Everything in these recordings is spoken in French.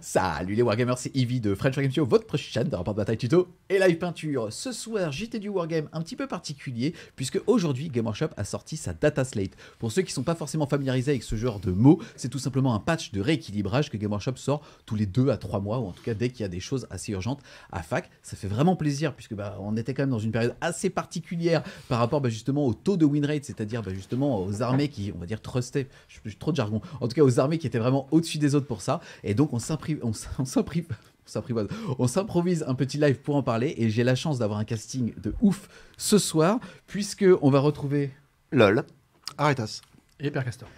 Salut les Wargamers, c'est Evie de French Wargame Studio, votre chaîne de rapport de bataille tuto et live peinture. Ce soir, j'étais du Wargame un petit peu particulier, puisque aujourd'hui, Game Workshop a sorti sa data slate. Pour ceux qui ne sont pas forcément familiarisés avec ce genre de mots, c'est tout simplement un patch de rééquilibrage que Game Workshop sort tous les 2 à 3 mois, ou en tout cas dès qu'il y a des choses assez urgentes à fac. Ça fait vraiment plaisir, puisque bah, on était quand même dans une période assez particulière par rapport bah, justement au taux de win rate, c'est-à-dire bah, justement aux armées qui, on va dire, trustaient, je, je, trop de jargon, en tout cas aux armées qui étaient vraiment au-dessus des autres pour ça, et donc on s'imprime on s'improvise un petit live pour en parler et j'ai la chance d'avoir un casting de ouf ce soir puisque on va retrouver LOL, Aretas et Pierre Castor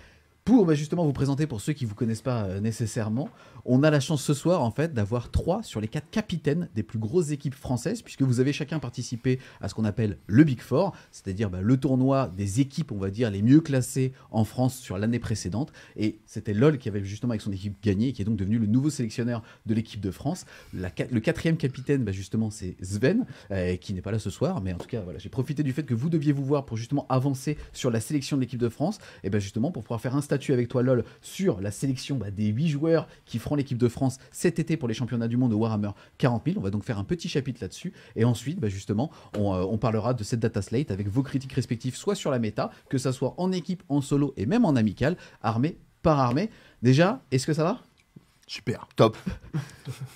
pour bah, justement vous présenter pour ceux qui ne vous connaissent pas euh, nécessairement. On a la chance ce soir, en fait, d'avoir trois sur les quatre capitaines des plus grosses équipes françaises, puisque vous avez chacun participé à ce qu'on appelle le Big Four, c'est-à-dire bah, le tournoi des équipes, on va dire, les mieux classées en France sur l'année précédente. Et c'était LOL qui avait justement, avec son équipe, gagné, et qui est donc devenu le nouveau sélectionneur de l'équipe de France. le quatrième capitaine, bah, justement, c'est Sven, euh, qui n'est pas là ce soir, mais en tout cas, voilà, j'ai profité du fait que vous deviez vous voir pour justement avancer sur la sélection de l'équipe de France, et bien bah, justement pour pouvoir faire un statut avec toi, LOL, sur la sélection bah, des huit joueurs qui feront l'équipe de France cet été pour les championnats du monde de Warhammer 40 000. On va donc faire un petit chapitre là-dessus. Et ensuite, bah, justement, euh, on, parlera de cette data slate avec vos critiques respectives, soit sur la méta, que ça soit en équipe, en solo et même en amical, armée par armée. Déjà, est-ce que ça va Super. Top.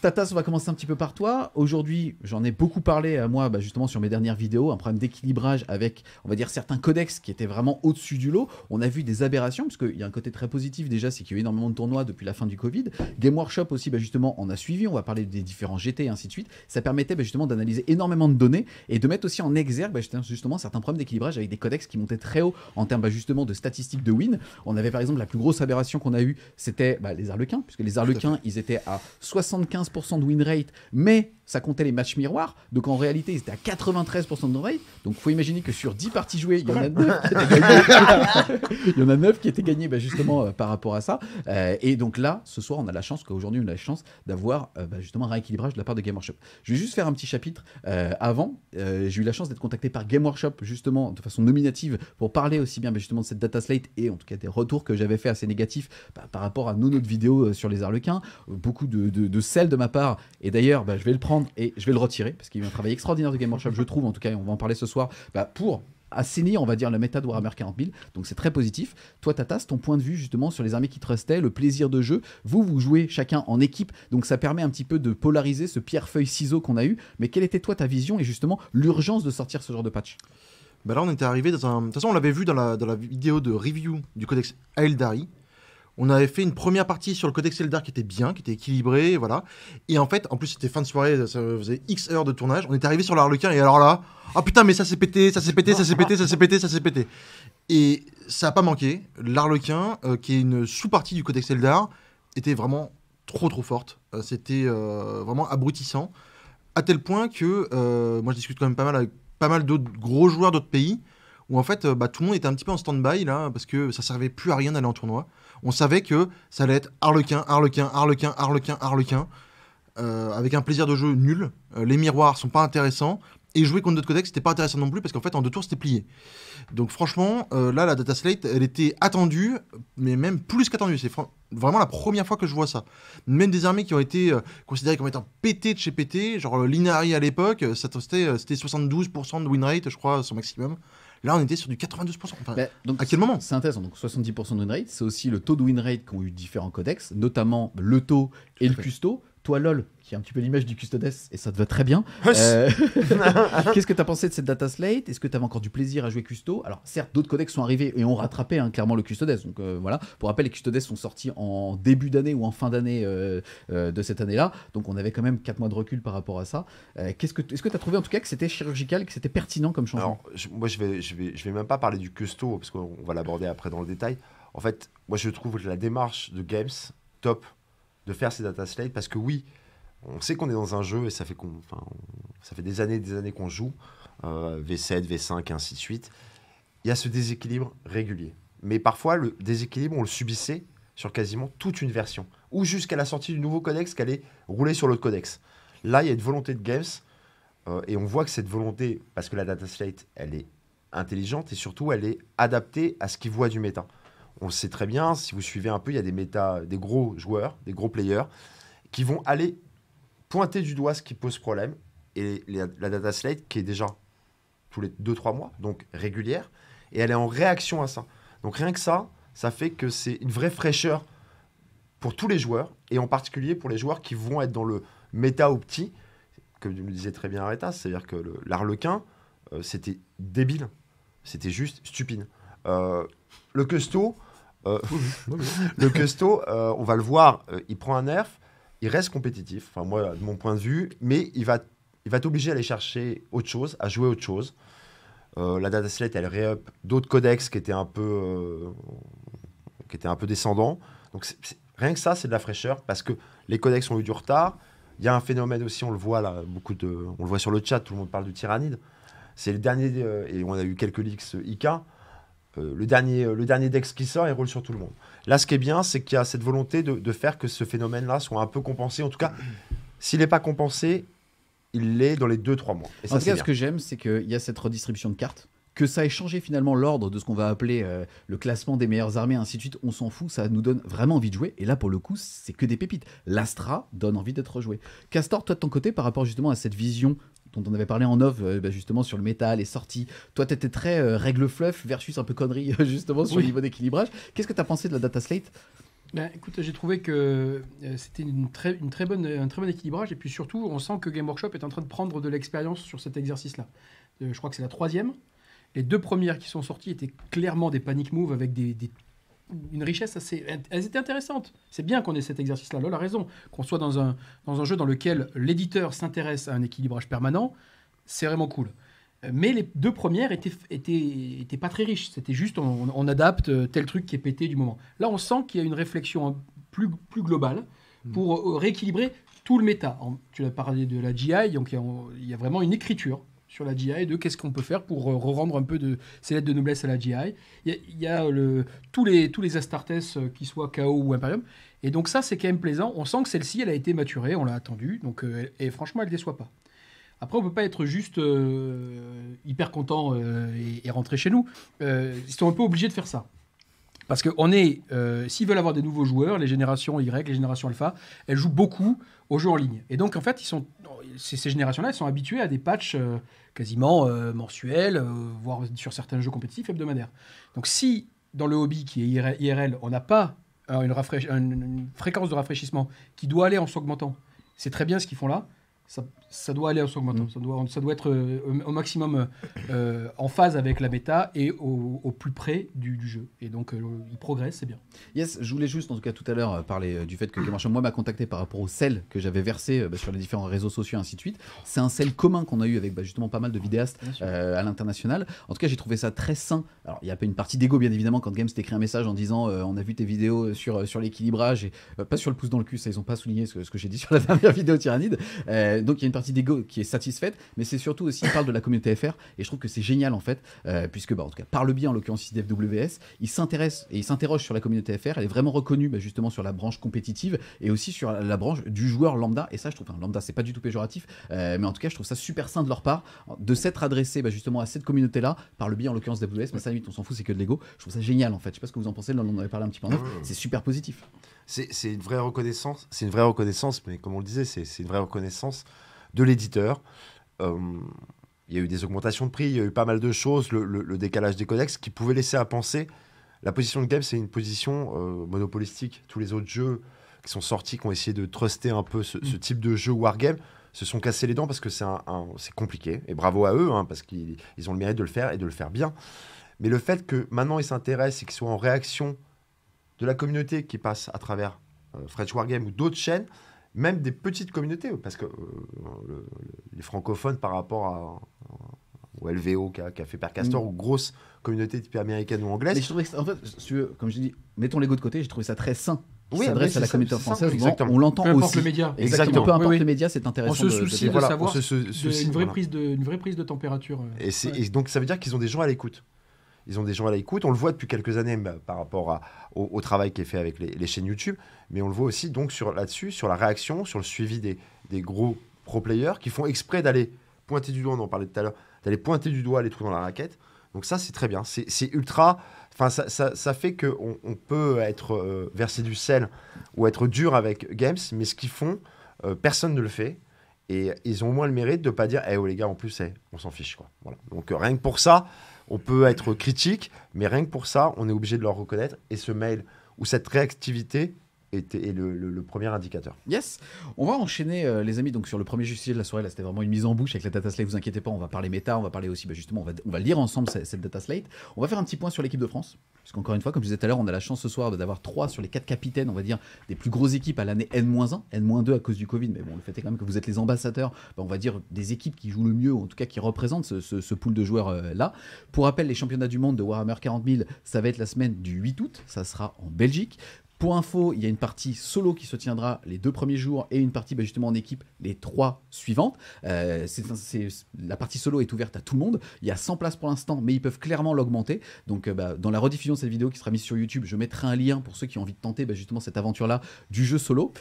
Tatas, on va commencer un petit peu par toi. Aujourd'hui, j'en ai beaucoup parlé à moi, bah, justement, sur mes dernières vidéos, un problème d'équilibrage avec, on va dire, certains codex qui étaient vraiment au-dessus du lot. On a vu des aberrations, parce qu'il y a un côté très positif déjà, c'est qu'il y a eu énormément de tournois depuis la fin du Covid. Game Workshop aussi, bah, justement, on a suivi, on va parler des différents GT et ainsi de suite. Ça permettait bah, justement d'analyser énormément de données et de mettre aussi en exergue justement certains problèmes d'équilibrage avec des codex qui montaient très haut en termes justement de statistiques de win. On avait par exemple la plus grosse aberration qu'on a eue, c'était les Arlequins, puisque les Arlequins ils étaient à 75% de win rate, mais ça comptait les matchs miroirs. Donc en réalité, ils étaient à 93% de rate. Donc faut imaginer que sur 10 parties jouées, il y en a 9 qui étaient gagnées. il y en a qui étaient gagnées bah, justement euh, par rapport à ça. Euh, et donc là, ce soir, on a la chance, qu'aujourd'hui, on a la chance d'avoir euh, bah, justement un rééquilibrage de la part de Game Workshop. Je vais juste faire un petit chapitre avant. J'ai eu la chance d'être contacté par Game Workshop justement de façon nominative pour parler aussi bien bah, justement de cette data slate et en tout cas des retours que j'avais fait assez négatifs par rapport à nos autres vidéos sur les Arlequins. Beaucoup de, de, de sel de ma part. Et d'ailleurs, je vais le prendre et je vais le retirer parce qu'il y a eu un travail extraordinaire de Game Workshop, je trouve en tout cas, on va en parler ce soir, bah, pour assainir, on va dire, la méta de Warhammer 40 000. Donc c'est très positif. Toi, Tatas, ton point de vue justement sur les armées qui restaient, le plaisir de jeu. Vous, vous jouez chacun en équipe, donc ça permet un petit peu de polariser ce pierre-feuille-ciseau qu'on a eu. Mais quelle était toi ta vision et justement l'urgence de sortir ce genre de patch bah là, on était arrivé dans un. De toute façon, on l'avait vu dans la, la vidéo de review du codex Aeldari, on avait fait une première partie sur le Codex Eldar qui était bien, qui était équilibré, voilà. Et en fait, en plus, c'était fin de soirée, ça faisait X heures de tournage. On est arrivé sur l'Arlequin et alors là, ah oh putain, mais ça s'est pété, ça s'est pété, ça s'est pété, ça s'est pété, ça s'est pété. Et ça n'a pas manqué. L'Arlequin, euh, qui est une sous-partie du Codex Eldar, était vraiment trop trop forte. Euh, c'était euh, vraiment abrutissant. À tel point que moi, je discute quand même pas mal avec pas mal d'autres gros joueurs d'autres pays où en fait, bah, tout le monde était un petit peu en stand-by là parce que ça servait plus à rien d'aller en tournoi on savait que ça allait être Harlequin, Harlequin, Harlequin, Harlequin, Harlequin, euh, avec un plaisir de jeu nul. Euh, les miroirs sont pas intéressants. Et jouer contre d'autres codex, c'était pas intéressant non plus parce qu'en fait, en deux tours, c'était plié. Donc, franchement, euh, là, la data slate, elle était attendue, mais même plus qu'attendue. C'est vraiment la première fois que je vois ça. Même des armées qui ont été considérées comme étant pétées de chez pété, genre l'Inari à l'époque, c'était 72% de win rate, je crois, son maximum. Là, on était sur du 92%. Bah, donc, à quel moment C'est intéressant. Donc 70% de win rate, c'est aussi le taux de win rate qu'ont eu différents codex, notamment le taux et le custo toi lol, qui est un petit peu l'image du custodes, et ça te va très bien. Euh, qu'est-ce que tu as pensé de cette data slate Est-ce que tu avais encore du plaisir à jouer custo Alors certes, d'autres codecs sont arrivés et ont rattrapé hein, clairement le custodes. Donc euh, voilà, pour rappel, les custodes sont sortis en début d'année ou en fin d'année euh, de cette année-là. Donc on avait quand même 4 mois de recul par rapport à ça. Qu'est-ce que est-ce que tu as trouvé en tout cas que c'était chirurgical, que c'était pertinent comme changement Alors je, moi je vais je vais je vais même pas parler du custo parce qu'on va l'aborder après dans le détail. En fait, moi je trouve la démarche de Games top de faire ces data parce que oui, on sait qu'on est dans un jeu et ça fait, des années des années qu'on joue, V7, euh, V5, ainsi de suite. Il y a ce déséquilibre régulier. Mais parfois, le déséquilibre, on le subissait sur quasiment toute une version. Ou jusqu'à la sortie du nouveau codex qu'elle est roulée sur l'autre codex. Là, il y a une volonté de Games, euh, et on voit que cette volonté, parce que la data slate, elle est intelligente, et surtout, elle est adaptée à ce qu'il voit du méta on sait très bien, si vous suivez un peu, il y a des méta, des gros joueurs, des gros players, qui vont aller pointer du doigt ce qui pose problème. Et la data slate qui est déjà tous les 2-3 mois, donc régulière, et elle est en réaction à ça. Donc rien que ça, ça fait que c'est une vraie fraîcheur pour tous les joueurs, et en particulier pour les joueurs qui vont être dans le méta opti, petit, comme le disait très bien Arétas c'est-à-dire que l'arlequin, euh, c'était débile, c'était juste stupide. Euh, le custo, euh, le Custo, euh, on va le voir, euh, il prend un nerf, il reste compétitif, enfin moi de mon point de vue, mais il va, il va t'obliger à aller chercher autre chose, à jouer autre chose. la data slate, elle réup d'autres codex qui étaient un peu, qui étaient un peu descendants. Donc rien que ça, c'est de la fraîcheur parce que les codex ont eu du retard. Il y a un phénomène aussi, on le voit là, beaucoup de, on le voit sur le chat, tout le monde parle du tyrannide. C'est le dernier, et on a eu quelques leaks IK euh, le dernier, euh, le dernier Dex qui sort, il roule sur tout le monde. Là, ce qui est bien, c'est qu'il y a cette volonté de, faire que ce phénomène-là soit un peu compensé. En tout cas, s'il n'est pas compensé, il l'est dans les 2-3 mois. en tout cas, ce que j'aime, c'est qu'il y a cette redistribution de cartes que ça ait changé finalement l'ordre de ce qu'on va appeler euh, le classement des meilleures armées, ainsi de suite, on s'en fout, ça nous donne vraiment envie de jouer. Et là, pour le coup, c'est que des pépites. L'Astra donne envie d'être joué. Castor, toi de ton côté, par rapport justement à cette vision dont on avait parlé en off, euh, bah, justement sur le métal, et sorties. Toi, tu étais très euh, règle fluff versus un peu connerie, justement, sur le niveau d'équilibrage. Qu'est-ce que tu as pensé de la data slate ben, écoute, j'ai trouvé que euh, c'était une très, une très bonne, un très bon équilibrage. Et puis surtout, on sent que Game Workshop est en train de prendre de l'expérience sur cet exercice-là. je crois que c'est la troisième. Les deux premières qui sont sorties étaient clairement des panic moves avec des une richesse assez. Elles étaient intéressantes. C'est bien qu'on ait cet exercice-là. Lola a raison. Qu'on soit dans un, dans un jeu dans lequel l'éditeur s'intéresse à un équilibrage permanent, c'est vraiment cool. Mais les deux premières étaient, étaient, pas très riches. C'était juste on, adapte tel truc qui est pété du moment. Là, on sent qu'il y a une réflexion plus, plus globale hmm. pour euh, rééquilibrer tout le méta. tu as parlé de la GI, donc il y a vraiment une écriture sur la GI, de qu'est-ce qu'on peut faire pour euh, rendre un peu de ces lettres de noblesse à la GI. Il y a, tous, les, Astartes, qu'ils euh, qui soient KO ou Imperium. Et donc ça, c'est quand même plaisant. On sent que celle-ci, elle a été maturée, on l'a attendue, donc, euh, et franchement, elle ne déçoit pas. Après, on peut pas être juste hyper content et, rentrer chez nous. ils sont un peu obligés de faire ça. Parce que est, s'ils veulent avoir des nouveaux joueurs, les générations Y, les générations Alpha, elles jouent beaucoup au jeu en ligne. Et donc, en fait, ils sont, ces, générations-là, sont habituées à des patchs euh, quasiment euh, mensuels, euh, voire sur certains jeux compétitifs hebdomadaires. Donc, si dans le hobby qui est IRL, on n'a pas une, fréquence de rafraîchissement qui doit aller en s'augmentant, c'est très bien ce qu'ils font là. Ça, ça doit aller en mm. Ça, doit, être euh, au maximum euh, euh, en phase avec la bêta et au, plus près du, jeu. Et donc, il progresse, c'est bien. Yes, je voulais juste, en tout cas, tout à l'heure, parler du fait que Game moi, m'a contacté par rapport au sel que j'avais versé bah, sur les différents réseaux sociaux, ainsi de suite. C'est un sel commun qu'on a eu avec bah, justement pas mal de vidéastes à l'international. En tout cas, j'ai trouvé ça très sain. Alors, il y a pas une partie d'ego, bien évidemment, quand Games t'écrit un message en disant on a vu tes vidéos sur, sur l'équilibrage et pas sur le pouce dans le cul, ça, ils ont pas souligné ce, ce que j'ai dit sur la dernière vidéo Tyrannide. donc, il y a une partie partie qui est satisfaite, mais c'est surtout aussi, il parle de la communauté FR, et je trouve que c'est génial en fait, euh, puisque bah, en tout cas, par le biais en l'occurrence ici d'FWS, ils s'intéressent et ils s'interrogent sur la communauté FR, elle est vraiment reconnue bah, justement sur la branche compétitive et aussi sur la, branche du joueur lambda, et ça je trouve, un lambda c'est pas du tout péjoratif, euh, mais en tout cas je trouve ça super sain de leur part de s'être adressé bah, justement à cette communauté-là, par le biais en l'occurrence d'FWS, mais ça limite on s'en fout, c'est que de l'ego, je trouve ça génial en fait, je sais pas ce que vous en pensez, on en avait parlé un petit peu en ah. c'est super positif. C'est une vraie reconnaissance, c'est une vraie reconnaissance, mais comme on le disait, c'est une vraie reconnaissance de l'éditeur. Euh, il y a eu des augmentations de prix, il y a eu pas mal de choses, le, décalage des codex qui pouvait laisser à penser. La position de Game, c'est une position euh, monopolistique. Tous les autres jeux qui sont sortis, qui ont essayé de truster un peu ce, type de jeu wargame, se sont cassés les dents parce que c'est compliqué. Et bravo à eux, hein, parce qu'ils ont le mérite de le faire et de le faire bien. Mais le fait que maintenant ils s'intéressent et qu'ils soient en réaction de la communauté qui passe à travers euh, fresh Wargame ou d'autres chaînes, même des petites communautés, parce que euh, les francophones par rapport à, au LVO qu'a a fait Père Castor, mm. ou grosses communautés type américaine ou anglaise. Mais je trouvais que, en fait, comme je dis, mettons les goûts de côté, j'ai trouvé ça très sain. Oui, ah, s'adresse à la communauté française. On l'entend aussi. Le média. Exactement. Exactement. Peu importe les médias, c'est intéressant. On se soucie de, savoir. c'est on se, de, une, vraie prise de, une vraie prise de température. Euh, et, et donc ça veut dire qu'ils ont des gens à l'écoute ils ont des gens à l'écoute. On le voit depuis quelques années par rapport au, travail qui est fait avec les, chaînes YouTube, mais on le voit aussi donc là-dessus, sur la réaction, sur le suivi des, gros pro players qui font exprès d'aller pointer du doigt, on en parlait tout à l'heure, d'aller pointer du doigt les trous dans la raquette. Donc ça, c'est très bien. C'est, ultra. Enfin, ça, fait qu'on on peut être euh, versé du sel ou être dur avec Games, mais ce qu'ils font, euh, personne ne le fait. Et ils ont au moins le mérite de ne pas dire, eh oh, les gars, en plus, eh, on s'en fiche. Quoi. Voilà. Donc euh, rien que pour ça, on peut être critique, mais rien que pour ça, on est obligé de leur reconnaître. Et ce mail ou cette réactivité, était le, premier indicateur. Yes. On va enchaîner, euh, les amis, donc sur le premier justicier de la soirée. Là, c'était vraiment une mise en bouche avec la data slate. Vous inquiétez pas, on va parler méta, on va parler aussi, bah, justement, on va, on va, lire ensemble cette, data slate. On va faire un petit point sur l'équipe de France, puisqu'encore une fois, comme je disais tout à l'heure, on a la chance ce soir d'avoir trois sur les quatre capitaines, on va dire, des plus grosses équipes à l'année N-1, N-2 à cause du Covid. Mais bon, le fait est quand même que vous êtes les ambassadeurs, bah, on va dire, des équipes qui jouent le mieux, en tout cas qui représentent ce, pool de joueurs-là. Euh, Pour rappel, les championnats du monde de Warhammer 40000 ça va être la semaine du 8 août, ça sera en Belgique. Pour info, il y a une partie solo qui se tiendra les deux premiers jours et une partie bah, justement en équipe les trois suivantes. Euh, la partie solo est ouverte à tout le monde. Il y a 100 places pour l'instant, mais ils peuvent clairement l'augmenter. Donc euh, bah, dans la rediffusion de cette vidéo qui sera mise sur YouTube, je mettrai un lien pour ceux qui ont envie de tenter bah, justement cette aventure-là du jeu solo.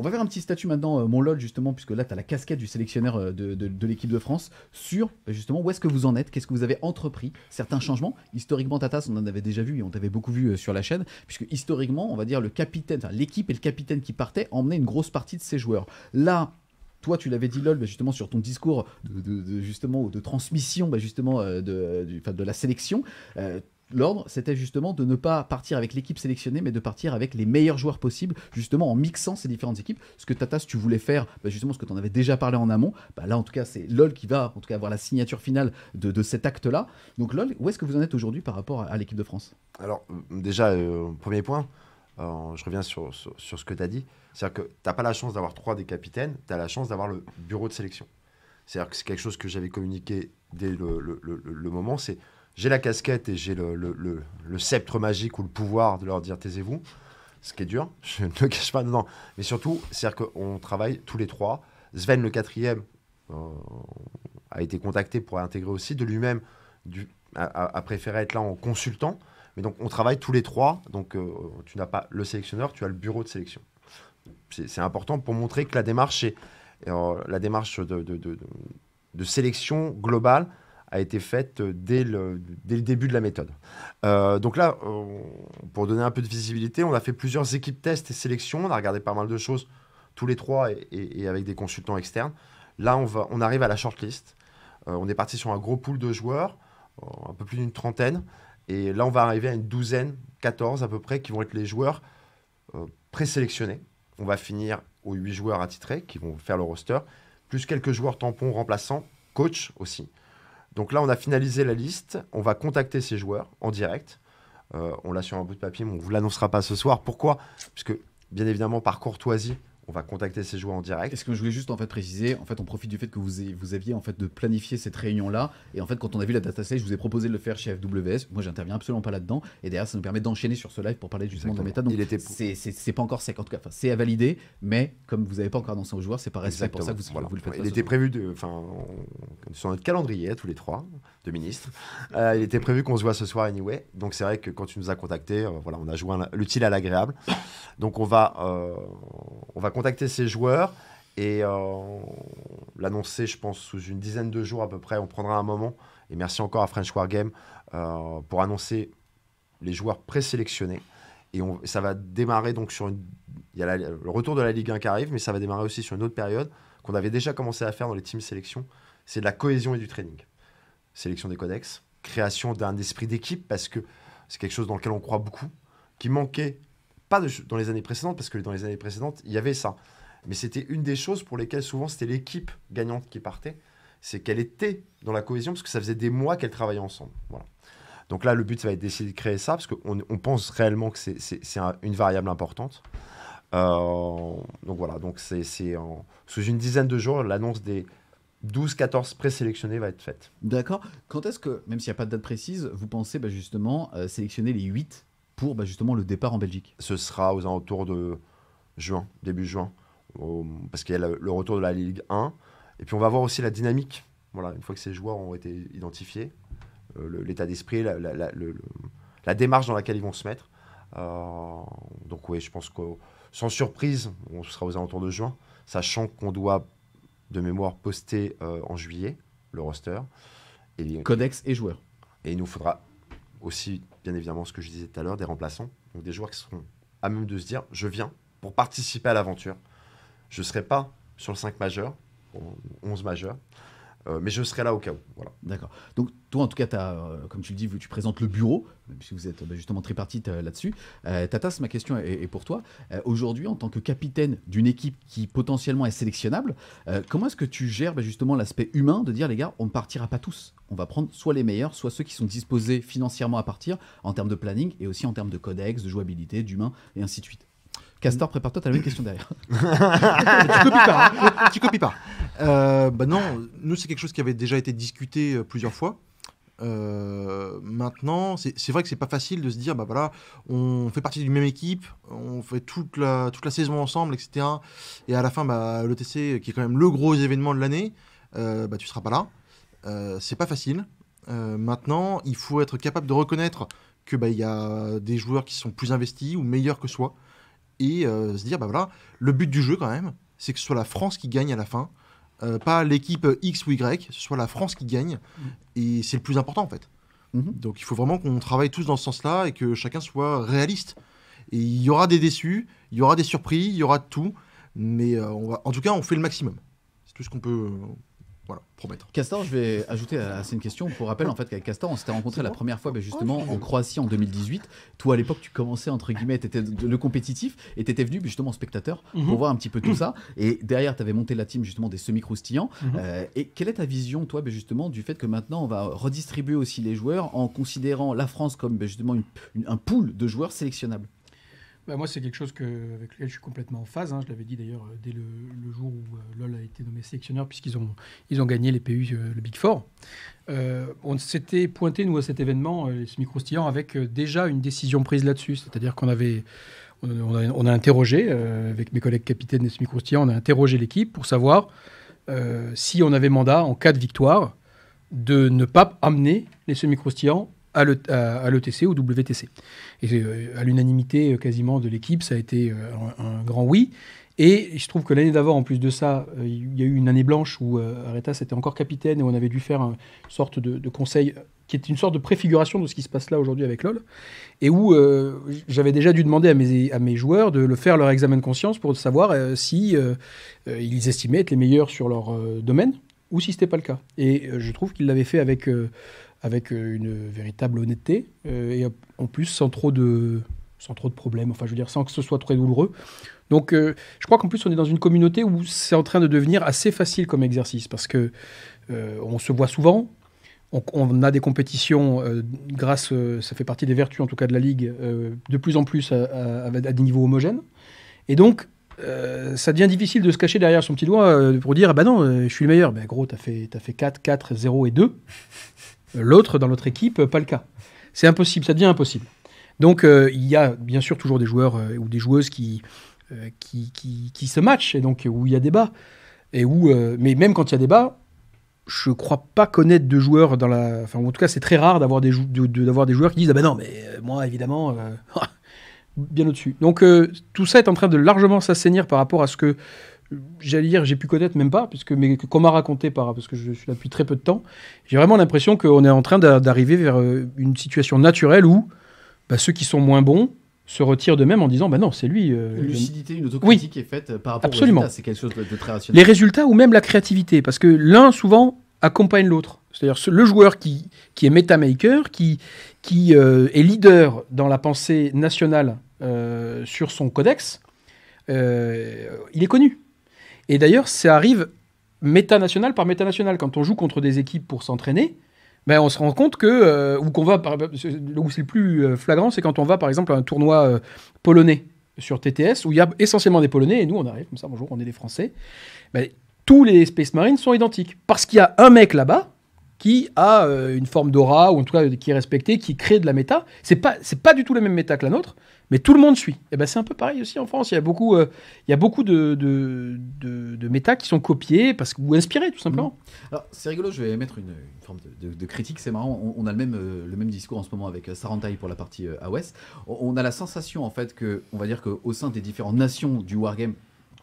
On va faire un petit statut maintenant, euh, mon LOL, justement, puisque là, tu as la casquette du sélectionneur euh, de, l'équipe de France, sur bah, justement où est-ce que vous en êtes, qu'est-ce que vous avez entrepris, certains changements. Historiquement, Tatas, on en avait déjà vu et on t'avait beaucoup vu euh, sur la chaîne, puisque historiquement, on va dire le capitaine, l'équipe et le capitaine qui partait emmenaient une grosse partie de ces joueurs. Là, toi, tu l'avais dit, LOL, bah, justement, sur ton discours de, justement, de transmission bah, justement, de, de, la sélection l'ordre, c'était justement de ne pas partir avec l'équipe sélectionnée, mais de partir avec les meilleurs joueurs possibles, justement en mixant ces différentes équipes. Ce que Tata, si tu voulais faire, bah, justement ce que tu en avais déjà parlé en amont, bah, là en tout cas c'est LOL qui va en tout cas avoir la signature finale de, cet acte-là. Donc LOL, où est-ce que vous en êtes aujourd'hui par rapport à, l'équipe de France Alors déjà, euh, premier point, euh, je reviens sur, ce que tu as dit, c'est-à-dire que tu pas la chance d'avoir trois des capitaines, tu as la chance d'avoir le bureau de sélection. C'est-à-dire que c'est quelque chose que j'avais communiqué dès le moment, c'est j'ai la casquette et j'ai le, sceptre magique ou le pouvoir de leur dire taisez-vous, ce qui est dur, je ne le cache pas, dedans. Mais surtout, c'est-à-dire qu'on travaille tous les trois. Sven, le quatrième, euh, a été contacté pour intégrer aussi de lui-même, a, préféré être là en consultant. Mais donc, on travaille tous les trois. Donc, euh, tu n'as pas le sélectionneur, tu as le bureau de sélection. C'est important pour montrer que la démarche, est, euh, la démarche de sélection globale, a été faite euh, dès le, début de la méthode. Euh, donc là, euh, pour donner un peu de visibilité, on a fait plusieurs équipes tests et sélections. On a regardé pas mal de choses, tous les trois, et, avec des consultants externes. Là, on, va, on arrive à la shortlist. on est parti sur un gros pool de joueurs, un peu plus d'une trentaine. Et là, on va arriver à une douzaine, 14 à peu près, qui vont être les joueurs présélectionnés. On va finir aux 8 joueurs attitrés qui vont faire le roster, plus quelques joueurs tampons remplaçants, coach aussi. Donc là, on a finalisé la liste. On va contacter ces joueurs en direct. Euh, on l'a sur un bout de papier, mais on ne vous l'annoncera pas ce soir. Pourquoi Puisque, bien évidemment, par courtoisie, on va contacter ces joueurs en direct. Est-ce que je voulais juste en fait préciser En fait, on profite du fait que vous, vous aviez en fait de planifier cette réunion là. Et en fait, quand on a vu la data set, je vous ai proposé de le faire chez FWS. Moi, j'interviens absolument pas là-dedans. Et derrière, ça nous permet d'enchaîner sur ce live pour parler justement Exactement. de méta. Donc, était... c'est pas encore sec. En tout cas, c'est à valider. Mais comme vous n'avez pas encore annoncé aux joueurs, c'est pas respect pour ça que vous, le faites. Il était prévu enfin, sur notre calendrier tous les trois de ministres. Euh, il était prévu qu'on se voit ce soir anyway. Donc c'est vrai que quand tu nous as contactés, euh, voilà, on a joué l'utile à l'agréable. Donc on va, euh, on va Contacter ses joueurs et euh, l'annoncer, je pense, sous une dizaine de jours à peu près. On prendra un moment. Et merci encore à French War Game euh, pour annoncer les joueurs présélectionnés. Et on, ça va démarrer donc sur une, y a le retour de la Ligue 1 qui arrive, mais ça va démarrer aussi sur une autre période qu'on avait déjà commencé à faire dans les teams sélection. C'est de la cohésion et du training. Sélection des codex, création d'un esprit d'équipe parce que c'est quelque chose dans lequel on croit beaucoup, qui manquait pas dans les années précédentes, parce que dans les années précédentes, il y avait ça. Mais c'était une des choses pour lesquelles souvent c'était l'équipe gagnante qui partait. C'est qu'elle était dans la cohésion, parce que ça faisait des mois qu'elle travaillait ensemble. Voilà. Donc là, le but, ça va être d'essayer de créer ça, parce qu'on pense réellement que c'est une variable importante. Euh, donc voilà, donc c'est sous une dizaine de jours, l'annonce des 12-14 présélectionnés va être faite. D'accord. Quand est-ce que, même s'il n'y a pas de date précise, vous pensez bah, justement euh, sélectionner les 8 pour bah, justement le départ en Belgique Ce sera aux alentours de juin, début juin, parce qu'il y a le, retour de la Ligue 1. Et puis on va voir aussi la dynamique. Voilà, une fois que ces joueurs ont été identifiés, euh, l'état d'esprit, la, démarche dans laquelle ils vont se mettre. Euh, donc oui, je pense que sans surprise, on sera aux alentours de juin, sachant qu'on doit de mémoire poster euh, en juillet le roster. Et, Codex et joueurs. Et il nous faudra aussi bien évidemment ce que je disais tout à l'heure, des remplaçants, donc des joueurs qui seront à même de se dire je viens pour participer à l'aventure. Je ne serai pas sur le 5 majeur, 11 majeur, euh, mais je serai là au cas où. Voilà. D'accord. Donc, toi, en tout cas, as, euh, comme tu le dis, tu présentes le bureau, même si vous êtes bah, justement tripartite euh, là-dessus. Tatas, ma question est, pour toi. Aujourd'hui, en tant que capitaine d'une équipe qui potentiellement est sélectionnable, comment est-ce que tu gères bah, justement l'aspect humain de dire, les gars, on ne partira pas tous On va prendre soit les meilleurs, soit ceux qui sont disposés financièrement à partir, en termes de planning et aussi en termes de codex, de jouabilité, d'humain, et ainsi de suite Castor, prépare-toi, t'as la même question derrière. tu copies pas. Hein. tu copies pas. Euh, bah non, nous, c'est quelque chose qui avait déjà été discuté euh, plusieurs fois. Euh, maintenant, c'est vrai que c'est pas facile de se dire, bah voilà, on fait partie d'une même équipe, on fait toute la, toute la saison ensemble, etc. Et à la fin, bah, l'ETC, qui est quand même le gros événement de l'année, euh, bah, tu seras pas là. Euh, c'est pas facile. maintenant, il faut être capable de reconnaître que bah, il y a des joueurs qui sont plus investis ou meilleurs que soi et euh, se dire bah voilà, le but du jeu quand même, c'est que ce soit la France qui gagne à la fin, euh, pas l'équipe X ou Y, ce soit la France qui gagne mhm. et c'est le plus important en fait. Mhm. Donc il faut vraiment qu'on travaille tous dans ce sens-là et que chacun soit réaliste. Et il y aura des déçus, il y aura des surprises, il y aura tout, mais euh, on va... en tout cas on fait le maximum. C'est tout ce qu'on peut, voilà, promettre. Castor, je vais ajouter à, une question. Pour rappel, en fait, Castor, on s'était rencontré la première fois, bah, oh, justement, en Croatie en 2018. Toi, à l'époque, tu commençais, entre guillemets, étais le compétitif et tu étais venu, bah, justement, spectateur pour mhm. voir un petit peu tout ça. Et derrière, tu avais monté la team, justement, des semi-croustillants. Mhm. Euh, et quelle est ta vision, toi, bah, justement, du fait que maintenant, on va redistribuer aussi les joueurs en considérant la France comme, justement, un pool de joueurs sélectionnables bah, moi, c'est quelque chose que, avec lequel je suis complètement en phase. Hein. Je l'avais dit d'ailleurs euh, dès le, jour où euh, LOL a été nommé sélectionneur, puisqu'ils ont, ils ont gagné les PU, euh, le Big Four. on s'était pointé, nous, à cet événement, les semi-croustillants, avec déjà une décision prise là-dessus. C'est-à-dire qu'on avait. On a, interrogé, avec mes collègues capitaines des semi-croustillants, on a interrogé l'équipe pour savoir si on avait mandat, en cas de victoire, de ne pas amener les semi-croustillants à l'ETC, ou WTC. Et euh, à l'unanimité euh, quasiment de l'équipe, ça a été euh, un, grand oui. Et je trouve que l'année d'avant, en plus de ça, il y a eu une année blanche où Aretas était encore capitaine et on avait dû faire une sorte de, conseil qui est une sorte de préfiguration de ce qui se passe là aujourd'hui avec LOL, et où j'avais déjà dû demander à mes, joueurs de le faire leur examen de conscience pour savoir si ils estimaient être les meilleurs sur leur domaine ou si ce n'était pas le cas. Et je trouve qu'ils l'avaient fait avec avec euh, une véritable honnêteté, euh, et en plus sans trop de sans trop de problèmes, enfin je veux dire sans que ce soit très douloureux. Donc euh, je crois qu'en plus on est dans une communauté où c'est en train de devenir assez facile comme exercice parce que on se voit souvent, on, a des compétitions grâce, ça fait partie des vertus en tout cas de la ligue, de plus en plus à, des niveaux homogènes. Et donc ça devient difficile de se cacher derrière son petit doigt pour dire ah ben non, je suis le meilleur. Ben gros, t'as fait, fait 4, 4, 0 et 2. L'autre, dans l'autre équipe, euh, pas le cas. C'est impossible, ça devient impossible. Donc euh, il y a bien sûr toujours des joueurs euh, ou des joueuses qui, qui, qui, se matchent, et donc où il y a débat. Et où, mais même quand il y a débat, je ne crois pas connaître de joueurs dans la. Enfin, en tout cas, c'est très rare d'avoir des, des joueurs qui disent Ah ben non, mais moi, évidemment, bien au-dessus. Donc tout ça est en train de largement s'assainir par rapport à ce que j'allais dire, j'ai pu connaître même pas, puisque mais qu'on m'a raconté par, parce que je suis là depuis très peu de temps, j'ai vraiment l'impression qu'on est en train d'arriver vers euh, une situation naturelle où bah, ceux qui sont moins bons se retirent de même en disant bah non, c'est lui. Euh, une lucidité, une autocritique est faite euh, par rapport absolument. C'est quelque chose de très rationnel. Les résultats ou même la créativité, parce que l'un souvent accompagne l'autre. C'est-à-dire le joueur qui, qui est metamaker, qui, qui est leader dans la pensée nationale sur son codex, il est connu. Et d'ailleurs, ça arrive méta national par méta national. Quand on joue contre des équipes pour s'entraîner, ben, on se rend compte que, euh, ou qu'on va, où c'est le plus euh, flagrant, c'est quand on va par exemple à un tournoi euh, polonais sur TTS, où il y a essentiellement des Polonais, et nous on arrive comme ça, bonjour, on est des Français. Ben, tous les Space Marines sont identiques. Parce qu'il y a un mec là-bas qui a une forme d'aura, ou en tout cas qui est respecté, qui crée de la méta. C'est pas, c'est pas du tout la même méta que la nôtre, mais tout le monde suit. Et eh ben c'est un peu pareil aussi en France. Il y a beaucoup, euh, il y a beaucoup de, de, de, méta qui sont copiés parce que, ou inspirés tout simplement. Mm. c'est rigolo, je vais mettre une, forme de, critique, c'est marrant. On, a le même, euh, le même discours en ce moment avec euh, Sarantai pour la partie à Ouest. On, a la sensation en fait que, on va dire qu'au sein des différentes nations du wargame,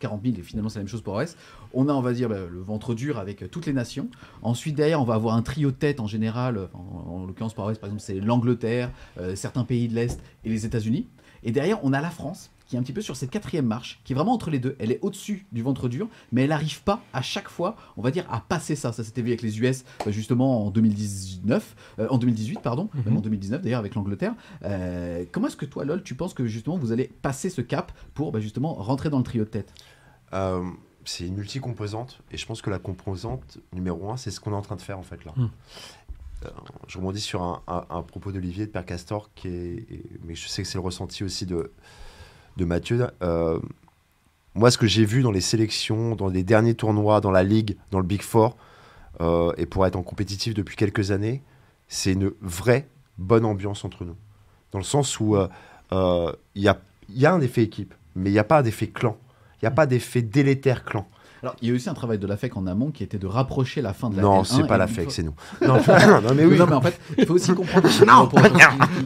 40 000 et finalement c'est la même chose pour OS. On a, on va dire, bah, le ventre dur avec toutes les nations. Ensuite, derrière, on va avoir un trio de tête en général. En, l'occurrence, pour OS, par exemple, c'est l'Angleterre, certains pays de l'Est et les États-Unis. Et derrière, on a la France qui est un petit peu sur cette quatrième marche, qui est vraiment entre les deux. Elle est au-dessus du ventre dur, mais elle n'arrive pas à chaque fois, on va dire, à passer ça. Ça s'était vu avec les US euh, justement en 2019, euh, en 2018 pardon, mhm. en 2019 d'ailleurs avec l'Angleterre. Euh, comment est-ce que toi, Lol, tu penses que justement vous allez passer ce cap pour bah, justement rentrer dans le trio de tête C'est une multicomposante, et je pense que la composante numéro un, c'est ce qu'on est en train de faire en fait là. Hmm. Euh, je rebondis sur un, propos d'Olivier de Père Castor, mais je sais que c'est le ressenti aussi de, Mathieu. Euh, moi, ce que j'ai vu dans les sélections, dans les derniers tournois, dans la Ligue, dans le Big Four, euh, et pour être en compétitif depuis quelques années, c'est une vraie bonne ambiance entre nous. Dans le sens où il y, y, a, un effet équipe, mais il n'y a pas d'effet clan. Il n'y a pas d'effet délétère clan. Alors, il y a aussi un travail de la FEC en amont qui était de rapprocher la fin de la Non, e c'est pas la FEC, c'est nous. Non, mais oui. Non, mais en fait, il faut aussi comprendre non. pour,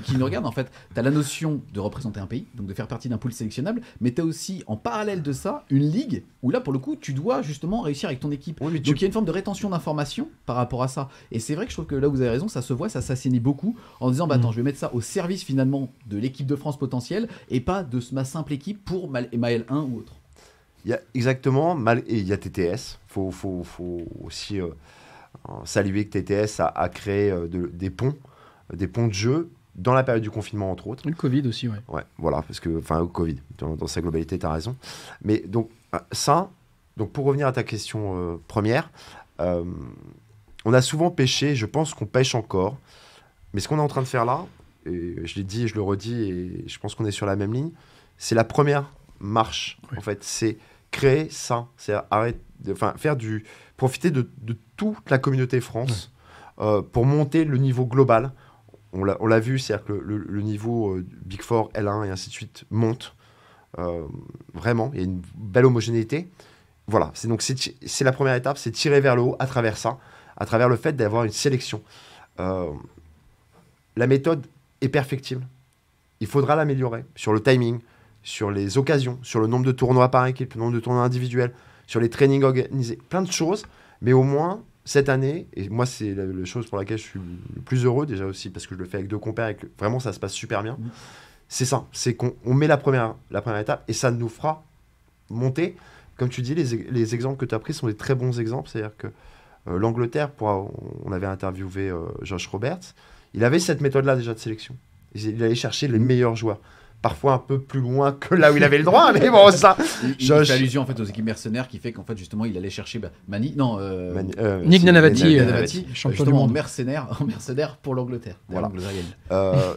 qui, nous regardent, en fait, tu as la notion de représenter un pays, donc de faire partie d'un pool sélectionnable, mais tu as aussi, en parallèle de ça, une ligue où là, pour le coup, tu dois justement réussir avec ton équipe. donc, il y a une forme de rétention d'informations par rapport à ça. Et c'est vrai que je trouve que là, vous avez raison, ça se voit, ça s'assainit beaucoup en disant, bah attends, mm. je vais mettre ça au service finalement de l'équipe de France potentielle et pas de ma simple équipe pour l 1 ou autre. Il y a exactement, mal, et il y a TTS. Il faut, faut, faut, aussi euh, euh, saluer que TTS a, créé euh, de, des ponts, des ponts de jeu dans la période du confinement, entre autres. Le Covid aussi, ouais. Ouais, voilà, parce que, enfin, Covid, dans, sa globalité, tu as raison. Mais donc, ça, donc pour revenir à ta question première, on a souvent pêché, je pense qu'on pêche encore, mais ce qu'on est en train de faire là, et je l'ai dit, je le redis, et je pense qu'on est sur la même ligne, c'est la première marche, en fait. C'est créer ça. C'est arrêter, enfin faire du profiter de, de toute la communauté France euh, pour monter le niveau global. On l'a vu, c'est-à-dire que le, niveau euh, Big Four, L1 et ainsi de suite monte. Euh, vraiment, il y a une belle homogénéité. Voilà, c'est donc c'est la première étape, c'est tirer vers le haut à travers ça, à travers le fait d'avoir une sélection. la méthode est perfectible. Il faudra l'améliorer sur le timing, sur les occasions, sur le nombre de tournois par équipe, le nombre de tournois individuels, sur les trainings organisés, plein de choses. Mais au moins, cette année, et moi, c'est la, chose pour laquelle je suis le plus heureux, déjà aussi, parce que je le fais avec deux compères et que vraiment, ça se passe super bien. C'est ça, c'est qu'on met la première, la première étape et ça nous fera monter. Comme tu dis, les, exemples que tu as pris sont des très bons exemples. C'est-à-dire que euh, l'Angleterre, on avait interviewé euh, Josh Roberts, il avait cette méthode-là déjà de sélection. Il allait chercher les meilleurs joueurs parfois un peu plus loin que là où il avait le droit. mais bon, ça. allusion en fait aux équipes mercenaires qui fait qu'en fait justement il allait chercher bah, Mani, non, euh, euh, Nick euh, Nanavati, champion En mercenaire, mercenaire pour l'Angleterre. Voilà.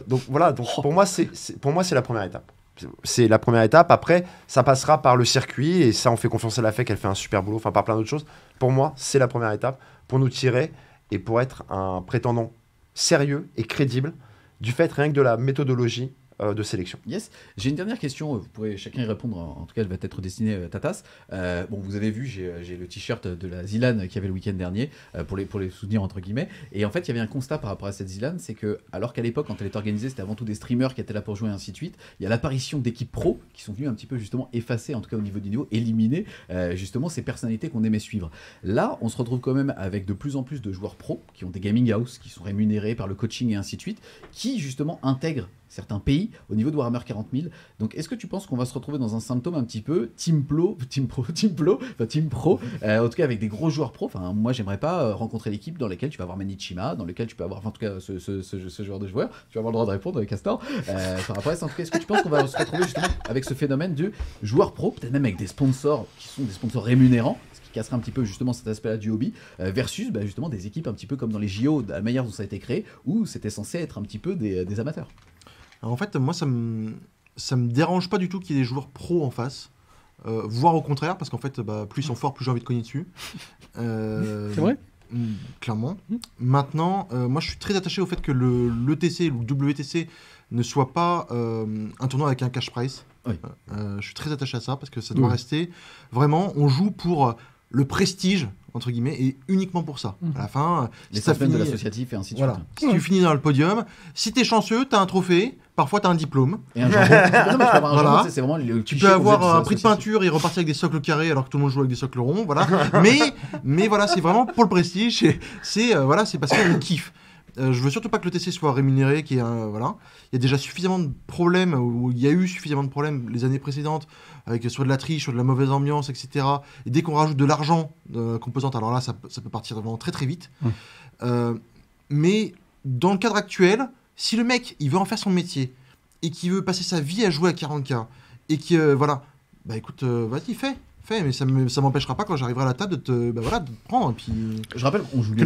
donc voilà. Donc oh. pour moi c'est pour moi c'est la première étape. C'est la première étape. Après, ça passera par le circuit et ça, on fait confiance à la FEC, elle fait un super boulot, enfin par plein d'autres choses. Pour moi, c'est la première étape pour nous tirer et pour être un prétendant sérieux et crédible du fait rien que de la méthodologie euh, de sélection. Yes. J'ai une dernière question, euh, vous pourrez chacun y répondre, en tout cas elle va être destinée euh, à Tatas. bon, vous avez vu, j'ai le t-shirt de la Zilan qui avait le week-end dernier, pour, les, pour les souvenirs entre guillemets. Et en fait, il y avait un constat par rapport à cette Zilan c'est que, alors qu'à l'époque, quand elle était organisée, c'était avant tout des streamers qui étaient là pour jouer et ainsi de suite, il y a l'apparition d'équipes pro qui sont venues un petit peu justement effacer, en tout cas au niveau du niveau, éliminer justement ces personnalités qu'on aimait suivre. Là, on se retrouve quand même avec de plus en plus de joueurs pro qui ont des gaming houses, qui sont rémunérés par le coaching et ainsi de suite, qui justement intègrent certains pays au niveau de Warhammer 40 000. Donc est-ce que tu penses qu'on va se retrouver dans un symptôme un petit peu team pro, team pro, team pro, enfin team pro, euh, en tout cas avec des gros joueurs pro. Enfin moi j'aimerais pas euh, rencontrer l'équipe dans laquelle tu vas avoir Manichima, dans laquelle tu peux avoir, en tout cas ce, joueur de joueur, tu vas avoir le droit de répondre avec Castor. Euh, après, en tout cas, est-ce que tu penses qu'on va se retrouver justement avec ce phénomène de joueur pro, peut-être même avec des sponsors qui sont des sponsors rémunérants, ce qui casserait un petit peu justement cet aspect-là du hobby, euh, versus bah, justement des équipes un petit peu comme dans les JO, la manière dont ça a été créé, où c'était censé être un petit peu des amateurs en fait, moi, ça me, me dérange pas du tout qu'il y ait des joueurs pro en face. Euh, voire au contraire, parce qu'en fait, bah, plus ils sont forts, plus j'ai envie de cogner dessus. Euh, c'est vrai hmm, Clairement. Hmm. Maintenant, euh, moi je suis très attaché au fait que le, l'ETC ou le WTC ne soit pas un tournoi avec un cash price. je suis très attaché à ça parce que ça doit rester. Vraiment, on joue pour le prestige entre guillemets, est uniquement pour ça. À mhm. la fin, les euh, si finit... de l'associatif et ainsi de suite. tu finis dans le podium, si tu es chanceux, tu as un trophée, parfois tu as un diplôme. Tu peux avoir un prix de peinture et repartir avec des socles carrés alors que tout le monde joue avec des socles ronds, voilà. mais, mais voilà, c'est vraiment pour le prestige, c'est euh, voilà, c'est parce qu'on kiffe. Euh, je veux surtout pas que le TC soit rémunéré, qui est voilà. Il y a déjà suffisamment de problèmes, ou il y a eu suffisamment de problèmes les années précédentes, avec soit de la triche, soit de la mauvaise ambiance, etc. Et dès qu'on rajoute de l'argent composant, euh, composante, alors là, ça, peut partir vraiment très très vite. Euh, mais dans le cadre actuel, si le mec, il veut en faire son métier, et qu'il veut passer sa vie à jouer à 40K, et que, voilà, bah écoute, vas-y, fais fait, mais ça ne m'empêchera pas quand j'arriverai à la table de te, bah voilà, de prendre. puis, je rappelle, on joue le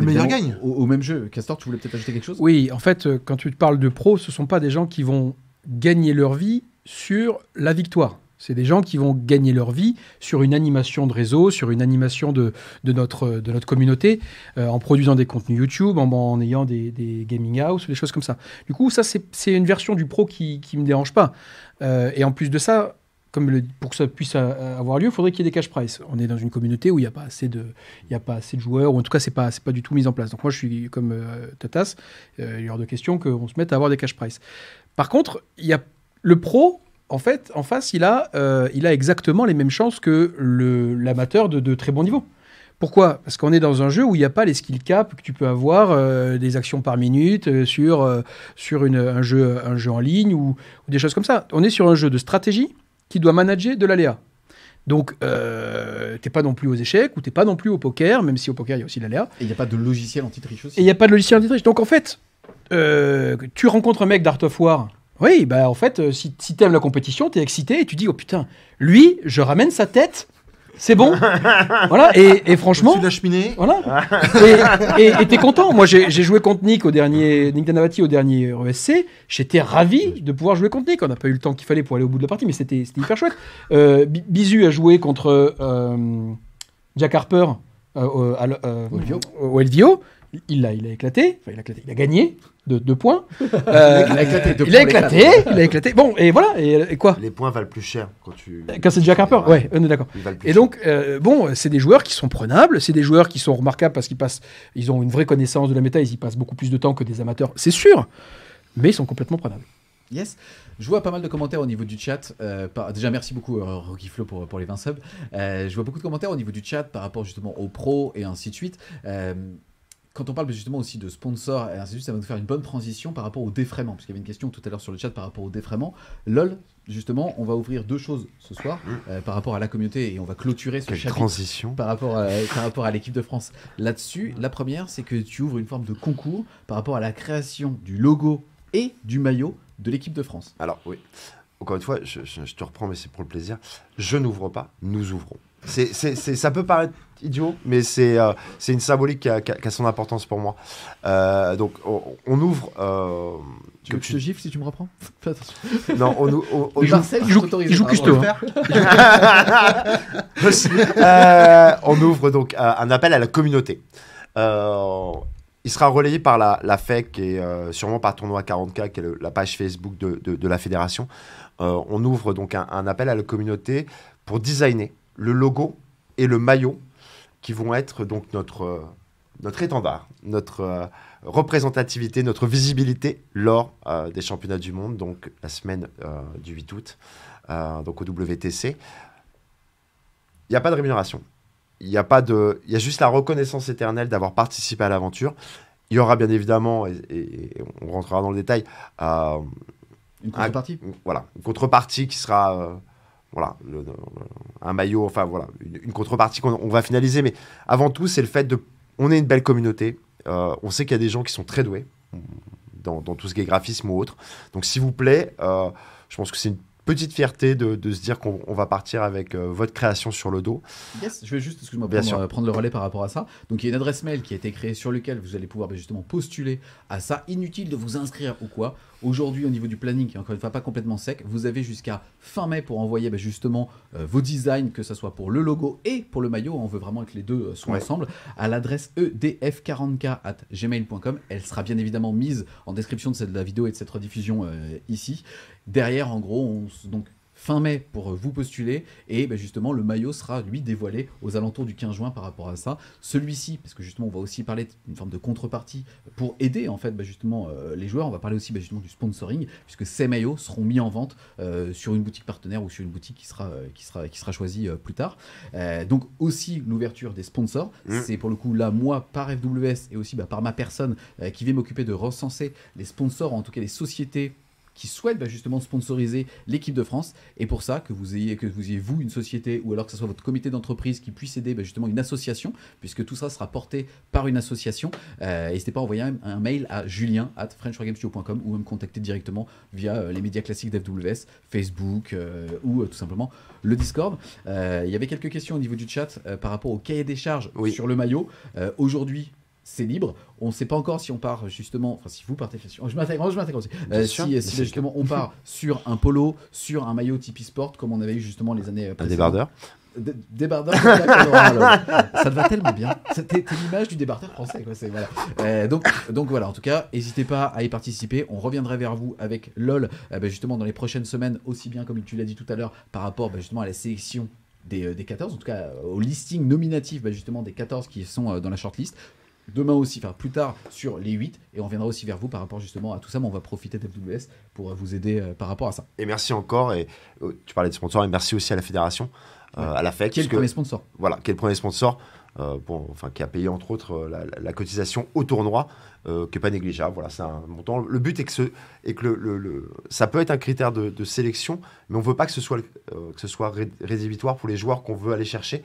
Au, même jeu. Castor, tu voulais peut-être ajouter quelque chose Oui, en fait, euh, quand tu te parles de pro, ce ne sont pas des gens qui vont gagner leur vie sur la victoire. C'est des gens qui vont gagner leur vie sur une animation de réseau, sur une animation de, de notre, de notre communauté, euh, en produisant des contenus YouTube, en, en ayant des, gaming house, des choses comme ça. Du coup, ça, c'est une version du pro qui ne me dérange pas. Euh, et en plus de ça, pour que ça puisse euh, avoir lieu, il faudrait qu'il y ait des cash price. On est dans une communauté où il n'y a pas assez de, il y a pas assez de joueurs, ou en tout cas c'est pas, pas du tout mis en place. Donc moi je suis comme euh, Tatas, euh, il il a hors de question qu'on se mette à avoir des cash price. Par contre, il y le pro. En fait, en face, il a, exactement les mêmes chances que l'amateur de, très bon niveau. Pourquoi Parce qu'on est dans un jeu où il n'y a pas les skill caps que tu peux avoir, des actions par minute sur, un, jeu, en ligne ou, des choses comme ça. On est sur un jeu de stratégie qui doit manager de l'aléa. Donc, euh, t'es pas non plus aux échecs ou t'es pas non plus au poker, même si au poker il y a aussi l'aléa. Et il n'y a pas de logiciel anti-triche aussi. Et il n'y a pas de logiciel anti-triche. Donc en fait, euh, tu rencontres un mec d'Art Oui, bah en fait, euh, si, si t'aimes la compétition, t'es excité et tu dis oh putain, lui, je ramène sa tête c'est bon. voilà, et, franchement. tu Voilà. et t'es content. Moi, j'ai joué contre Nick au dernier, Nick Danavati au dernier ESC. J'étais ravi de pouvoir jouer contre Nick. On n'a pas eu le temps qu'il fallait pour aller au bout de la partie, mais c'était hyper chouette. Euh, Bizu a joué contre euh, Jack Harper euh, au Elvio. Euh, il a éclaté. Enfin, il a éclaté. Il a gagné de, points. Euh, il a éclaté. Il a éclaté, Bon, et voilà. Euh, et, quoi Les points valent plus cher quand tu. Quand c'est Jack Harper, ouais, on est d'accord. Et donc, euh, bon, c'est des joueurs qui sont prenables, c'est des joueurs qui sont remarquables parce qu'ils passent, ils ont une vraie connaissance de la méta, ils y passent beaucoup plus de temps que des amateurs, c'est sûr, mais ils sont complètement prenables. Yes. Je vois pas mal de commentaires au niveau du chat. Déjà, merci beaucoup, Rocky Flo, pour, les 20 subs. je vois beaucoup de commentaires au niveau du chat par rapport justement aux pros et ainsi de suite quand on parle justement aussi de sponsors et ainsi de suite, ça va nous faire une bonne transition par rapport au défraiement, puisqu'il y avait une question tout à l'heure sur le chat par rapport au défraiement. LOL, justement, on va ouvrir deux choses ce soir mmh. euh, par rapport à la communauté et on va clôturer ce transition. Euh, par rapport à, l'équipe de France là-dessus. Mmh. La première, c'est que tu ouvres une forme de concours par rapport à la création du logo et du maillot de l'équipe de France. Alors oui, encore une fois, je te reprends, mais c'est pour le plaisir. Je n'ouvre pas, nous ouvrons. C'est, ça peut paraître idiot, mais c'est euh, c'est une symbolique qui a, son importance pour moi. Euh, donc on, ouvre. Euh, tu veux que je te gifle si tu me reprends Non, on, on, on Marcel, joue, il joue, Custo. on ouvre donc un appel à la communauté. il sera relayé par la, FEC et sûrement par Tournoi 40K, qui est la page Facebook de, de, la fédération. on ouvre donc un, un, appel à la communauté pour designer le logo et le maillot qui vont être donc notre, euh, notre étendard, notre euh, représentativité, notre visibilité lors euh, des championnats du monde, donc la semaine du 8 août, donc au WTC. Il n'y a pas de rémunération. Il y a pas de, il y a juste la reconnaissance éternelle d'avoir participé à l'aventure. Il y aura bien évidemment, et, on rentrera dans le détail, une contrepartie. voilà, contrepartie qui sera voilà, un maillot, enfin voilà, une, contrepartie qu'on va finaliser. Mais avant tout, c'est le fait de. On est une belle communauté. Euh, on sait qu'il y a des gens qui sont très doués dans, tout ce qui est graphisme ou autre. Donc, s'il vous plaît, euh, je pense que c'est une petite fierté de, se dire qu'on va partir avec euh, votre création sur le dos. je vais juste, excuse-moi, prendre, prendre, le relais par rapport à ça. Donc il y a une adresse mail qui a été créée sur laquelle vous allez pouvoir ben, justement postuler à ça. Inutile de vous inscrire ou quoi. Aujourd'hui, au niveau du planning, qui est encore une fois pas complètement sec, vous avez jusqu'à fin mai pour envoyer bah, justement euh, vos designs, que ce soit pour le logo et pour le maillot. On veut vraiment que les deux euh, soient ensemble à l'adresse edf40k@gmail.com. Elle sera bien évidemment mise en description de, cette, la vidéo et de cette rediffusion euh, ici. Derrière, en gros, on, donc fin mai pour euh, vous postuler. Et ben, justement, le maillot sera lui dévoilé aux alentours du 15 juin par rapport à ça. Celui-ci, parce que justement, on va aussi parler d'une forme de contrepartie pour aider en fait ben, justement euh, les joueurs. On va parler aussi ben, justement du sponsoring, puisque ces maillots seront mis en vente euh, sur une boutique partenaire ou sur une boutique qui sera, qui sera, qui sera choisie plus tard. donc aussi l'ouverture des sponsors. Mmh. C'est pour le coup là, moi, par FWS et aussi par ma personne qui vais m'occuper de recenser les sponsors, en tout cas les sociétés qui souhaitent bah, justement sponsoriser l'équipe de France. Et pour ça, que vous ayez, que vous ayez vous une société ou alors que ce soit votre comité d'entreprise qui puisse aider bah, justement une association, puisque tout ça sera porté par une association. Euh, n'hésitez pas à envoyer un, mail à julien ou à me contacter directement via euh, les médias classiques d'FWS, Facebook euh, ou tout simplement le Discord. Il y avait quelques questions au niveau du chat par rapport au cahier des charges sur le maillot. Aujourd'hui, c'est libre. On ne sait pas encore si on part justement, enfin si vous partez, oh, je je m'intègre aussi. Euh, si, justement on part sur un polo, sur un maillot Tipeee Sport, comme on avait eu justement les années euh, précédentes. Un débardeur débardeur ça te va tellement bien C'était l'image du débardeur français euh, donc, donc voilà en tout cas n'hésitez pas à y participer on reviendra vers vous avec LOL bah, justement dans les prochaines semaines aussi bien comme tu l'as dit tout à l'heure par rapport bah, justement à la sélection des, 14 en tout cas au listing nominatif bah, justement des 14 qui sont dans la shortlist demain aussi, enfin plus tard, sur les 8. Et on viendra aussi vers vous par rapport justement à tout ça. Mais on va profiter de d'FWS pour vous aider euh, par rapport à ça. Et merci encore. Et euh, tu parlais de sponsors. Et merci aussi à la fédération, euh, à la FEC. Qui est le premier sponsor Voilà, qui est le premier sponsor enfin, qui a payé entre autres la, cotisation au tournoi, euh, qui n'est pas négligeable. Voilà, c'est un montant. Le but est que, ça peut être un critère de, sélection, mais on ne veut pas que ce soit, que pour les joueurs qu'on veut aller chercher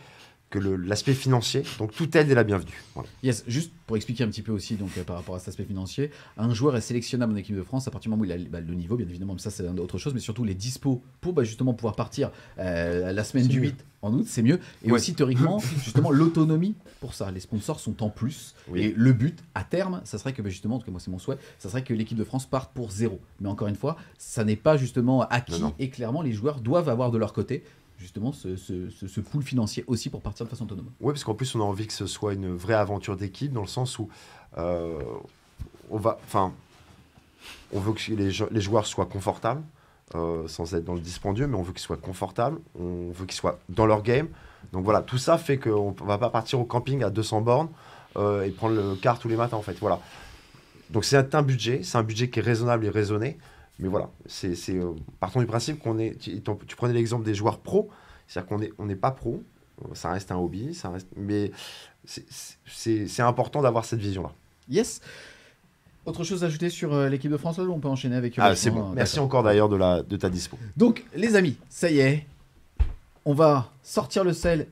que l'aspect financier. Donc toute aide est la bienvenue. Yes, juste pour expliquer un petit peu aussi donc, euh, par rapport à cet aspect financier, un joueur est sélectionnable en équipe de France à partir du moment où il a le bah, niveau, bien évidemment, mais ça c'est autre chose, mais surtout les dispos pour bah, justement pouvoir partir euh, la semaine du 8 en août, c'est mieux. Et aussi théoriquement, justement, l'autonomie pour ça. Les sponsors sont en plus. Et le but, à terme, ça serait que, bah, justement, en tout cas, moi, c'est mon souhait, ça serait que l'équipe de France parte pour zéro. Mais encore une fois, ça n'est pas justement acquis. Et clairement, les joueurs doivent avoir de leur côté justement ce, pool financier aussi pour partir de façon autonome. Oui, parce qu'en plus, on a envie que ce soit une vraie aventure d'équipe, dans le sens où euh, on va, enfin, on veut que les, joueurs soient confortables, euh, sans être dans le dispendieux, mais on veut qu'ils soient confortables, on veut qu'ils soient dans leur game. Donc voilà, tout ça fait qu'on ne va pas partir au camping à 200 bornes euh, et prendre le car tous les matins, en fait. Voilà. Donc c'est un budget, c'est un budget qui est raisonnable et raisonné. Mais voilà, c'est euh, partant du principe qu'on est. Tu, prenais l'exemple des joueurs pros. c'est-à-dire qu'on n'est on n'est pas pro, euh, ça reste un hobby, ça reste, mais c'est important d'avoir cette vision-là. Yes. Autre chose à ajouter sur euh, l'équipe de France, on peut enchaîner avec. Ah, c'est bon. Merci encore d'ailleurs de, de ta dispo. Donc, les amis, ça y est, on va sortir le sel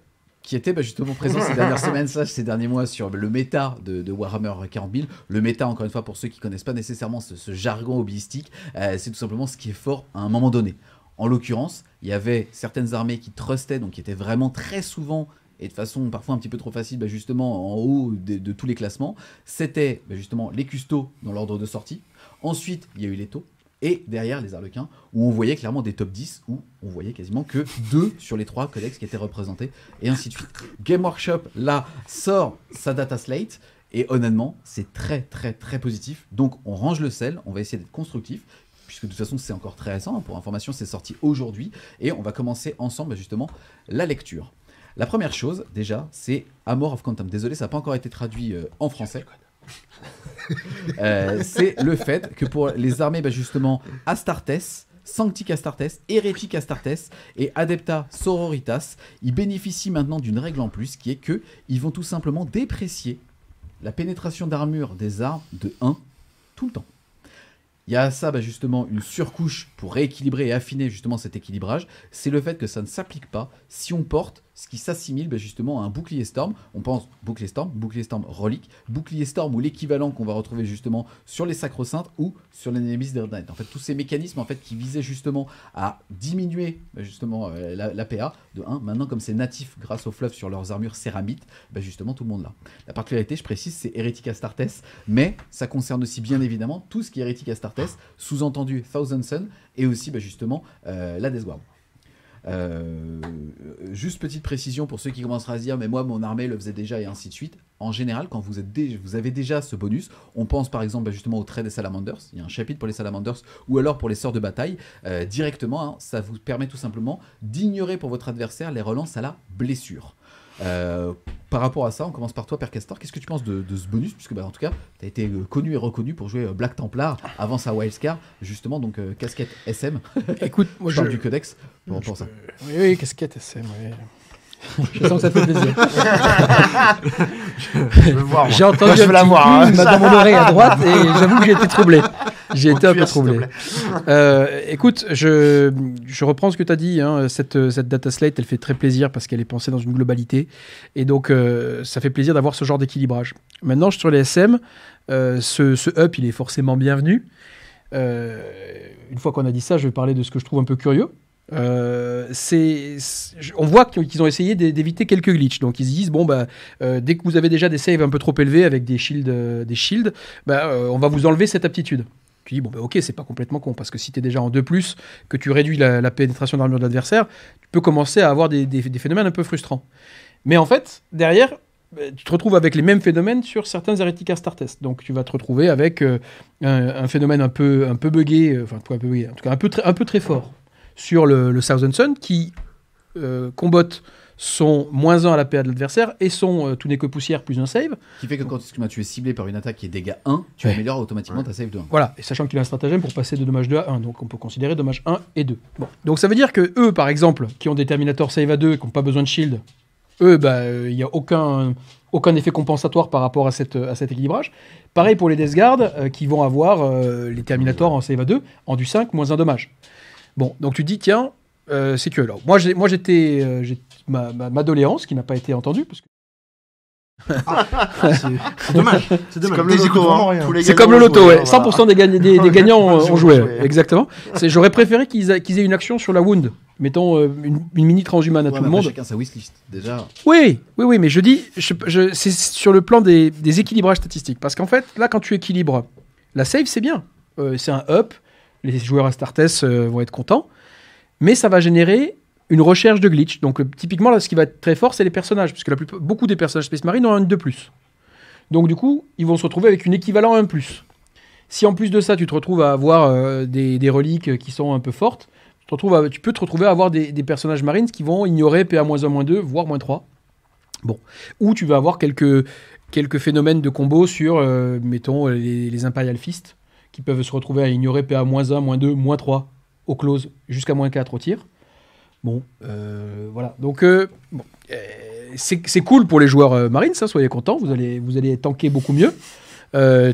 qui était bah, justement présent ces dernières semaines, ces derniers mois sur le méta de, Warhammer 40 Le méta, encore une fois, pour ceux qui connaissent pas nécessairement ce, jargon hobbyistique, euh, c'est tout simplement ce qui est fort à un moment donné. En l'occurrence, il y avait certaines armées qui trustaient, donc qui étaient vraiment très souvent et de façon parfois un petit peu trop facile, bah, justement en haut de, tous les classements. C'était bah, justement les custos dans l'ordre de sortie. Ensuite, il y a eu les taux et derrière les Arlequins, où on voyait clairement des top 10, où on voyait quasiment que deux sur les trois codex qui étaient représentés, et ainsi de suite. Game Workshop, là, sort sa data slate, et honnêtement, c'est très très très positif. Donc on range le sel, on va essayer d'être constructif, puisque de toute façon c'est encore très récent, hein, pour information c'est sorti aujourd'hui, et on va commencer ensemble justement la lecture. La première chose, déjà, c'est Amor of Quantum. Désolé, ça n'a pas encore été traduit euh, en français. Euh, c'est le fait que pour les armées, bah, justement, Astartes, Sanctique Astartes, Hérétique Astartes et Adepta Sororitas, ils bénéficient maintenant d'une règle en plus qui est que ils vont tout simplement déprécier la pénétration d'armure des armes de 1 tout le temps. Il y a ça bah, justement une surcouche pour rééquilibrer et affiner justement cet équilibrage, c'est le fait que ça ne s'applique pas si on porte ce qui s'assimile ben, justement à un bouclier Storm. On pense bouclier Storm, bouclier Storm relique, bouclier Storm ou l'équivalent qu'on va retrouver justement sur les Sacro-Saintes ou sur les Némis En fait, tous ces mécanismes en fait, qui visaient justement à diminuer ben, justement euh, l'APA de 1. Maintenant, comme c'est natif grâce au fleuve sur leurs armures céramites, ben, justement tout le monde là. La particularité, je précise, c'est Hérétique Astartes, mais ça concerne aussi bien évidemment tout ce qui est Hérétique Astartes, sous-entendu Thousand Sun et aussi justement euh, la Death Guard. Euh, juste petite précision pour ceux qui commencent à se dire, mais moi, mon armée le faisait déjà et ainsi de suite. En général, quand vous, êtes vous avez déjà ce bonus, on pense par exemple bah, justement au trait des salamanders. Il y a un chapitre pour les salamanders ou alors pour les sorts de bataille. Euh, directement, hein, ça vous permet tout simplement d'ignorer pour votre adversaire les relances à la blessure. Euh, par rapport à ça, on commence par toi, Père Castor. Qu'est-ce que tu penses de, ce bonus Puisque, bah, en tout cas, tu as été euh, connu et reconnu pour jouer euh, Black Templar avant sa Wildscar, justement, donc casquette SM. Écoute, moi, je, parle du Codex pour, pour ça. Oui, oui, casquette SM, oui. Je sens que ça fait plaisir. je veux J'ai entendu je veux la voir, hein. mon à droite et j'avoue que j'ai été troublé. J'ai été un peu troublé. Euh, écoute, je, je, reprends ce que tu as dit. Hein, cette, euh, cette data slate, elle fait très plaisir parce qu'elle est pensée dans une globalité. Et donc, euh, ça fait plaisir d'avoir ce genre d'équilibrage. Maintenant, sur les SM, ce, ce, up, il est forcément bienvenu. une fois qu'on a dit ça, je vais parler de ce que je trouve un peu curieux. c'est, on voit qu'ils ont essayé d'éviter quelques glitches. Donc ils se disent bon bah dès que vous avez déjà des saves un peu trop élevés avec des shields, des shields, bah, on va vous enlever cette aptitude bon, ben, ok, c'est pas complètement con, parce que si tu es déjà en 2, que tu réduis la, pénétration d'armure de l'adversaire, tu peux commencer à avoir des, des, phénomènes un peu frustrants. Mais en fait, derrière, ben, tu te retrouves avec les mêmes phénomènes sur certains hérétiques star test. Donc tu vas te retrouver avec euh, un, phénomène un peu, un peu bugué, euh, enfin un peu en tout cas un peu, un peu très fort sur le, le Sun qui euh, sont moins 1 à la PA de l'adversaire et sont euh, tout n'est que poussière plus un save. Qui fait que quand tu, es ciblé par une attaque qui est dégâts 1, tu améliores automatiquement ta save de 1. Voilà, et sachant qu'il a un stratagème pour passer de dommage 2 à 1, donc on peut considérer dommage 1 et 2. Bon. Donc ça veut dire que eux, par exemple, qui ont des Terminators save à 2 et qui n'ont pas besoin de shield, eux, il bah, n'y euh, a aucun, aucun effet compensatoire par rapport à, cette, à cet équilibrage. Pareil pour les Death Guard euh, qui vont avoir les Terminators en save à 2 en du 5 moins un dommage. Bon, donc tu dis, tiens, c'est que alors. Moi, j'étais ma, ma, qui n'a pas été entendue. Parce que... Ah. Ah, c'est dommage. C'est comme, le loto. 100% hein. des, gagnants, des, ont joué. Exactement. J'aurais préféré qu'ils aient une action sur la Wound. Mettons euh, une, mini transhumane à tout le monde. déjà. Oui, oui, oui, mais je dis, c'est sur le plan des, équilibrages statistiques. Parce qu'en fait, là, quand tu équilibres, la save, c'est bien. Euh, c'est un up. Les joueurs à euh, vont être contents. Mais ça va générer une recherche de glitch. Donc, typiquement, là, ce qui va être très fort, c'est les personnages, puisque la beaucoup des personnages Space Marine ont un de plus. Donc, du coup, ils vont se retrouver avec une équivalent à un plus. Si en plus de ça, tu te retrouves à avoir euh, des, reliques euh, qui sont un peu fortes, tu, tu peux te retrouver à avoir des, personnages marines qui vont ignorer PA-1-2, voire moins 3. Bon. Ou tu vas avoir quelques, quelques phénomènes de combo sur, euh, mettons, les, les, Imperial qui peuvent se retrouver à ignorer PA-1, 2, 3, au close, jusqu'à moins 4 au tir. Bon, euh, voilà. Donc, euh, euh, c'est cool pour les joueurs Marines, ça, hein, soyez contents. Vous allez, vous allez tanker beaucoup mieux.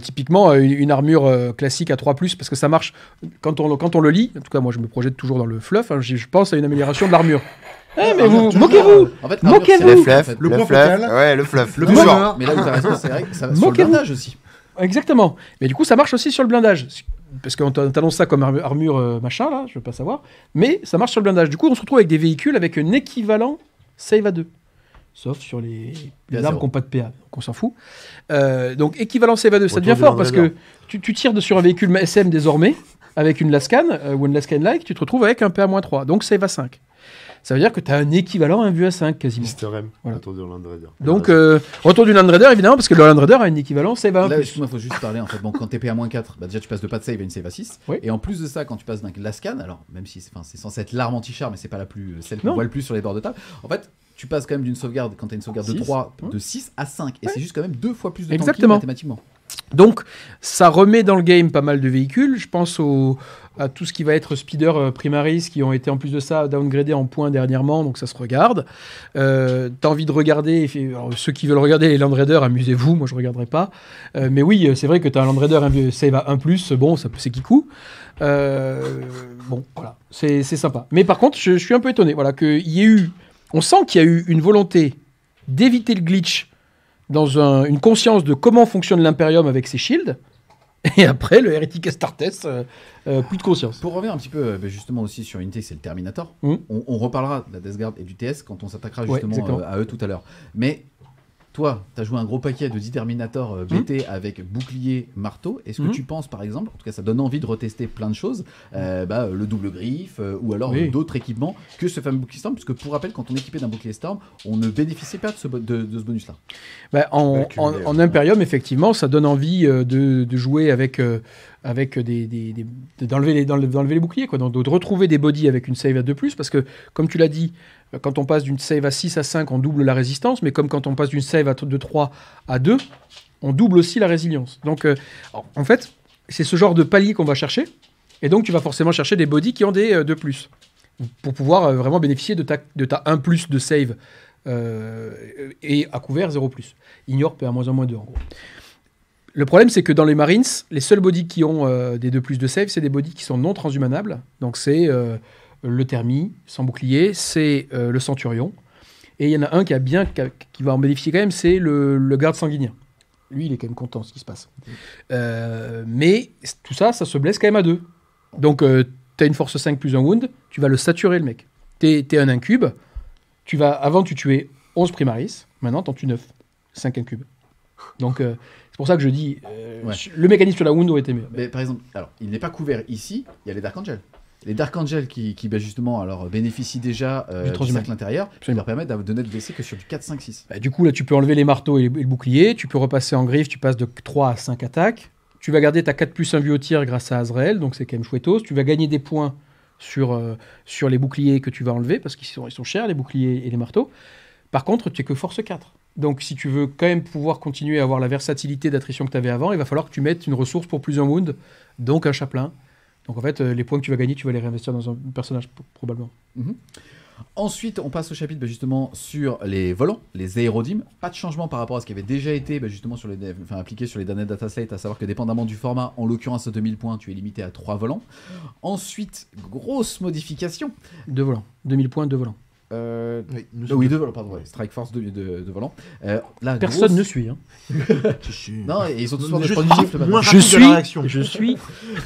typiquement, une armure classique à 3, parce que ça marche. Quand on, quand on le lit, en tout cas, moi je me projette toujours dans le fluff, hein, je, pense à une amélioration de l'armure. Eh, mais vous, moquez-vous! En fait, moquez-vous! Le, le, le fluff, ouais, le fluff, le Mais là vous avez raison, c'est vrai que ça va sur le blindage aussi. Exactement. Mais du coup, ça marche aussi sur le blindage parce qu'on t'annonce ça comme armure euh, machin, là, je veux pas savoir, mais ça marche sur le blindage. Du coup, on se retrouve avec des véhicules avec un équivalent save à 2. Sauf sur les, armes qui n'ont pas de PA, donc on s'en fout. Euh, donc équivalent save à 2, ça devient fort parce que tu, tires sur un véhicule SM désormais, avec une Lascan euh, ou une Lascan-like, tu te retrouves avec un PA-3, donc save 5 ça veut dire que tu as un équivalent à un vue à 5 quasiment. Mister M, retour du Land Raider. Donc, euh, retour du Land Raider, évidemment, parce que le Land Raider a un équivalent save à Là, il faut juste parler. En fait, bon, quand t'es PA-4, bah, déjà, tu passes de pas de save à une save à 6. Et en plus de ça, quand tu passes d'un scan, alors même si c'est censé être l'arme anti-char, mais c'est pas la plus, euh, celle qu'on voit le plus sur les bords de table, en fait, tu passes quand même d'une sauvegarde, quand tu as une sauvegarde de 3, de 6 à 5. Et c'est juste quand même deux fois plus de temps mathématiquement. Donc, ça remet dans le game pas mal de véhicules. Je pense au, à tout ce qui va être speeder euh, primaris, qui ont été en plus de ça downgradés en points dernièrement, donc ça se regarde. Euh, T'as envie de regarder, ceux qui veulent regarder les Land Raiders, amusez-vous, moi je ne regarderai pas. Euh, mais oui, c'est vrai que t'as un Land Raider un save à 1 plus, bon, ça c'est qui coûte euh, bon, voilà, c'est sympa. Mais par contre, je, suis un peu étonné, voilà, qu'il y ait eu, on sent qu'il y a eu une volonté d'éviter le glitch dans une conscience de comment fonctionne l'Imperium avec ses shields. Et après, le hérétique Astartes, euh, euh de conscience. Pour revenir un petit peu euh, ben, justement aussi sur Unity, c'est le Terminator. Hmm. On, reparlera de la Death Guard et du TS quand on s'attaquera justement euh, à eux tout à l'heure. Mais toi, tu as joué un gros paquet de 10 Terminator euh, BT mmh. avec bouclier, marteau. Est-ce que mmh. tu penses, par exemple, en tout cas, ça donne envie de retester plein de choses, euh, mmh. bah, le double griffe euh, ou alors d'autres équipements que ce fameux bouclier Storm Puisque pour rappel, quand on est équipé d'un bouclier Storm, on ne bénéficie pas de ce, bonus-là. Bah, en, Imperium, effectivement, ça donne envie de, jouer avec avec des, d'enlever les, les boucliers, quoi, de, retrouver des bodies avec une save à 2 plus, parce que, comme tu l'as dit, euh, quand on passe d'une save à 6 à 5, on double la résistance, mais comme quand on passe d'une save à de 3 à 2, on double aussi la résilience. Donc, euh, en fait, c'est ce genre de palier qu'on va chercher, et donc tu vas forcément chercher des bodies qui ont des 2 euh, plus, pour pouvoir vraiment bénéficier de ta, de 1 plus de save. et à couvert 0 plus. Ignore pa moins 2 en gros. Le problème, c'est que dans les Marines, les seuls bodies qui ont euh, des 2 plus de save, c'est des bodies qui sont non transhumanables. Donc c'est euh, le thermie sans bouclier, c'est euh, le centurion. Et il y en a un qui a bien, qui, va en bénéficier quand même, c'est le, garde sanguinien. Lui, il est quand même content de ce qui se passe. mais tout ça, ça se blesse quand même à deux. Donc tu as une force 5 plus un wound, tu vas le saturer le mec. T'es es un incube, tu vas, avant tu tuais 11 primaris, maintenant t'en tues 9, 5 incubes. Donc, c'est pour ça que je dis, euh, le mécanisme sur la Wound aurait été mieux. Mais par exemple, alors, il n'est pas couvert ici, il y a les Dark Angels. Les Dark Angels qui, ben, justement, alors, bénéficient déjà euh, du, l'intérieur, à l'intérieur, qui leur permettent de ne laisser que sur du 4-5-6. Bah, du coup, là, tu peux enlever les marteaux et, le bouclier, tu peux repasser en griffe, tu passes de 3 à 5 attaques. Tu vas garder ta 4 plus 1 vue au tir grâce à Azrael, donc c'est quand même chouette. Tu vas gagner des points sur, euh, sur les boucliers que tu vas enlever, parce qu'ils sont, ils sont chers, les boucliers et les marteaux. Par contre, tu n'es que force 4. Donc, si tu veux quand même pouvoir continuer à avoir la versatilité d'attrition que tu avais avant, il va falloir que tu mettes une ressource pour plusieurs Wounds, donc un chaplain. Donc, en fait, euh, les points que tu vas gagner, tu vas les réinvestir dans un personnage, probablement. Mhm. Ensuite, on passe au chapitre bah, justement sur les volants, les aérodymes. Pas de changement par rapport à ce qui avait déjà été bah, justement sur les, enfin, appliqué sur les derniers datasets, à savoir que dépendamment du format, en l'occurrence à 2000 points, tu es limité à 3 volants. Ensuite, grosse modification. Deux volants, 2000 points, deux volants. Euh, oui, nous euh, Strike Force de, volant. Euh, Personne ne suit. Hein. non, ils sont tous de prendre Je suis. Je suis.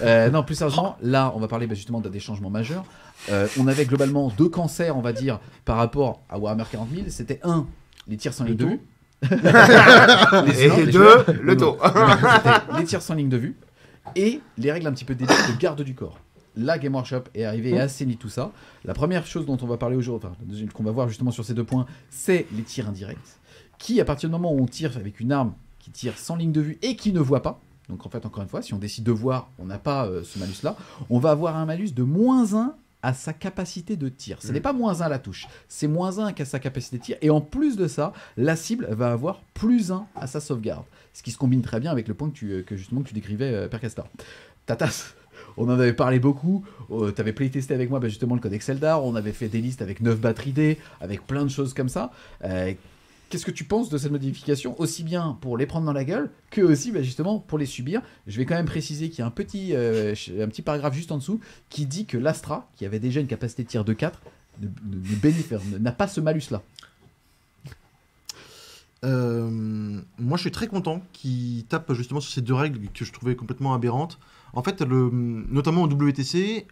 non, plus sérieusement, là, on va parler bah, justement des changements majeurs. on avait globalement deux cancers, on va dire, par rapport à Warhammer 40 000. C'était un, les tirs sans ligne de vue. et deux, le taux. les tirs sans ligne de vue. Et les règles un petit peu délicates de garde du corps la Game Workshop est arrivée mm. et assainit tout ça. La première chose dont on va parler aujourd'hui, enfin, qu'on va voir justement sur ces deux points, c'est les tirs indirects, qui, à partir du moment où on tire avec une arme qui tire sans ligne de vue et qui ne voit pas, donc en fait, encore une fois, si on décide de voir, on n'a pas euh, ce malus-là, on va avoir un malus de moins 1 à sa capacité de tir. Ce mm. n'est pas moins 1 à la touche, c'est moins 1 qu'à sa capacité de tir. Et en plus de ça, la cible va avoir plus 1 à sa sauvegarde. Ce qui se combine très bien avec le point que, tu, euh, que justement tu décrivais, euh, tata on en avait parlé beaucoup. Euh, tu avais playtesté avec moi ben, justement le codex Eldar. On avait fait des listes avec 9 batteries D, avec plein de choses comme ça. Euh, qu'est-ce que tu penses de cette modification, aussi bien pour les prendre dans la gueule que aussi ben, justement pour les subir Je vais quand même préciser qu'il y a un petit, euh, un petit paragraphe juste en dessous qui dit que l'Astra, qui avait déjà une capacité de tir de 4, n'a pas ce malus-là. moi, je suis très content qu'il tape justement sur ces deux règles que je trouvais complètement aberrantes. En fait, notamment au WTC,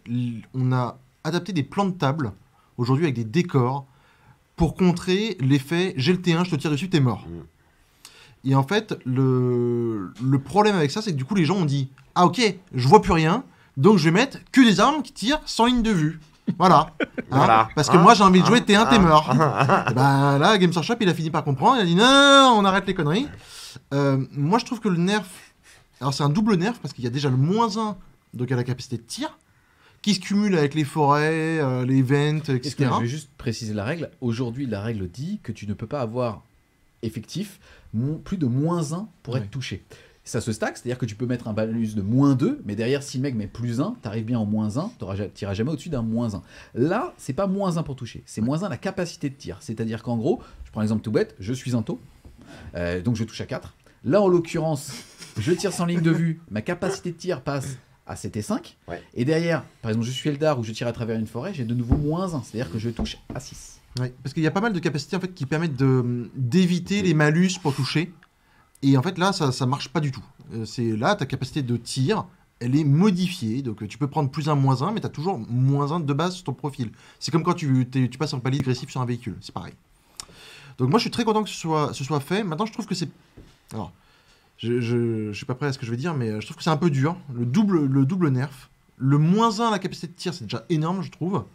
on a adapté des plans de table aujourd'hui avec des décors pour contrer l'effet j'ai le T1, je te tire dessus, t'es mort. Mm. Et en fait, le, problème avec ça, c'est que du coup, les gens ont dit Ah, ok, je vois plus rien, donc je vais mettre que des armes qui tirent sans ligne de vue. Voilà. Hein voilà. parce que moi, j'ai envie de jouer T1, t'es hein mort. Hein Et ben là, Games Workshop, il a fini par comprendre. Il a dit non, on arrête les conneries. Euh, moi, je trouve que le nerf alors c'est un double nerf parce qu'il y a déjà le moins 1 donc à la capacité de tir qui se cumule avec les forêts, euh, les vents, etc. je vais juste préciser la règle. Aujourd'hui, la règle dit que tu ne peux pas avoir effectif plus de moins 1 pour être touché. Ça se stack, c'est-à-dire que tu peux mettre un bonus de moins 2, mais derrière, si le mec met plus 1, t'arrives bien en moins 1, t'iras jamais au-dessus d'un moins 1. Là, c'est pas moins 1 pour toucher, c'est moins 1 la capacité de tir. C'est-à-dire qu'en gros, je prends exemple tout bête, je suis un taux, euh, donc je touche à 4. Là, en l'occurrence, je tire sans ligne de vue, ma capacité de tir passe à 7 et 5. Et derrière, par exemple, je suis Eldar ou je tire à travers une forêt, j'ai de nouveau moins 1, c'est-à-dire que je touche à 6. parce qu'il y a pas mal de capacités en fait, qui permettent d'éviter les malus pour toucher. Et en fait, là, ça ne marche pas du tout. Euh, c'est Là, ta capacité de tir, elle est modifiée. Donc, euh, tu peux prendre plus 1, moins 1, mais tu as toujours moins 1 de base sur ton profil. C'est comme quand tu, tu passes en palier agressif sur un véhicule. C'est pareil. Donc, moi, je suis très content que ce soit, ce soit fait. Maintenant, je trouve que c'est alors, je, ne suis pas prêt à ce que je vais dire, mais euh, je trouve que c'est un peu dur. Le double, le double nerf. Le moins 1 à la capacité de tir, c'est déjà énorme, je trouve.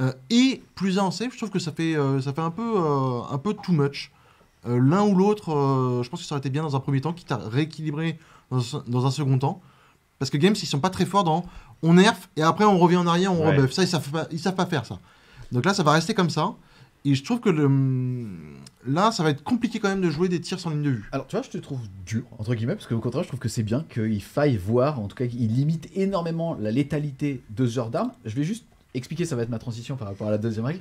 Euh, et plus 1 en je trouve que ça fait, euh, ça fait un, peu, un peu too much. L'un ou l'autre, je pense que ça aurait été bien dans un premier temps, quitte à rééquilibrer dans, un, second temps. Parce que Games, ils sont pas très forts dans on nerf et après on revient en arrière, on rebuff. Ça, ils savent, pas, ils savent pas faire ça. Donc là, ça va rester comme ça. Et je trouve que le... là, ça va être compliqué quand même de jouer des tirs sans ligne de vue. Alors, tu vois, je te trouve dur, entre guillemets, parce que, au contraire, je trouve que c'est bien qu'il faille voir, en tout cas, qu'il limite énormément la létalité de ce genre d'arme Je vais juste expliquer, ça va être ma transition par rapport à la deuxième règle.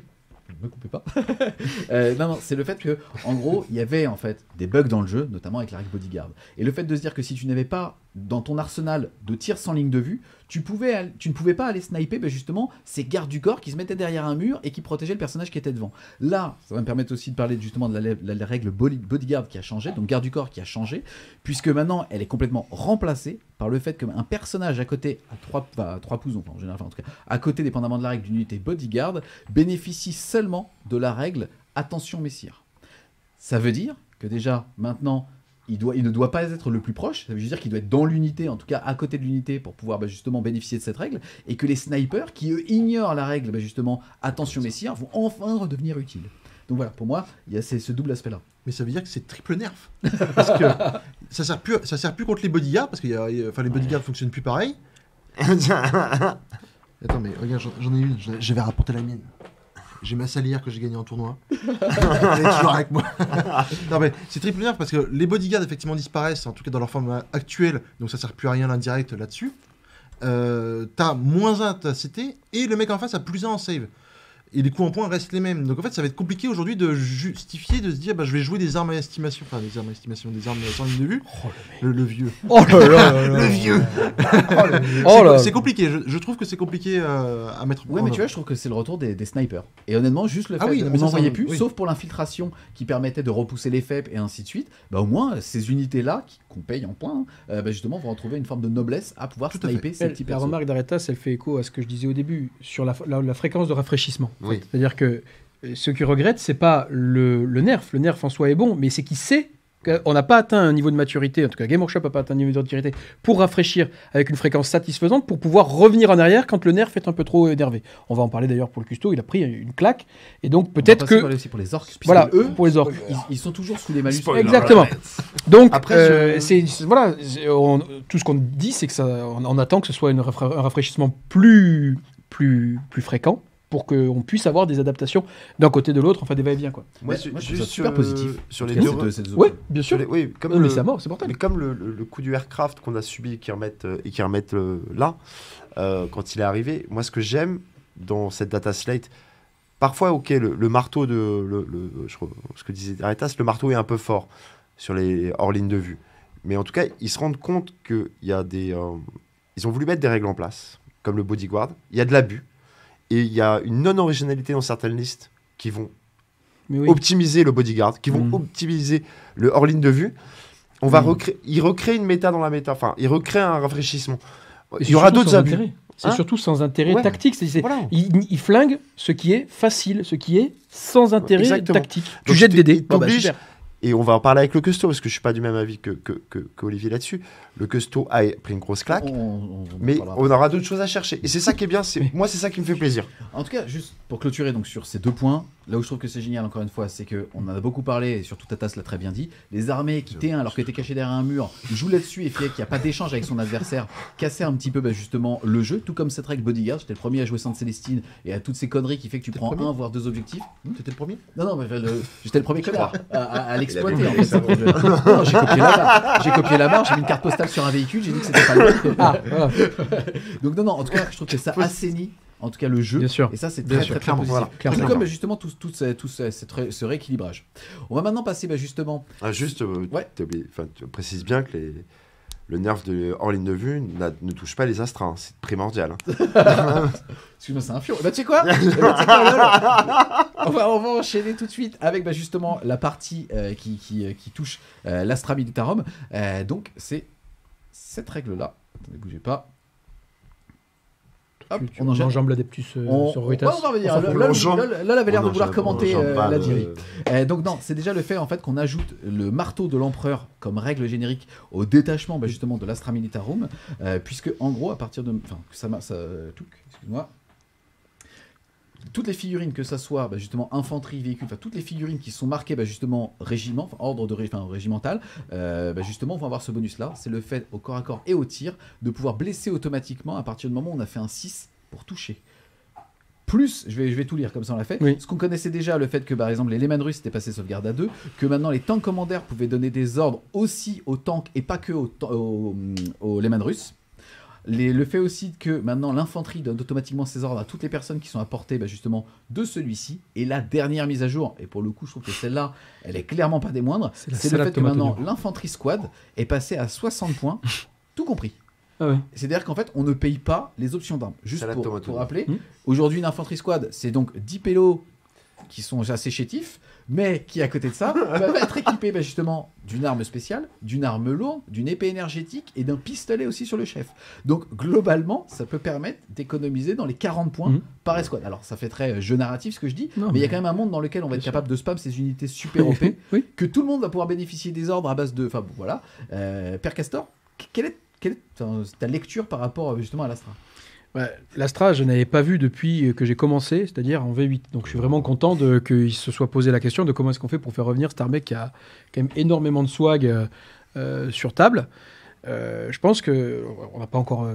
Ne me coupez pas. Euh, non, non, c'est le fait que, en gros, il y avait en fait des bugs dans le jeu, notamment avec la règle bodyguard. Et le fait de se dire que si tu n'avais pas dans ton arsenal de tirs sans ligne de vue, tu, pouvais, tu ne pouvais pas aller sniper mais ben, justement ces gardes du corps qui se mettaient derrière un mur et qui protégeaient le personnage qui était devant. Là, ça va me permettre aussi de parler justement de la, la, règle bodyguard qui a changé, donc garde du corps qui a changé, puisque maintenant elle est complètement remplacée par le fait qu'un personnage à côté, à 3, pouces, enfin, en général, en tout cas, à côté dépendamment de la règle d'unité bodyguard, bénéficie seulement de la règle attention messire. Ça veut dire que déjà maintenant il, doit, il ne doit pas être le plus proche, ça veut dire qu'il doit être dans l'unité, en tout cas à côté de l'unité, pour pouvoir bah, justement bénéficier de cette règle, et que les snipers, qui eux ignorent la règle, bah, justement, attention messieurs, vont enfin redevenir utiles. Donc voilà, pour moi, il y a ce double aspect-là. Mais ça veut dire que c'est triple nerf. parce que ça sert sert plus contre les bodyguards, parce que y enfin, les bodyguards ne fonctionnent plus pareil. Attends, mais regarde, j'en ai une, je vais rapporter la mienne j'ai ma salière que j'ai gagnée en tournoi. Elle est toujours avec moi. non, mais c'est triple nerf parce que les bodyguards, effectivement, disparaissent, en tout cas dans leur forme actuelle, donc ça sert plus à rien l'indirect là-dessus. Euh, t'as moins 1 à ta CT et le mec en face a plus un en save et les coups en points restent les mêmes. Donc en fait, ça va être compliqué aujourd'hui de justifier, de se dire, bah, je vais jouer des armes à estimation, enfin des armes à estimation, des armes sans ligne de vue. Oh, le, vieux. Oh là là, le vieux. oh, oh c'est compliqué. Je, trouve que c'est compliqué euh, à mettre. Oui mais tu vois, je trouve que c'est le retour des, snipers. Et honnêtement, juste le ah fait ah qu'on n'en voyait plus, sauf pour l'infiltration qui permettait de repousser les faibles et ainsi de suite. Bah au moins, ces unités là qu'on paye en points, euh, bah, justement, vont retrouver une forme de noblesse à pouvoir Tout sniper ces petits La remarque d'Aretas, elle fait écho à ce que je disais au début sur la, la fréquence de rafraîchissement. C'est-à-dire que euh, ce qui regrette, c'est pas le, nerf. Le nerf en soi est bon, mais c'est qu'il sait qu'on n'a pas atteint un niveau de maturité, en tout cas Game Workshop n'a pas atteint un niveau de maturité, pour rafraîchir avec une fréquence satisfaisante, pour pouvoir revenir en arrière quand le nerf est un peu trop énervé. On va en parler d'ailleurs pour le custo, il a pris une claque, et donc peut-être que... C'est pour les orques, voilà, eux, pour les orques. Ils, sont toujours sous des malus. Exactement. Donc, Après, euh, voilà, tout ce qu'on dit, c'est que ça, attend que ce soit une un rafraîchissement plus, plus, plus fréquent, pour qu'on puisse avoir des adaptations d'un côté de l'autre, enfin des va-et-vient. Quoi. Moi, je suis super positif. Sur les deux. Oui, bien sûr. oui, comme le, mais mort, c'est comme le, coup du aircraft qu'on a subi et qui remettent, euh, et qui euh, là, euh, quand il est arrivé, moi, ce que j'aime dans cette data slate, parfois, ok, le, marteau de. Le, je, ce que disait Aretas, le marteau est un peu fort sur les hors ligne de vue. Mais en tout cas, ils se rendent compte qu'il y a des. ils ont voulu mettre des règles en place, comme le bodyguard. Il y a de l'abus il y a une non-originalité dans certaines listes qui vont optimiser le bodyguard, qui vont mhm. optimiser le hors ligne de vue. On va mhm. recréer, il recrée une méta dans la méta, enfin, il recrée un rafraîchissement. Il y aura d'autres abus. C'est hein surtout sans intérêt tactique. il, flingue ce qui est facile, ce qui est sans intérêt tactique. tu jettes des dés. Et on va en parler avec le Custo, parce que je suis pas du même avis que, que, que, Olivier là-dessus. Le Custo a pris une grosse claque, mais on, aura d'autres choses à chercher. Et c'est ça qui est bien, c'est, moi c'est ça qui me fait plaisir. En tout cas, juste pour clôturer donc sur ces deux points, là où je trouve que c'est génial, encore une fois, c'est qu'on en a beaucoup parlé, et surtout Tatas l'a très bien dit. Les armées qui t'aient, alors que t'es caché derrière un mur, jouent là-dessus et fait qu'il n'y a pas d'échange avec son adversaire, casser un petit peu bah, justement le jeu, tout comme cette règle Bodyguard. J'étais le premier à jouer Sainte Célestine et à toutes ces conneries qui fait que tu prends un voire deux objectifs. C'était hmm le premier Non, non, j'étais le premier à, l'exploiter. j'ai copié la marge. j'ai mis une carte postale sur un véhicule, j'ai dit que c'était pas le ah, Donc, non, non, en tout cas, je trouve que ça assainit en tout cas le jeu. Bien sûr. Et ça, c'est très, très, positif. Voilà. comme bah, justement tout, tout, ce, ce, rééquilibrage. On va maintenant passer bah, justement. Ah, juste, euh, ouais. tu précises bien que les, le nerf de, hors ligne de vue ne touche pas les Astra, hein. c'est primordial. Hein. Excuse-moi, c'est un fion. Bah, tu sais quoi, eh ben, on, va, enchaîner tout de suite avec bah, justement la partie euh, qui, qui, euh, touche l'astra militarum. donc, c'est cette règle-là. Ne bougez pas on, enjambe, l'Adeptus euh, sur Ruitas là, elle avait l'air de vouloir commenter euh, la bah, euh, donc non, c'est déjà le fait en fait qu'on ajoute le marteau de l'empereur comme règle générique au détachement bah, justement de l'Astra Militarum, puisque en gros à partir de, enfin ça, ça excuse-moi, toutes les figurines, que ce soit bah, justement infanterie, véhicule, enfin toutes les figurines qui sont marquées bah, justement régiment, ordre de régimental, euh, bah, justement vont avoir ce bonus-là. C'est le fait au corps à corps et au tir de pouvoir blesser automatiquement à partir du moment où on a fait un 6 pour toucher. Plus, je vais, tout lire comme ça on l'a fait, ce qu'on connaissait déjà, le fait que par exemple les Lehman russes étaient passés sauvegarde à 2, que maintenant les tanks commandaires pouvaient donner des ordres aussi aux tanks et pas que aux, aux, russes le fait aussi que maintenant l'infanterie donne automatiquement ses ordres à toutes les personnes qui sont à portée bah, justement de celui-ci. Et la dernière mise à jour, et pour le coup je trouve que celle-là, elle est clairement pas des moindres, c'est le fait que maintenant l'infanterie squad est passée à 60 points, tout compris. Ah C'est-à-dire qu'en fait, on ne paye pas les options d'armes. Juste pour, rappeler, hmm. aujourd'hui, aujourd'hui, l'infanterie squad, c'est donc 10 pélos qui sont assez chétifs mais qui à côté de ça va être équipé bah, justement d'une arme spéciale, d'une arme lourde, d'une épée énergétique et d'un pistolet aussi sur le chef. Donc globalement, ça peut permettre d'économiser dans les 40 points mhm. par escouade. Alors ça fait très euh, jeu narratif ce que je dis, mais il y a quand même un monde dans lequel on va être capable de spam ces unités super OP, que tout le monde va pouvoir bénéficier des ordres à base de... Enfin bon, voilà. Euh, Père Castor, quelle est, quelle est ta lecture par rapport euh, justement à l'Astra L'Astra, je n'avais pas vu depuis que j'ai commencé, c'est-à-dire en V8. Donc je suis vraiment content qu'il se soit posé la question de comment est-ce qu'on fait pour faire revenir cet qui a quand même énormément de swag euh, euh, sur table. Euh, je pense que on n'a pas encore, euh,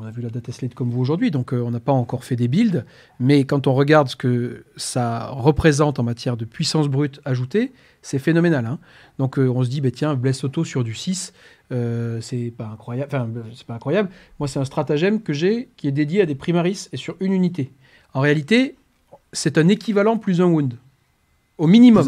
on a vu la data slate comme vous aujourd'hui, donc euh, on n'a pas encore fait des builds. Mais quand on regarde ce que ça représente en matière de puissance brute ajoutée, c'est phénoménal. Hein. Donc on se dit, bah, tiens, Bless Auto sur du 6, c'est pas incroyable. Enfin, c'est pas incroyable. Moi, c'est un stratagème que j'ai qui est dédié à des primaris et sur une unité. En réalité, c'est un équivalent plus un wound. Au minimum.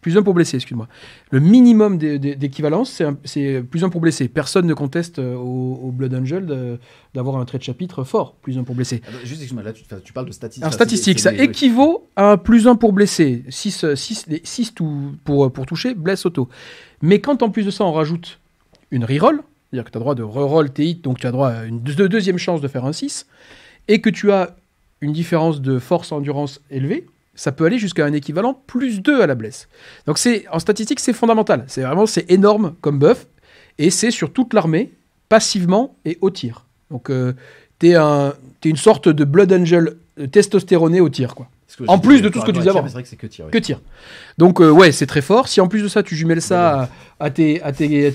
Plus un pour blesser excuse-moi. Le minimum d'équivalence, c'est plus un pour blesser Personne ne conteste euh, au, Blood Angel d'avoir un trait de chapitre fort, plus un pour blesser ah, bah, juste, excuse-moi, là, tu, parles de statistiques. un statistique, ça équivaut à un plus un pour blessé. 6 euh, pour, euh, pour toucher, blesse auto. Mais quand en plus de ça, on rajoute une reroll, c'est-à-dire que tu as droit de reroll tes hits, donc tu as droit à une deuxième chance de faire un 6, et que tu as une différence de force-endurance élevée, ça peut aller jusqu'à un équivalent plus 2 à la blesse. Donc c'est en statistique, c'est fondamental. C'est vraiment c'est énorme comme buff et c'est sur toute l'armée passivement et au tir. Donc tu euh, t'es un, une sorte de Blood Angel testostéroné au tir quoi. En plus de tout ce que tu disais avant. C'est vrai que c'est que tir. Que tir. Donc euh, ouais, c'est très fort. Si en plus de ça, tu jumelles ça bah, bah. à, tes, à,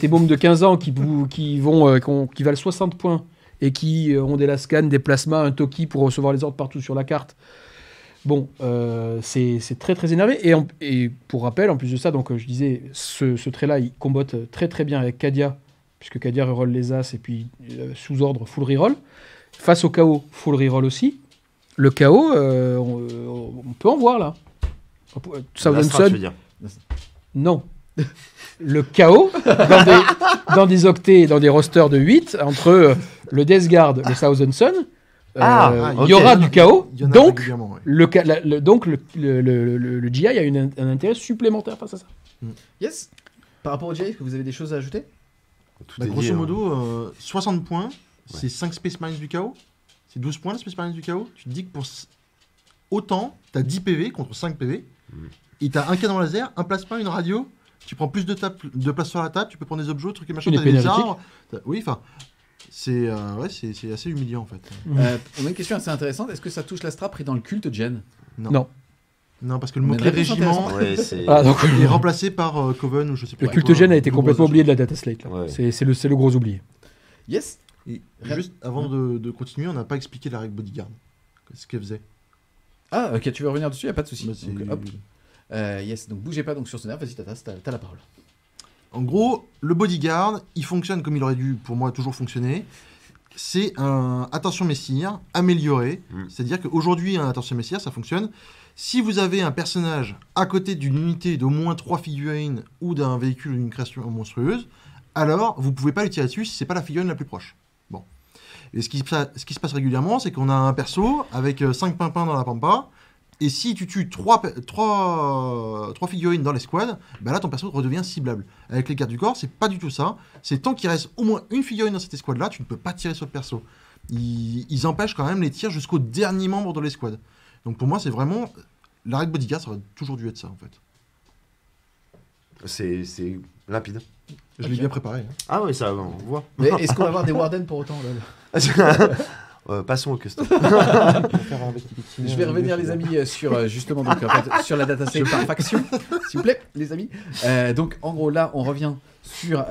baumes de 15 ans qui, qui, vont, euh, qui, qui valent 60 points et qui ont des lascans, des plasmas, un toki pour recevoir les ordres partout sur la carte, Bon, euh, c'est très très énervé. Et, pour rappel, en plus de ça, donc euh, je disais, ce, trait-là, il combotte euh, très très bien avec Kadia, puisque Kadia rôle les As et puis sous ordre full reroll. Face au chaos, full reroll aussi. Le chaos, on, peut en voir là. Ça tu veux dire. Non. le chaos dans des, octets, dans des rosters de 8, entre le Death Guard, le Thousand Sun, ah, euh, ah, il y aura du chaos. Donc, le, donc le, le, GI a un intérêt supplémentaire face à ça. Mm. Yes. Par rapport au GI, est-ce que vous avez des choses à ajouter Tout bah, Grosso hein. modo, 60 euh, points, c'est 5 Space Marines du chaos. C'est 12 points la Space Marines du chaos. Tu te dis que pour autant, tu as 10 PV contre 5 PV. Mm. Et tu as un canon laser, un plasma, une radio. Tu prends plus de, de place sur la table, tu peux prendre des objets, trucs et machin, des armes. Oui, enfin, c'est euh, ouais, c'est assez humiliant en fait. Euh, on a une question assez intéressante. Est-ce que ça touche l'Astra pris dans le culte, Jen Non. non. Non, parce que le mot régiment est... Ah, donc, est euh, remplacé par Coven ou je sais plus. Le culte gène a été complètement oublié de la data slate. C'est le, le, gros oublié. Yes. juste avant de, de continuer, on n'a pas expliqué la règle bodyguard. Ce qu'elle faisait. Ah, ok, tu veux revenir dessus, il a pas de souci. Bah, yes, donc bougez pas donc sur ce nerf, vas-y, t'as la parole. En gros, le bodyguard, il fonctionne comme il aurait dû, pour moi, toujours fonctionner. C'est un attention messire amélioré. Mm. C'est-à-dire qu'aujourd'hui, un attention messire, ça fonctionne. Si vous avez un personnage à côté d'une unité d'au moins trois figurines ou d'un véhicule d'une création monstrueuse, alors vous pouvez pas le tirer dessus si c'est pas la figurine la plus proche. Bon. Et ce qui, se passe régulièrement, c'est qu'on a un perso avec euh, cinq pimpins dans la pampa et si tu tues trois trois figurines dans l'escouade, bah là ton perso redevient ciblable. Avec les cartes du corps, c'est pas du tout ça. C'est tant qu'il reste au moins une figurine dans cette escouade là, tu ne peux pas tirer sur le perso. Ils, empêchent quand même les tirs jusqu'au dernier membre de l'escouade. Donc pour moi, c'est vraiment. la règle bodyguard, ça aurait toujours dû être ça en fait. C'est limpide. Je l'ai bien préparé. Hein. Ah oui, ça, on voit. Mais est-ce qu'on va avoir des Warden pour autant là Euh, passons au custom. je vais revenir, les amis, sur euh, justement donc, sur la set par faction, s'il vous plaît, les amis. Euh, donc, en gros, là, on revient sur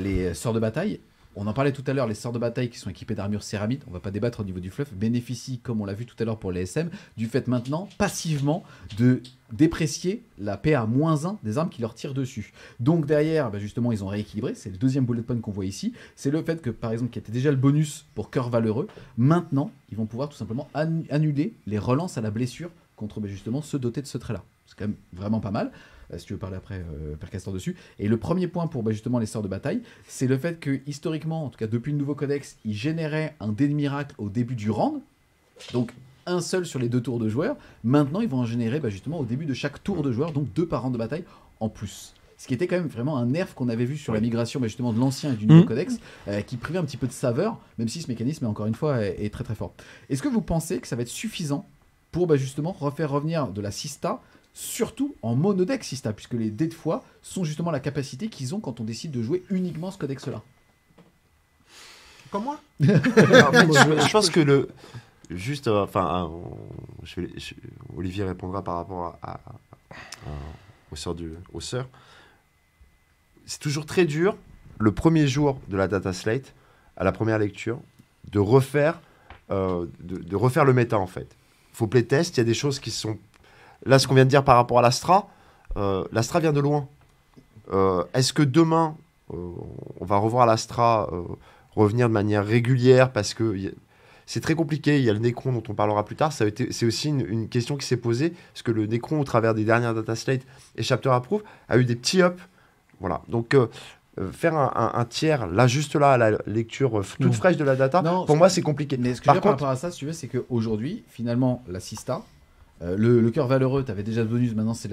les sorts de bataille on en parlait tout à l'heure, les sorts de bataille qui sont équipés d'armures céramiques, on va pas débattre au niveau du fluff, bénéficient, comme on l'a vu tout à l'heure pour les SM, du fait maintenant, passivement, de déprécier la PA-1 des armes qui leur tirent dessus. Donc derrière, bah, justement, ils ont rééquilibré, c'est le deuxième bullet point qu'on voit ici, c'est le fait que, par exemple, qui était déjà le bonus pour cœur valeureux, maintenant, ils vont pouvoir tout simplement annuler les relances à la blessure contre bah, justement ceux dotés de ce trait-là. C'est quand même vraiment pas mal. Euh, si tu veux parler après, euh, Père Castor, dessus. Et le premier point pour bah, justement les sorts de bataille, c'est le fait que historiquement, en tout cas depuis le nouveau codex, ils généraient un dé de miracle au début du round. Donc un seul sur les deux tours de joueurs. Maintenant, ils vont en générer bah, justement au début de chaque tour de joueur, donc deux par rang de bataille en plus ce qui était quand même vraiment un nerf qu'on avait vu sur la migration bah, justement de l'ancien et du nouveau mmh. codex, euh, qui privait un petit peu de saveur, même si ce mécanisme, encore une fois, est, très très fort. Est-ce que vous pensez que ça va être suffisant pour justement refaire revenir de la Sista surtout en monodeck puisque les dés de foi sont justement la capacité qu'ils ont quand on décide de jouer uniquement ce codex-là. Comme moi je, pense que le, juste, euh, enfin, Olivier répondra par rapport à, aux sœurs. Du, C'est toujours très dur, le premier jour de la data slate, à la première lecture, de refaire, euh, de, refaire le méta, en fait. Faut playtest, il y a des choses qui sont Là, ce qu'on vient de dire par rapport à l'Astra, euh, l'Astra vient de loin. Euh, est-ce que demain, euh, on va revoir l'Astra revenir de manière régulière parce que c'est très compliqué. Il y a le Necron dont on parlera plus tard. C'est aussi une, question qui s'est posée parce que le Necron, au travers des dernières data slate et chapter approve, a eu des petits ups. Voilà. Donc, faire un, tiers là juste là à la lecture toute fraîche de la data pour moi c'est compliqué mais ce que par je contre... à ça si tu veux c'est qu'aujourd'hui finalement la Sista euh, le, cœur valeureux, tu avais déjà le bonus, maintenant c'est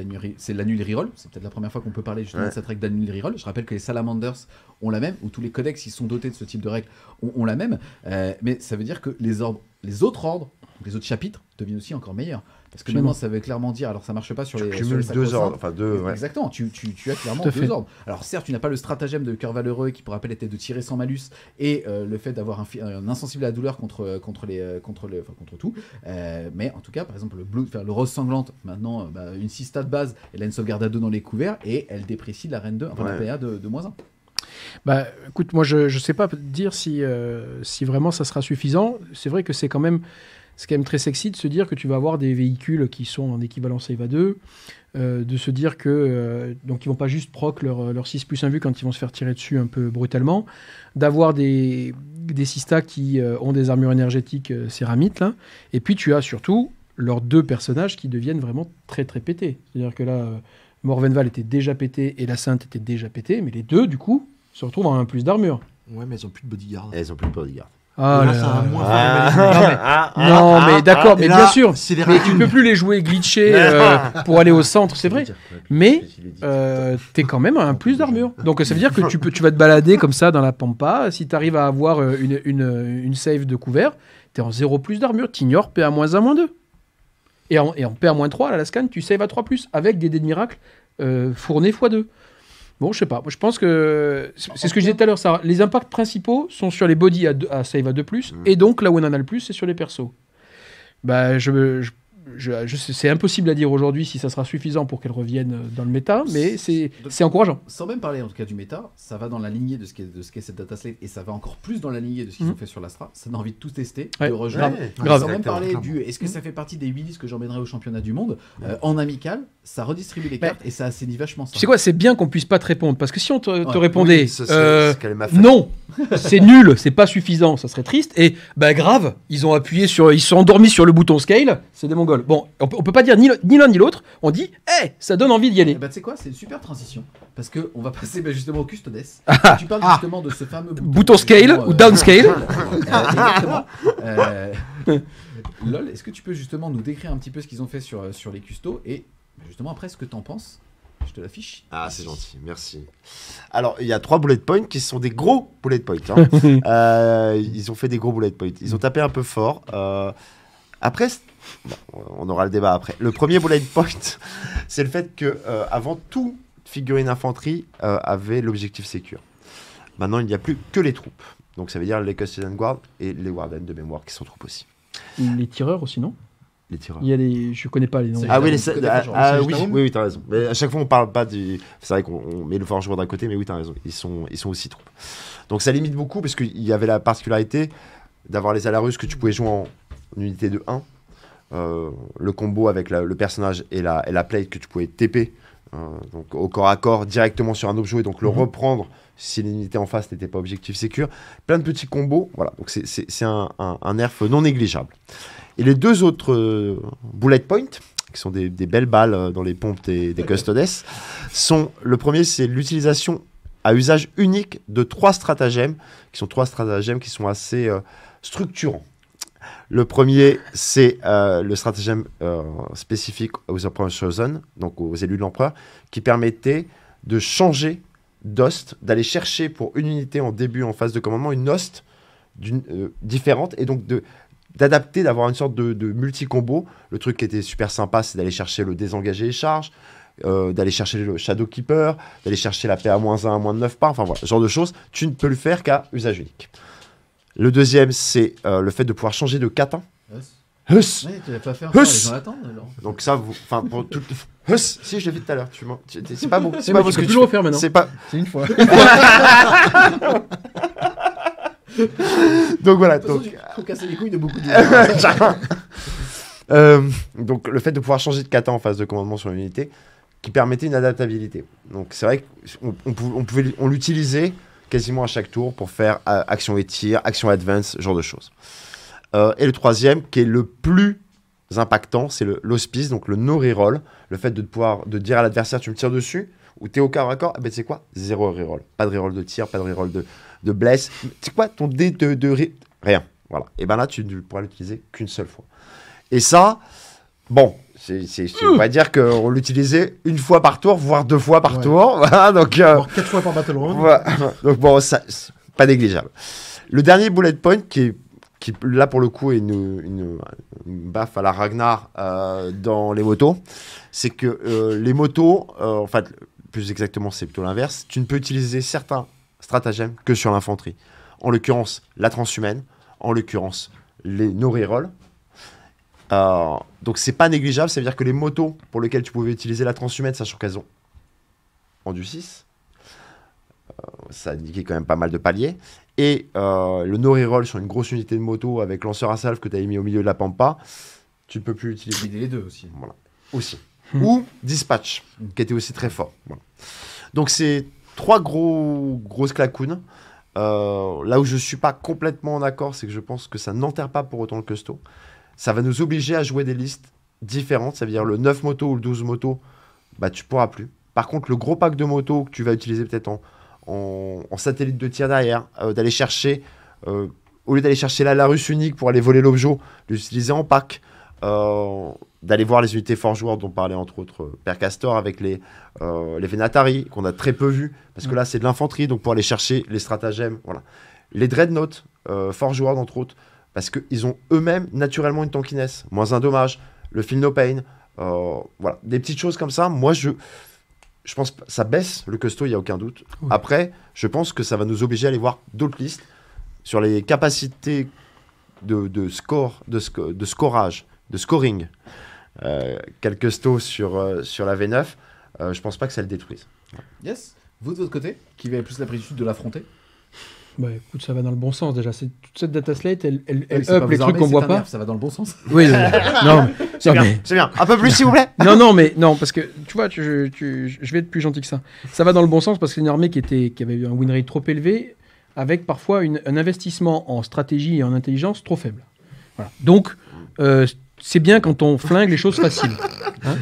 l'annul reroll. C'est peut-être la première fois qu'on peut parler justement de cette règle d'annul reroll. Je rappelle que les salamanders ont la même, ou tous les codex qui sont dotés de ce type de règle ont, la même. Euh, mais ça veut dire que les, ordres, les autres ordres les autres chapitres deviennent aussi encore meilleurs. Parce que maintenant, ça veut clairement dire, alors ça marche pas sur les. Tu cumules deux ordres, enfin deux. Exactement, tu, as clairement deux ordres. Alors certes, tu n'as pas le stratagème de cœur valeureux qui, pour rappel, était de tirer sans malus et euh, le fait d'avoir un, insensible à la douleur contre, euh, contre, les, euh, contre, les, contre tout. mais en tout cas, par exemple, le, rose sanglante, maintenant, bah, une 6 de base, elle a une sauvegarde à 2 dans les couverts et elle déprécie la reine 2, enfin la de, moins 1. Bah, écoute, moi, je ne sais pas dire si, si vraiment ça sera suffisant. C'est vrai que c'est quand même c'est quand même très sexy de se dire que tu vas avoir des véhicules qui sont en équivalence EVA 2, euh, de se dire que euh, donc ils vont pas juste proc leur, 6 euh, plus 1 vu quand ils vont se faire tirer dessus un peu brutalement, d'avoir des, des Sista qui ont des armures énergétiques céramites, là. et puis tu as surtout leurs deux personnages qui deviennent vraiment très très pétés. C'est-à-dire que là, Morvenval était déjà pété et la Sainte était déjà pétée, mais les deux, du coup, se retrouvent en un plus d'armure. Ouais, mais elles ont plus de bodyguard. Elles ont plus de bodyguard. Ah non, ah, mais, ah, d'accord, ah. mais bien sûr. Mais tu peux plus les jouer glitchés euh, pour aller au centre, c'est vrai. Mais tu es euh, quand même un plus d'armure. Donc ça veut dire que tu, peux, tu vas te balader comme ça dans la pampa. Si tu arrives à avoir euh, une, une, save de couvert, es en 0 plus d'armure. T'ignores PA-1-2. Et en, en PA-3, à la scan, tu saves à 3 plus avec des dés de miracle fournés x2. Bon, je sais pas. Je pense que c'est ce que je disais tout à l'heure, ça Les impacts principaux sont sur les bodies à, save à 2+, plus, mmh. et donc là où on en a le plus, c'est sur les persos. Bah, je c'est impossible à dire aujourd'hui si ça sera suffisant pour qu'elle revienne euh, dans le méta, mais c'est encourageant. Sans même parler en tout cas du méta, ça va dans la lignée de ce qu'est cette data slate et ça va encore plus dans la lignée de ce qu'ils mhm. ont fait sur l'Astra. Ça donne envie de tout tester, de rejoindre. Sans même parler du est-ce que ça fait partie des 8 listes que j'emmènerai au championnat du monde euh, en amical, ça redistribue les cartes et ça assainit vachement ça. Tu sais quoi, c'est bien qu'on puisse pas te répondre parce que si on te, répondait euh, non, c'est nul, c'est pas suffisant, ça serait triste. Et bah grave, ils ont appuyé sur, ils sont endormis sur le bouton scale, c'est des Bon, on peut, pas dire ni l'un ni l'autre. On dit, hé, eh, ça donne envie d'y aller. Bah, tu sais quoi, c'est une super transition. Parce que on va passer ben, justement au custodes. Ah, tu parles ah. justement de ce fameux bouton, scale ou downscale. Euh, exactement euh, Lol, est-ce que tu peux justement nous décrire un petit peu ce qu'ils ont fait sur, sur les custos et ben, justement après ce que t'en penses je te l'affiche. Ah, c'est gentil, merci. Alors, il y a trois bullet points qui sont des gros bullet points. Hein. Euh, ils ont fait des gros bullet points. Ils ont tapé un peu fort. Euh, après, Bon, on aura le débat après. Le premier bullet point, c'est le fait que euh, avant tout figurine infanterie euh, avait l'objectif sécure. Maintenant, il n'y a plus que les troupes. Donc ça veut dire les Custodian Guards et les Warden de mémoire qui sont troupes aussi. Les tireurs aussi, non les tireurs. Il y a les... Je connais pas les noms. Ah oui, les... ah, ah oui, oui, t'as raison. Mais à chaque fois, on parle pas du. C'est vrai qu'on met le fort joueur d'un côté, mais oui, tu as raison. Ils sont, ils sont aussi troupes. Donc ça limite beaucoup parce qu'il y avait la particularité d'avoir les alarus que tu pouvais jouer en unité de 1 euh, le combo avec le personnage et la, et la plate que tu pouvais TP euh, donc au corps à corps directement sur un objet et donc le mhm. reprendre si l'unité en face n'était pas objectif sécure. Plein de petits combos, voilà. Donc c'est un, un, nerf non négligeable. Et les deux autres euh, bullet points, qui sont des, belles balles dans les pompes des, des custodes, sont le premier, c'est l'utilisation à usage unique de trois stratagèmes, qui sont trois stratagèmes qui sont assez structurants. Le premier, c'est euh, le stratagème euh, spécifique aux Chosen, donc aux élus de l'empereur, qui permettait de changer d'host, d'aller chercher pour une unité en début, en phase de commandement, une host euh, différente, et donc d'adapter, d'avoir une sorte de, multi-combo. Le truc qui était super sympa, c'est d'aller chercher le désengager les charges, d'aller chercher le Shadow Keeper, d'aller chercher la PA-1, à moins 9 par, enfin voilà, ce genre de choses, tu ne peux le faire qu'à usage unique. Le deuxième, c'est euh, le fait de pouvoir changer de catin. Huss. Ouais, Donc ça, vous, enfin pour tout. Huss. Si je l'ai fait tout à l'heure, tu C'est pas bon. C'est pas bon ce que tu. toujours refaire maintenant. C'est pas. C'est une fois. Donc voilà. Il Donc faut casser les couilles de beaucoup de gens. Euh, donc le fait de pouvoir changer de katan en phase de commandement sur une unité qui permettait une adaptabilité. Donc c'est vrai qu'on pouvait on l'utilisait quasiment à chaque tour pour faire euh, action et tir, action advance, ce genre de choses. Euh, et le troisième, qui est le plus impactant, c'est l'hospice, donc le no reroll, le fait de pouvoir de dire à l'adversaire tu me tires dessus ou t'es au corps à eh ben c'est quoi Zéro reroll, pas de reroll de tir, pas de reroll de, de blesse, c'est quoi ton dé de, rien, voilà. Et eh ben là tu ne pourras l'utiliser qu'une seule fois. Et ça, bon, c'est on va dire qu'on l'utilisait une fois par tour, voire deux fois par tour. Ah, donc, euh, quatre fois par battle round. donc bon, ça, pas négligeable. Le dernier bullet point qui qui là pour le coup est une, baffe à la Ragnar euh, dans les motos, c'est que euh, les motos, en fait, plus exactement, c'est plutôt l'inverse, tu ne peux utiliser certains stratagèmes que sur l'infanterie. En l'occurrence, la transhumaine, en l'occurrence, les no donc c'est pas négligeable, ça veut dire que les motos pour lesquelles tu pouvais utiliser la transhumette, sachant qu'elles ont rendu 6, euh, ça indiquait quand même pas mal de paliers. Et euh, le Nori sur une grosse unité de moto avec lanceur à salve que tu avais mis au milieu de la pampa, tu peux plus utiliser. les deux aussi. Voilà. Aussi. Hmm. Ou Dispatch, qui était aussi très fort. Donc c'est trois gros, grosses clacounes. Euh, là où je ne suis pas complètement en accord, c'est que je pense que ça n'enterre pas pour autant le custo ça va nous obliger à jouer des listes différentes. Ça veut dire le 9 moto ou le 12 moto bah, tu pourras plus. Par contre, le gros pack de motos que tu vas utiliser peut-être en, satellite de tir derrière, euh, d'aller chercher, euh, au lieu d'aller chercher la Larus unique pour aller voler l'objet, l'utiliser en pack. Euh, d'aller voir les unités Forge joueurs dont parlait entre autres Père Castor avec les, les Venatari qu'on a très peu vu parce que mm. là c'est de l'infanterie donc pour aller chercher les stratagèmes voilà les Dreadnought, Forge joueurs entre autres parce qu'ils ont eux-mêmes naturellement une tankiness, moins un dommage, le feel no pain, euh, voilà, des petites choses comme ça. Moi, je, je pense que ça baisse le costaud, il n'y a aucun doute. Après, je pense que ça va nous obliger à aller voir d'autres listes sur les capacités de, score, de, de scorage, de scoring. Euh, quelques sur, euh, sur la V9, euh, je pense pas que ça le détruise. Yes. Vous de votre côté, qui avez plus l'habitude de l'affronter bah écoute, ça va dans le bon sens déjà. toute cette data slate, elle, elle, ah elle up les trucs qu'on voit pas. Ça va dans le bon sens. Oui, non, c'est bien, bien. Un peu plus s'il vous plaît. Non, non, mais non, parce que tu vois, je vais être plus gentil que ça. Ça va dans le bon sens parce que c'est une armée qui était, qui avait un win rate trop élevé, avec parfois un investissement en stratégie et en intelligence trop faible. Voilà. Donc euh, c'est bien quand on flingue les choses faciles. Hein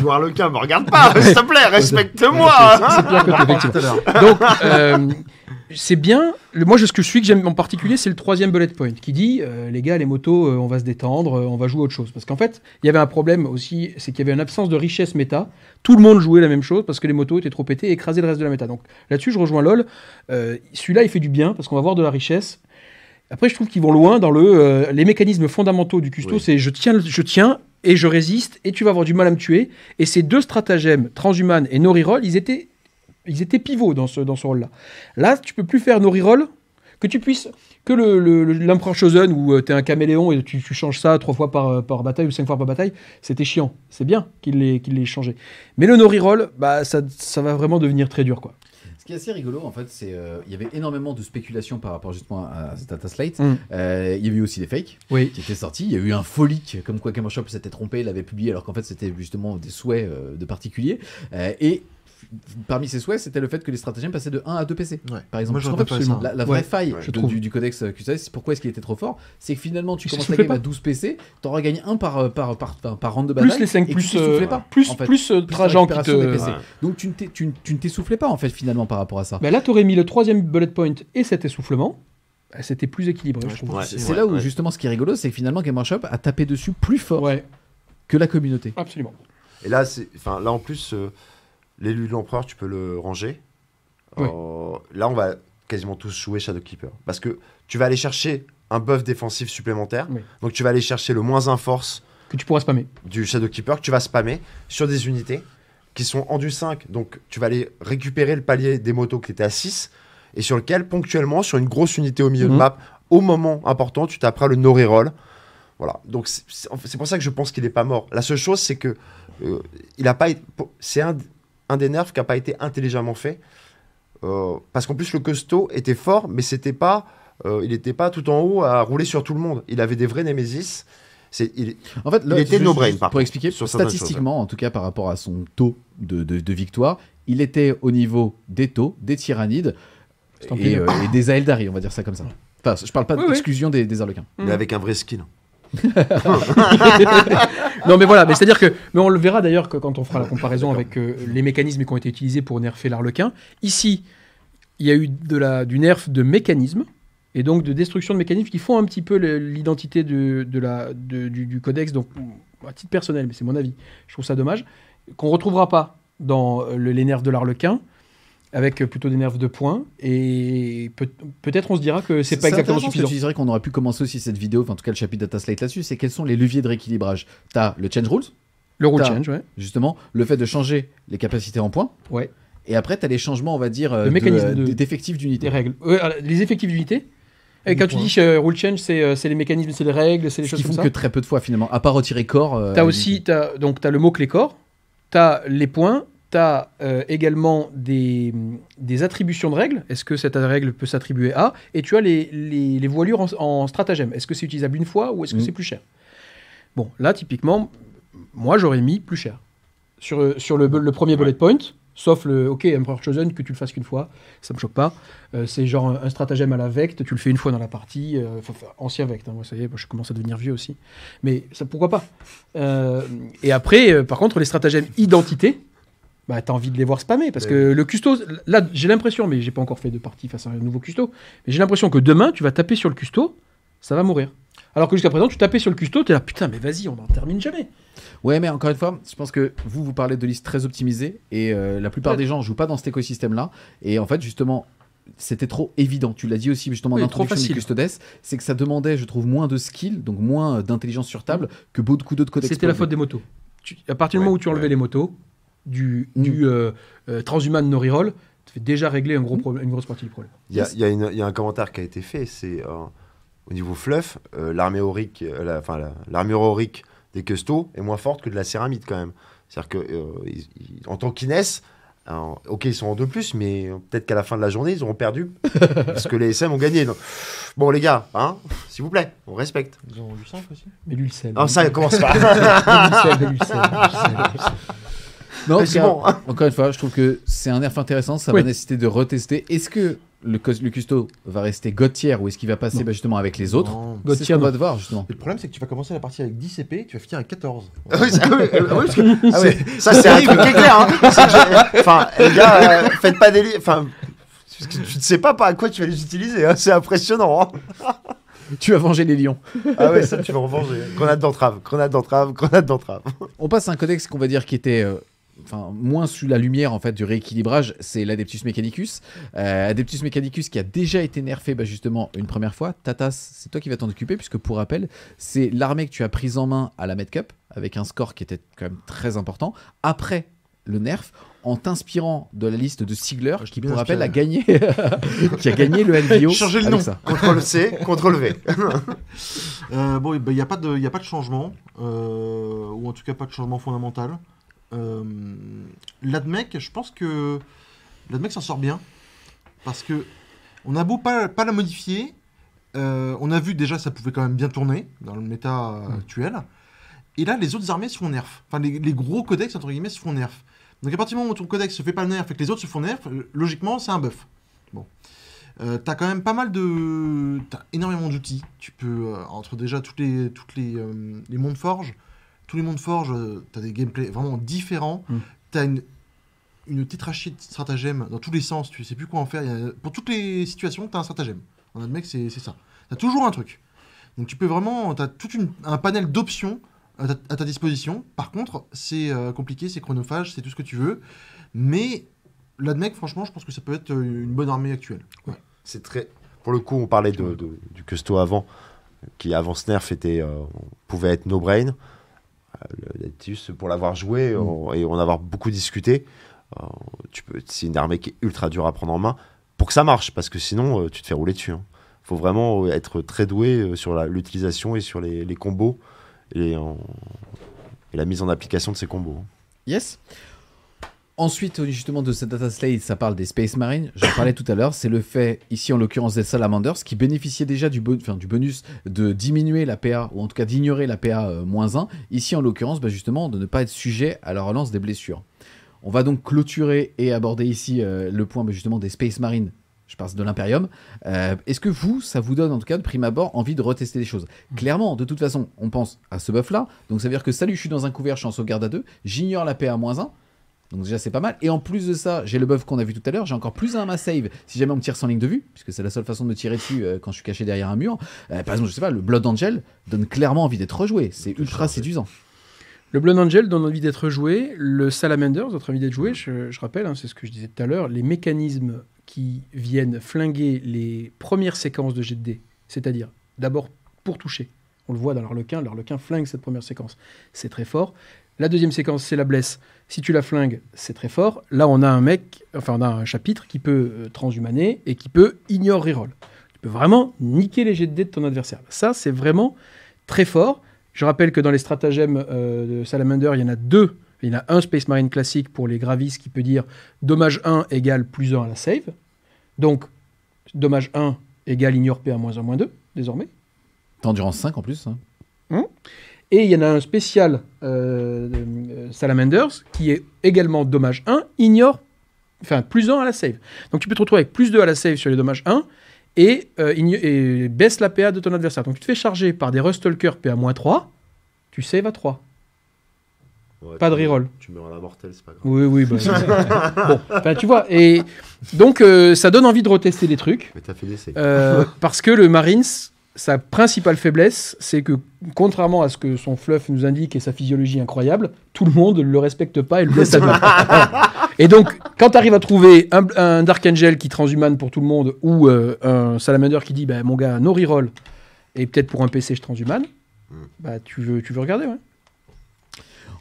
voilà. le cas, me regarde pas, s'il te plaît, respecte-moi. Donc, euh, c'est bien. moi, ce que je suis que j'aime en particulier, c'est le troisième bullet point qui dit euh, les gars, les motos, euh, on va se détendre, euh, on va jouer autre chose. Parce qu'en fait, il y avait un problème aussi, c'est qu'il y avait une absence de richesse méta. Tout le monde jouait la même chose parce que les motos étaient trop pétées et écrasaient le reste de la méta. Donc là-dessus, je rejoins LOL. Celui-là, il fait du bien parce qu'on va avoir de la richesse. Après, je trouve qu'ils vont loin dans le, les mécanismes fondamentaux du custo. C'est je tiens, je tiens et je résiste et tu vas avoir du mal à me tuer. Et ces deux stratagèmes, Transhuman et No ils étaient ils étaient pivots dans ce, dans ce rôle-là. Là, tu peux plus faire Nori-Roll que tu puisses, que l'empereur le, Chosen, où euh, tu es un caméléon et tu, changes ça trois fois par, euh, par bataille ou cinq fois par bataille, c'était chiant. C'est bien qu'il l'ait changé. Mais le Nori-Roll, bah, ça, ça va vraiment devenir très dur, quoi. Ce qui est assez rigolo, en fait, c'est qu'il euh, y avait énormément de spéculations par rapport justement à, Stata slate. Mm. il y a eu aussi des fakes oui. qui étaient sortis. Il y a eu un folique, comme quoi Gamershop s'était trompé, l'avait publié alors qu'en fait c'était justement des souhaits de particuliers. et parmi ses souhaits, c'était le fait que les stratagèmes passaient de 1 à 2 PC. Par exemple, je trouve La, vraie faille du, codex sais euh, pourquoi est-ce qu'il était trop fort C'est que finalement, tu commences la game à 12 PC, t'auras gagné un par, euh, par, par, par, de bataille. Plus les 5 plus, pas, plus, plus, euh, qui te. Ah. Donc tu ne t'essoufflais pas en fait finalement par rapport à ça. Mais là, t'aurais mis le troisième bullet point et cet essoufflement ah, c'était plus équilibré, je trouve. c'est là où justement ce qui est rigolo, c'est que finalement Game Workshop a tapé dessus plus fort que la communauté. Absolument. Et là, là en plus, L'élu de l'empereur, tu peux le ranger. Euh, là, on va quasiment tous jouer shadow Keeper. Parce que tu vas aller chercher un buff défensif supplémentaire. Donc tu vas aller chercher le moins un force. Que tu pourras spammer. Du keeper que tu vas spammer sur des unités qui sont en du 5. Donc tu vas aller récupérer le palier des motos qui était à 6 et sur lequel, ponctuellement, sur une grosse unité au milieu de mhm. map, au moment important, tu taperas le no Voilà. Donc c'est pour ça que je pense qu'il n'est pas mort. La seule chose, c'est que euh, il a pas. C'est un un des nerfs qui n'a pas été intelligemment fait. Euh, parce qu'en plus, le costaud était fort, mais c'était pas, euh, il n'était pas tout en haut à rouler sur tout le monde. Il avait des vrais Némésis. Il, en fait, le il était no Pour expliquer, statistiquement, en tout cas par rapport à son taux de, victoire, il était au niveau des taux, des tyrannides euh, et, des Aeldari, on va dire ça comme ça. Enfin, je parle pas d'exclusion des, des Arlequins. Mmh. Mais avec un vrai skin. non mais voilà, c'est-à-dire que, mais on le verra d'ailleurs que quand on fera la comparaison avec euh, les mécanismes qui ont été utilisés pour nerfer l'arlequin, ici, il y a eu de la, du nerf de mécanisme et donc de destruction de mécanismes qui font un petit peu l'identité de, la, du, codex, donc à titre personnel, mais c'est mon avis, je trouve ça dommage, qu'on retrouvera pas dans euh, les nerfs de l'arlequin, avec euh, plutôt des nerfs de points, Et peut- être on se dira que c'est, pas exactement suffisant. Ce que tu qu'on aurait pu commencer aussi cette vidéo, enfin en tout cas le chapitre Data Slate là-dessus, c'est quels sont les leviers de rééquilibrage Tu as le change rules. Le rule change, ouais. Justement, le fait de changer les capacités en points. Ouais. Et après, tu as les changements, on va dire, euh, euh, des mécanisme d'effectifs d'unité. Des règles. les effectifs d'unité et quand tu dis rule change, c'est, c'est les mécanismes, c'est les règles, c'est les Ce choses qui font comme que très peu de fois finalement, à part retirer corps. as aussi, t'as, donc t'as le mot clé corps, tu as les points tu as euh, également des, attributions de règles. Est-ce que cette règle peut s'attribuer à Et tu as les, voilures en, stratagème. Est-ce que c'est utilisable une fois ou est-ce que c'est mm. plus cher Bon, là, typiquement, moi, j'aurais mis plus cher. Sur, le, premier bullet point, sauf le OK, Emperor Chosen, que tu le fasses qu'une fois, ça me choque pas. Euh, c'est genre un, stratagème à la vecte. tu le fais une fois dans la partie, euh, ancien Vect, hein, moi, ça y est, je commence à devenir vieux aussi. Mais ça, pourquoi pas Et après, par contre, les stratagèmes identité, bah, t'as envie de les voir spammer. Parce ben que le custo, là, j'ai l'impression, mais j'ai pas encore fait de partie face à un nouveau custo, mais j'ai l'impression que demain, tu vas taper sur le custo, ça va mourir. Alors que jusqu'à présent, tu tapais sur le custo, t'es là, putain, mais vas-y, on n'en termine jamais. Ouais, mais encore une fois, je pense que vous, vous parlez de listes très optimisées, et euh, la plupart des gens jouent pas dans cet écosystème-là. Et en fait, justement, c'était trop évident. Tu l'as dit aussi justement oui, dans l'introduction du Custodes, c'est que ça demandait, je trouve, moins de skill, donc moins d'intelligence sur table mm. que beaucoup d'autres codex C'était la faute des motos. à partir du moment où tu enlevais les motos, du, mm. du euh, euh, transhuman no tu fais déjà régler un gros problème, une grosse partie du problème. Il y, a, un commentaire qui a été fait, c'est euh, au niveau fluff, l'armée aurique, l'armure aurique des custos est moins forte que de la céramide quand même. C'est-à-dire que en tant qu'Inès, ok, ils sont en deux plus, mais peut-être qu'à la fin de la journée, ils auront perdu parce que les SM ont gagné. Bon, les gars, hein, s'il vous plaît, on respecte. Ils ont du 5 aussi. Mais l'ULCEN. Ah, ça, commence pas. Non, Encore une fois, je trouve que c'est un nerf intéressant. Ça va nécessiter de retester. Est-ce que le, le, custo va rester Gauthier ou est-ce qu'il va passer bah, justement avec les autres C'est doit va devoir justement. le problème c'est que tu vas commencer la partie avec 10 épées, tu vas finir avec 14. Euh, ah oui, ça, c'est un truc hein. enfin, les gars, euh, faites pas des Enfin, tu ne sais pas à quoi tu vas les utiliser. Hein. C'est impressionnant. Hein. tu vas venger les lions. Ah ouais, ça tu vas revenger venger. Grenade d'entrave, grenade d'entrave, grenade d'entrave. On passe à un codex qu'on va dire qui était. Euh, enfin moins sous la lumière en fait du rééquilibrage, c'est l'Adeptus Mechanicus. Euh, Adeptus Mechanicus qui a déjà été nerfé bah, justement une première fois. Tatas, c'est toi qui vas t'en occuper puisque pour rappel, c'est l'armée que tu as prise en main à la Med Cup avec un score qui était quand même très important après le nerf en t'inspirant de la liste de Sigler qui pour rappel a gagné qui a gagné le LBO changer le nom ça. contrôle C contrôle V euh, bon il n'y a pas de il a pas de changement euh, ou en tout cas pas de changement fondamental euh, l'ADMEC, je pense que l'ADMEC s'en sort bien. Parce que on a beau pas, la modifier, euh, on a vu déjà ça pouvait quand même bien tourner dans le méta euh, mm. actuel. Et là, les autres armées se font nerf. Enfin, les, gros codex, entre guillemets, se font nerf. Donc à partir du moment où ton codex se fait pas nerf et que les autres se font nerf, logiquement, c'est un buff. Bon. t'as quand même pas mal de. T'as énormément d'outils. Tu peux, entre déjà toutes les, toutes les, les forges, tous les mondes forge, euh, tu as des gameplays vraiment différents. Mm. t'as as une, une tétrachie de dans tous les sens, tu sais plus quoi en faire. pour toutes les situations, tu as un stratagème. On admet que c'est ça. Tu as toujours un truc. Donc tu peux vraiment, tu as tout un panel d'options à, ta disposition. Par contre, c'est euh, compliqué, c'est chronophage, c'est tout ce que tu veux. Mais l'ADMEC, franchement, je pense que ça peut être euh, une bonne armée actuelle. C'est très. Pour le coup, on parlait du custo avant, qui avant nerf était, pouvait être no brain. Juste pour l'avoir joué mm. et en avoir beaucoup discuté, euh, tu peux, c'est une armée qui est ultra dure à prendre en main pour que ça marche, parce que sinon, euh, tu te fais rouler dessus. il hein. faut vraiment euh, être très doué sur l'utilisation et sur les, combos et, et, la mise en application de ces combos. Hein. Yes. Ensuite, justement, de cette data slate, ça parle des Space Marines. J'en parlais tout à l'heure. C'est le fait, ici en l'occurrence, des Salamanders, qui bénéficiaient déjà du, du bonus de diminuer la PA, ou en tout cas d'ignorer la PA-1. Euh, ici en l'occurrence, bah, justement, de ne pas être sujet à la relance des blessures. On va donc clôturer et aborder ici euh, le point bah, justement des Space Marines. Je parle de l'Imperium. Euh, est-ce que vous, ça vous donne en tout cas de prime abord envie de retester des choses mm. Clairement, de toute façon, on pense à ce buff là. Donc ça veut dire que salut, je suis dans un couvert, je suis en sauvegarde à 2, j'ignore la PA-1 donc déjà c'est pas mal. Et en plus de ça, j'ai le buff qu'on a vu tout à l'heure, j'ai encore plus un à ma save si jamais on me tire sans ligne de vue, puisque c'est la seule façon de me tirer dessus euh, quand je suis caché derrière un mur. Euh, par exemple, je sais pas, le Blood Angel donne clairement envie d'être rejoué, c'est ultra séduisant. Le Blood Angel donne envie d'être joué, le Salamander donne envie d'être joué, je, rappelle, hein, c'est ce que je disais tout à l'heure, les mécanismes qui viennent flinguer les premières séquences de jet de c'est-à-dire d'abord pour toucher, on le voit dans l'Arlequin, l'Arlequin flingue cette première séquence, c'est très fort. La deuxième séquence, c'est la blesse. Si tu la flingues, c'est très fort. Là, on a un mec, enfin, on a un chapitre qui peut euh, transhumaner et qui peut ignore reroll. Tu peux vraiment niquer les jets de dés de ton adversaire. Ça, c'est vraiment très fort. Je rappelle que dans les stratagèmes euh, de Salamander, il y en a deux. Il y en a un Space Marine classique pour les gravis qui peut dire dommage 1 égale plus 1 à la save. Donc, dommage 1 égale ignore P à moins 1 moins 2, désormais. T'endurance 5 en plus. Hein. Hein et il y en a un spécial euh, euh, Salamanders qui est également dommage 1, ignore, enfin plus 1 à la save. Donc tu peux te retrouver avec plus 2 à la save sur les dommages 1 euh, et, baisse la PA de ton adversaire. Donc tu te fais charger par des Rustalkers PA-3, tu saves à 3. pas de reroll. Tu meurs à la mortelle, c'est pas grave. Oui, oui. Bah, bon, tu vois. Et donc, ça donne envie de retester les trucs. Mais t'as fait des Euh, parce que le Marines, sa principale faiblesse, c'est que, contrairement à ce que son fluff nous indique et sa physiologie incroyable, tout le monde ne le respecte pas et le laisse à Et donc, quand tu arrives à trouver un, Dark Angel qui transhumane pour tout le monde ou euh, un Salamander qui dit bah, Mon gars, no reroll, et peut-être pour un PC, je transhumane, hmm. bah, tu, veux, tu veux regarder.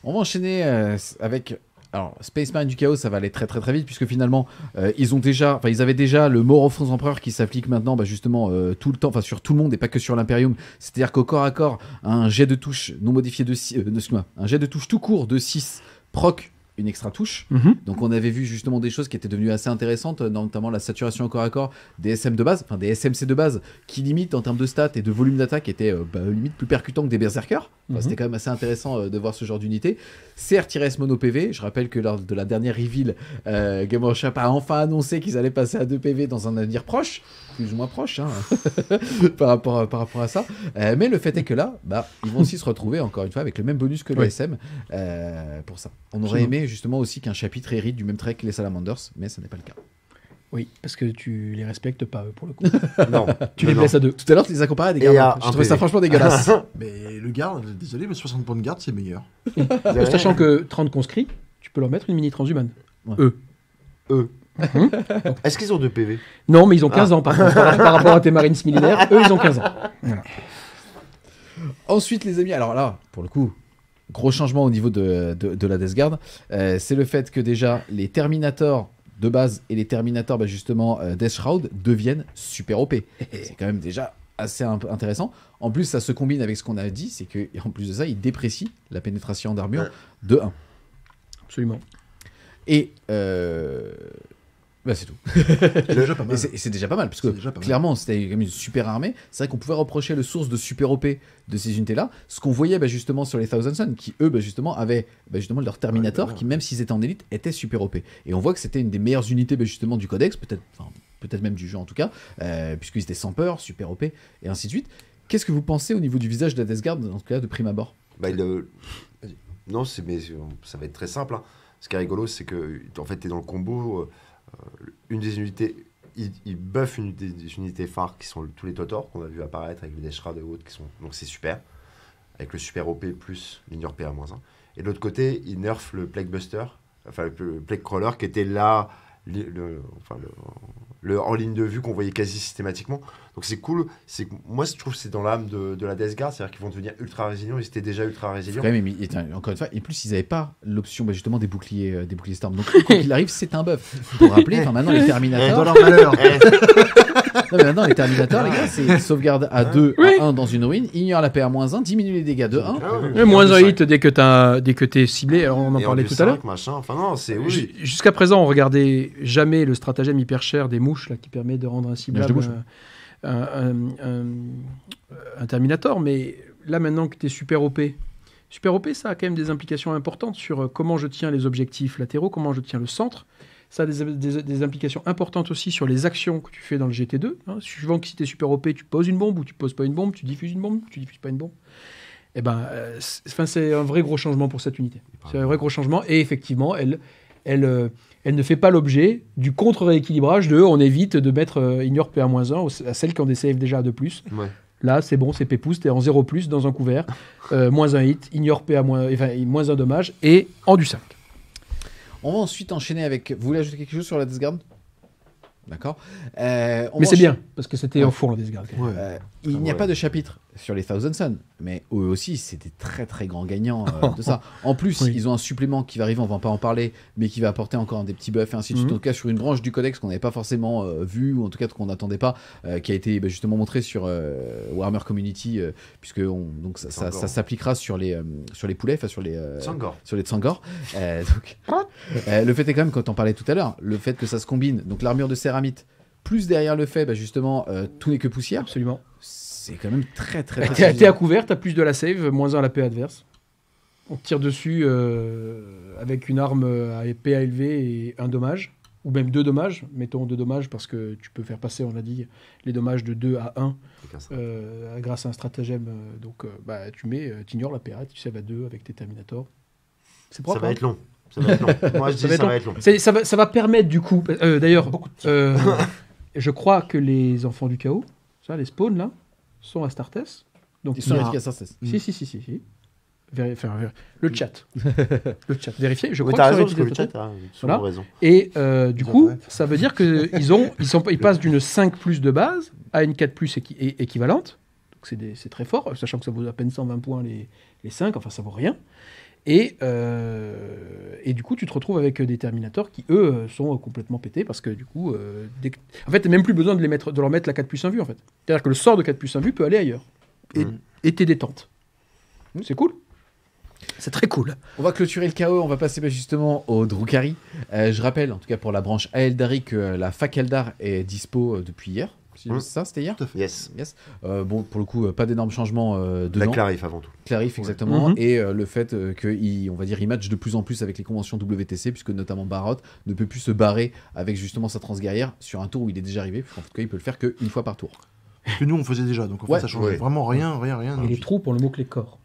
On va enchaîner euh, avec alors Space Spaceman du chaos, ça va aller très très très vite puisque finalement euh, ils ont déjà, enfin ils avaient déjà le mort of France empereur qui s'applique maintenant, bah, justement euh, tout le temps, enfin sur tout le monde et pas que sur l'Imperium. C'est-à-dire qu'au corps à corps, un jet de touche non modifié de 6, euh, moi un jet de touche tout court de 6 proc une extra touche. Mhm. Donc on avait vu justement des choses qui étaient devenues assez intéressantes, euh, notamment la saturation encore corps à corps des SM de base, enfin des SMC de base, qui limite en termes de stats et de volume d'attaque étaient euh, bah, limite plus percutants que des berserkers. Mhm. C'était quand même assez intéressant euh, de voir ce genre d'unité. CRTRS mono PV, je rappelle que lors de la dernière reveal, euh, a enfin annoncé qu'ils allaient passer à 2 PV dans un avenir proche, plus ou moins proche hein, par, rapport à, par rapport à ça. mais le fait est que là, bah, ils vont aussi se retrouver encore une fois avec le même bonus que le SM pour ça. On aurait aimé justement aussi qu'un chapitre hérite du même trait que les Salamanders, mais ce n'est pas le cas. Oui, parce que tu les respectes pas, pour le coup. non. Tu les blesses à deux. Tout à l'heure, tu les as comparés à des gardes. Je trouvais ça franchement dégueulasse. mais le garde, désolé, mais 60 points de garde, c'est meilleur. Euh, sachant que 30 conscrits, tu peux leur mettre une mini transhumane. Eux. Eux. Hum. Est-ce qu'ils ont deux PV Non, mais ils ont 15 ah. ans par, par rapport à tes Marines similaires Eux, ils ont 15 ans. Ensuite, les amis, alors là, pour le coup, gros changement au niveau de, la Death Guard, euh, c'est le fait que déjà les Terminators de base et les Terminators bah, justement euh, Death Shroud deviennent super OP. C'est quand même déjà assez intéressant. En plus, ça se combine avec ce qu'on a dit, c'est qu'en plus de ça, il déprécie la pénétration d'armure de 1. Absolument. Et euh, bah, c'est tout. C'est déjà pas mal. Et c'est déjà pas mal, parce que clairement, c'était une super armée. C'est vrai qu'on pouvait reprocher le source de super OP de ces unités-là. Ce qu'on voyait bah, justement sur les Thousand Suns, qui eux, bah, justement, avaient justement leur Terminator, qui même s'ils étaient en élite, était super OP. Et on voit que c'était une des meilleures unités justement du Codex, peut-être peut-être même du jeu en tout cas, euh, puisqu'ils étaient sans peur, super OP, et ainsi de suite. Qu'est-ce que vous pensez au niveau du visage de la Death Guard, en tout cas de prime abord Non, mais euh, ça va être très simple. Hein. Ce qui est rigolo, c'est que en fait, tu es dans le combo. Euh, une des unités, il buff une des, unités phares qui sont tous les Totors qu'on a vu apparaître avec les Deshra de haute, qui sont, donc c'est super, avec le super OP plus l'Ignor PA-1. Et de l'autre côté, il nerf le Plague enfin le Plague Crawler qui était là, enfin, le, le en ligne de vue qu'on voyait quasi systématiquement. Donc c'est cool. C'est moi je trouve c'est dans l'âme de, la Death Guard, c'est-à-dire qu'ils vont devenir ultra résilients. Ils étaient déjà ultra résilients. encore une fois, et plus ils n'avaient pas l'option bah, justement des boucliers, euh, des boucliers Storm. Donc quand il arrive, c'est un buff. Pour rappeler, maintenant les Terminators. Dans leur malheur. Eh non, mais maintenant, les Terminators, les gars, c'est sauvegarde à 2 à 1 dans une ruine, ignore la paire moins 1, diminue les dégâts de 1. Ah moins 1 hit dès que t'es ciblé, alors on en parlait tout à l'heure. Enfin, non, c'est Jusqu'à présent, on regardait jamais le stratagème hyper cher des mouches là, qui permet de rendre un, un, un, un, Terminator, mais là maintenant que t'es super OP, Super OP, ça a quand même des implications importantes sur euh, comment je tiens les objectifs latéraux, comment je tiens le centre, ça a des, implications importantes aussi sur les actions que tu fais dans le GT2. Hein. Suivant que si tu es super OP, tu poses une bombe ou tu poses pas une bombe, tu diffuses une bombe, ou tu diffuses pas une bombe. Et eh ben, euh, c'est un vrai gros changement pour cette unité. Ah c'est un vrai gros changement. Et effectivement, elle, elle, euh, elle ne fait pas l'objet du contre-rééquilibrage de on évite de mettre ignore euh, PA-1 à celle qui en des déjà de 2 plus. Là, c'est bon, c'est Pépouste, t'es en 0 dans un couvert, moins un hit, ignore PA-, enfin, moins un dommage et en du 5. On va ensuite enchaîner avec. Vous voulez ajouter quelque chose sur la disgarde D'accord. Euh, Mais c'est bien, parce que c'était en four la disgarde. Euh, il n'y a ah pas de chapitre sur les Thousand Suns. Mais eux aussi, c'était très très grands gagnants euh, de ça. En plus, ils ont un supplément qui va arriver, on va pas en parler, mais qui va apporter encore des petits buffs et ainsi de suite. Mhm. En tout cas, sur une branche du codex qu'on n'avait pas forcément euh, vu, ou en tout cas qu'on n'attendait pas, euh, qui a été bah, justement montré sur Warhammer Community, puisque donc ça, s'appliquera sur les sur les poulets, enfin sur les sur les Tsangor. donc, hein le fait est quand même, quand on parlait tout à l'heure, le fait que ça se combine, donc l'armure de céramite, plus derrière le fait, bah, justement, tout n'est que poussière. Absolument c'est quand même très, très. très T'es à couvert, t'as plus de la save, moins 1 à la paix adverse. On tire dessus euh, avec une arme euh, à PA élevé et un dommage, ou même deux dommages. Mettons deux dommages parce que tu peux faire passer, on l'a dit, les dommages de 2 à 1 euh, grâce à un stratagème. Donc bah, tu mets, ignores la PA, tu saves à 2 avec tes Terminators. C'est hein Ça va être long. Ça va Moi, je dis, ça, va être long. Ça va, permettre du coup. D'ailleurs, je crois que les enfants du chaos, ça, les spawns là, sont Astartes. Donc, Ils sont a... à Si, si, si, si. si. le chat. le chat. Vérifier. Je hein, crois as que raison, le chat a voilà. raison. Et euh, du coup, ça veut dire qu'ils ont, ils sont, ils passent d'une 5 plus de base à une 4 plus équivalente. c'est très fort, sachant que ça vaut à peine 120 points les, les 5, enfin ça vaut rien. Et, euh, et du coup, tu te retrouves avec euh, des Terminators qui, eux, euh, sont complètement pétés parce que du coup, en fait, n'as même plus besoin de, les mettre, de leur mettre la 4 plus 1 vue en fait. C'est-à-dire que le sort de 4 plus 1 vue peut aller ailleurs. Et mm. t'es détente. Mm. C'est cool. C'est très cool. On va clôturer le chaos, on va passer bah, justement au Drukari. je rappelle, en tout cas pour la branche Aeldari, que la fac est dispo depuis hier. Mmh. Ça, c'était hier Yes. yes. Euh, bon, pour le coup, euh, pas d'énormes changements de. Euh, la Clarif avant tout. Clarif, exactement. Mmh. Et le fait qu'il, on va dire, il match de plus en plus avec les conventions WTC, puisque notamment Barot ne peut plus se barrer avec justement sa transguerrière sur un tour où il est déjà arrivé, En tout cas, il peut le faire qu'une fois par tour. que nous, on faisait déjà, donc en fait, ça change. vraiment rien, rien, rien. Et les troupes, on le mot les corps.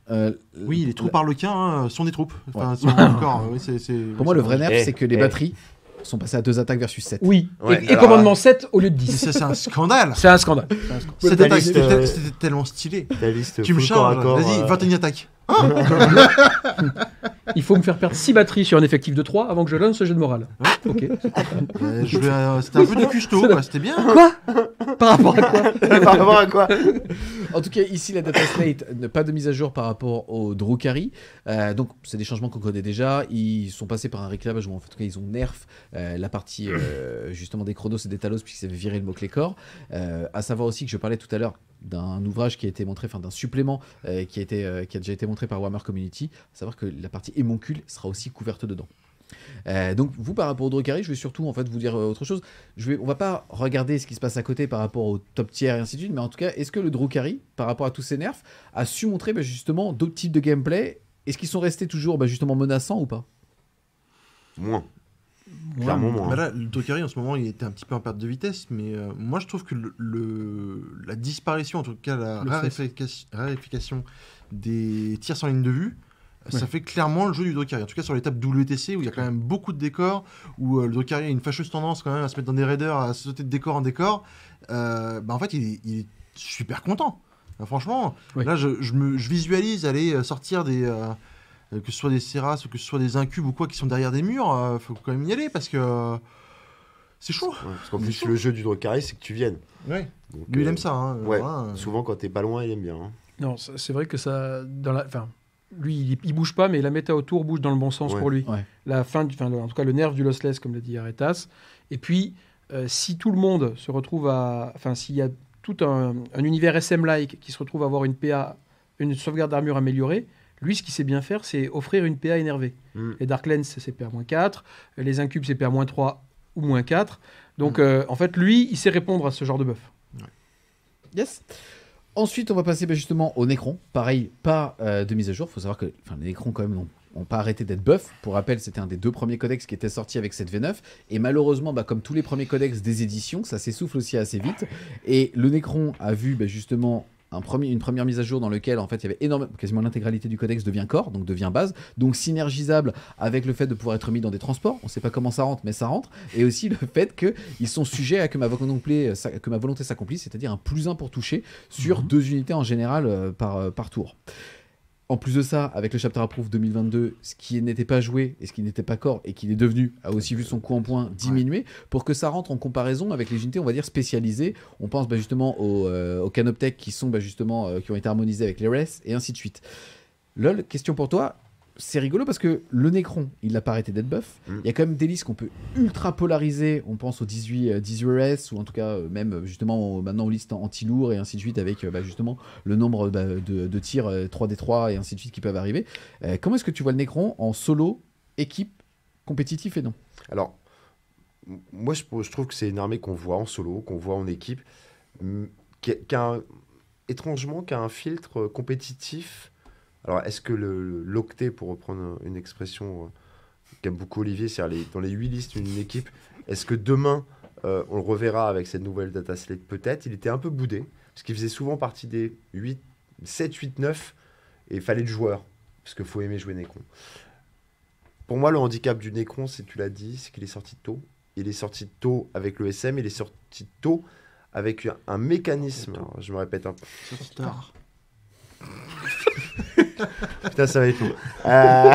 oui, les troupes par le quin hein, sont des troupes. Enfin, ouais. sont oui, Pour moi, le vrai nerf, c'est que les eh. batteries, sont passés à 2 attaques versus 7. Oui, et, commandement 7 euh, au lieu de 10. C'est un scandale. C'est un scandale. Cette attaque, euh, c'était tellement stylé. tu me charges, vas-y, 21 euh, attaques. Il faut me faire perdre 6 batteries sur un effectif de 3 avant que je lance ce jeu de morale. Hein euh, euh, c'était un peu c'était bien. Quoi Par rapport à quoi En tout cas, ici, la data slate, pas de mise à jour par rapport au Drukari. Euh, donc, c'est des changements qu'on connaît déjà. Ils sont passés par un réclamage, ou en tout cas, ils ont nerf la partie justement des Chronos et des Talos, puisqu'ils avaient viré le mot-clé corps. à savoir aussi que je parlais tout à l'heure d'un ouvrage qui a été montré, enfin d'un supplément euh, qui, a été, euh, qui a déjà été montré par Warhammer Community, savoir que la partie émoncule sera aussi couverte dedans. Euh, donc vous par rapport au Drocari, je vais surtout en fait vous dire autre chose. Je vais, on va pas regarder ce qui se passe à côté par rapport au top tier et ainsi de suite, mais en tout cas, est-ce que le Drocari, par rapport à tous ces nerfs, a su montrer bah, justement d'autres types de gameplay Est-ce qu'ils sont restés toujours bah, justement menaçants ou pas Moins. Hein. le Tokari en ce moment, il était un petit peu en perte de vitesse, mais euh, moi je trouve que le, la disparition, en tout cas la raréfication, des tirs sans ligne de vue, euh, ça fait clairement le jeu du Dokari. En tout cas sur l'étape WTC où il y a quand même beaucoup de décors, où euh, le Dokari a une fâcheuse tendance quand même à se mettre dans des raiders, à sauter de décor en décor, bah en fait il est, super content. franchement, là je, me, je, visualise aller sortir des euh, que ce soit des Seras, que ce soit des Incubes ou quoi, qui sont derrière des murs, euh, faut quand même y aller parce que euh, c'est chaud. parce qu'en plus, le jeu du droit carré, c'est que tu viennes. Lui, il aime ça. Hein, hein. Souvent, quand t'es pas loin, il aime bien. Hein. Non, c'est vrai que ça. Dans la... Enfin, lui, il, bouge pas, mais la méta autour bouge dans le bon sens pour lui. La fin, enfin, en tout cas, le nerf du lossless, comme l'a dit Aretas. Et puis, si tout le monde se retrouve à, enfin, s'il y a tout un univers SM-like qui se retrouve à avoir une PA, une sauvegarde d'armure améliorée, lui, ce qu'il sait bien faire, c'est offrir une PA énervée. Les mm. Dark Lens, c'est PA-4. Les Incubes, c'est PA-3 ou moins 4. Donc, mm. euh, en fait, lui, il sait répondre à ce genre de buff. Yes. Ensuite, on va passer bah, justement au Necron. Pareil, pas euh, de mise à jour. Il faut savoir que les Necrons, quand même, n'ont pas arrêté d'être buff. Pour rappel, c'était un des deux premiers codex qui était sorti avec cette V9. Et malheureusement, bah, comme tous les premiers codex des éditions, ça s'essouffle aussi assez vite. Et le Necron a vu bah, justement une première mise à jour dans laquelle en fait il y avait énormément, quasiment l'intégralité du codex devient corps, donc devient base, donc synergisable avec le fait de pouvoir être mis dans des transports. On sait pas comment ça rentre, mais ça rentre, et aussi le fait qu'ils sont sujets à que ma volonté, que ma volonté s'accomplisse, c'est-à-dire un plus 1 pour toucher sur mhm. deux unités en général euh, par, euh, par tour en plus de ça, avec le chapter approve 2022, ce qui n'était pas joué et ce qui n'était pas corps et qui est devenu, a aussi vu son coût en point diminuer, pour que ça rentre en comparaison avec les unités, on va dire, spécialisées. On pense bah, justement aux, canoptèques euh, Canoptech qui sont bah, justement, euh, qui ont été harmonisés avec les RES et ainsi de suite. LOL, question pour toi, c'est rigolo parce que le Necron, il n'a pas arrêté d'être buff. Mm. Il y a quand même des listes qu'on peut ultra polariser. On pense aux 18, euh, R.S. ou en tout cas euh, même euh, justement maintenant aux listes anti lourds et ainsi de suite avec bah, justement le nombre bah, de, tirs 3D3 et ainsi de suite qui peuvent arriver. comment est-ce que tu vois le Necron en solo, équipe, compétitif et non Alors, moi je, trouve que c'est une armée qu'on voit en solo, qu'on voit en équipe, qui, étrangement qui un filtre compétitif alors, est-ce que l'octet, pour reprendre une expression euh, qu'aime beaucoup Olivier, c'est-à-dire dans les huit listes d'une équipe, est-ce que demain, euh, on le reverra avec cette nouvelle data slate peut-être Il était un peu boudé, parce qu'il faisait souvent partie des 8, 7, 8, 9, et il fallait le joueur, parce qu'il faut aimer jouer Necron. Pour moi, le handicap du Necron, si tu l'as dit, c'est qu'il est sorti tôt. Il est sorti tôt avec le SM, il est sorti tôt avec un, mécanisme. je me répète un peu. Putain, ça va être euh,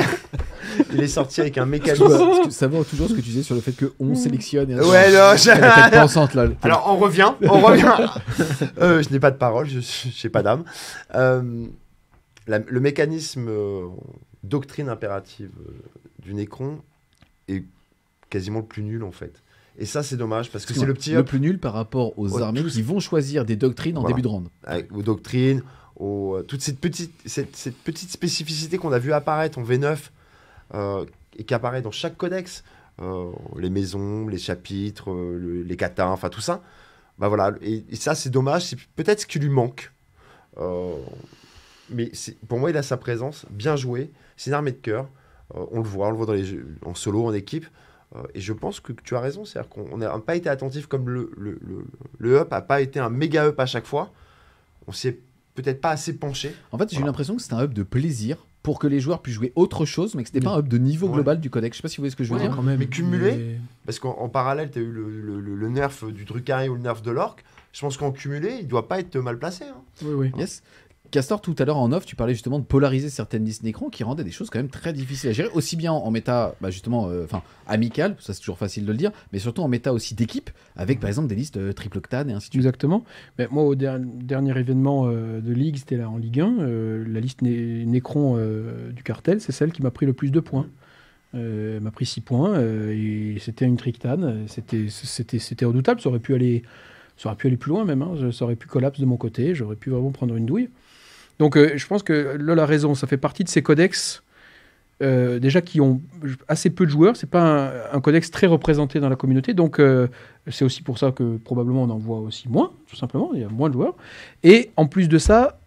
il est sorti avec un mécanisme Ça vaut toujours ce que tu disais sur le fait qu'on sélectionne. ouais, non, la là. Alors, on revient, on revient. Euh, je n'ai pas de parole, je n'ai pas d'âme. Euh, le mécanisme doctrine impérative du Necron est quasiment le plus nul, en fait. Et ça, c'est dommage parce que c'est le petit. Le plus nul par rapport aux armées qui vont choisir des doctrines en début de ronde. Avec, aux doctrines, euh, toute cette petite, cette, petite spécificité qu'on a vu apparaître en V9 euh, et qui apparaît dans chaque codex, euh, les maisons, les chapitres, les catins, enfin tout ça. Bah voilà, et, ça c'est dommage, c'est peut-être ce qui lui manque. mais pour moi, il a sa présence, bien joué, c'est une armée de cœur. on le voit, on le voit dans les en solo, en équipe. et je pense que, tu as raison, c'est-à-dire qu'on n'a pas été attentif comme le, le, le, le up n'a pas été un méga up à chaque fois. On s'est peut-être pas assez penché. En fait, j'ai l'impression que c'était un hub de plaisir pour que les joueurs puissent jouer autre chose, mais que c'était pas un hub de niveau global du codec. Je sais pas si vous voyez ce que je veux dire. Quand même, mais cumulé, parce qu'en parallèle, tu as eu le, nerf du Drucari ou le nerf de l'orc. Je pense qu'en cumulé, il doit pas être mal placé. Hein. Oui, oui. Yes. Castor, tout à l'heure en off, tu parlais justement de polariser certaines listes Necron qui rendaient des choses quand même très difficiles à gérer, aussi bien en méta, bah justement, euh, enfin, amical, ça c'est toujours facile de le dire, mais surtout en méta aussi d'équipe, avec par exemple des listes euh, triple octane et ainsi de suite. Exactement. Mais moi, au dernier événement euh, de Ligue, c'était là en Ligue 1, la liste né du cartel, c'est celle qui m'a pris le plus de points. elle m'a pris 6 points et c'était une trictane, c'était redoutable, ça aurait pu aller ça pu aller plus loin même, hein. ça aurait pu collapse de mon côté, j'aurais pu vraiment prendre une douille. Donc euh, je pense que là, a raison, ça fait partie de ces codex euh, déjà qui ont assez peu de joueurs, c'est pas un, codex très représenté dans la communauté, donc euh, c'est aussi pour ça que probablement on en voit aussi moins, tout simplement, il y a moins de joueurs. Et en plus de ça,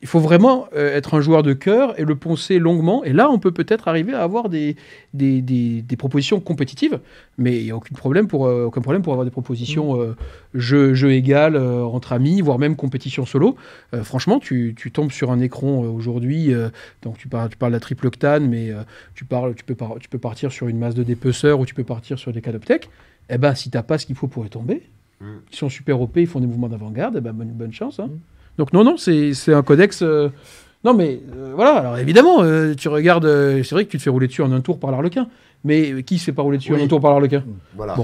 il faut vraiment euh, être un joueur de cœur et le poncer longuement. Et là, on peut peut-être arriver à avoir des, des, propositions compétitives, mais il n'y a aucun problème, pour, euh, problème pour avoir des propositions mm. euh, jeu, égal entre amis, voire même compétition solo. franchement, tu, tombes sur un écran aujourd'hui, donc tu parles, tu parles de la triple octane, mais tu, parles, tu, peux tu peux partir sur une masse de dépeceurs ou tu peux partir sur des cadoptech Eh bien, si tu n'as pas ce qu'il faut pour y tomber, mm. ils sont super OP, ils font des mouvements d'avant-garde, eh ben, bonne, chance. Hein. Mm. Donc non, non, c'est un codex. Euh, non, mais euh, voilà, alors évidemment, euh, tu regardes, c'est vrai que tu te fais rouler dessus en un tour par l'arlequin, mais qui se fait pas rouler dessus en un tour par l'arlequin mmh, Voilà.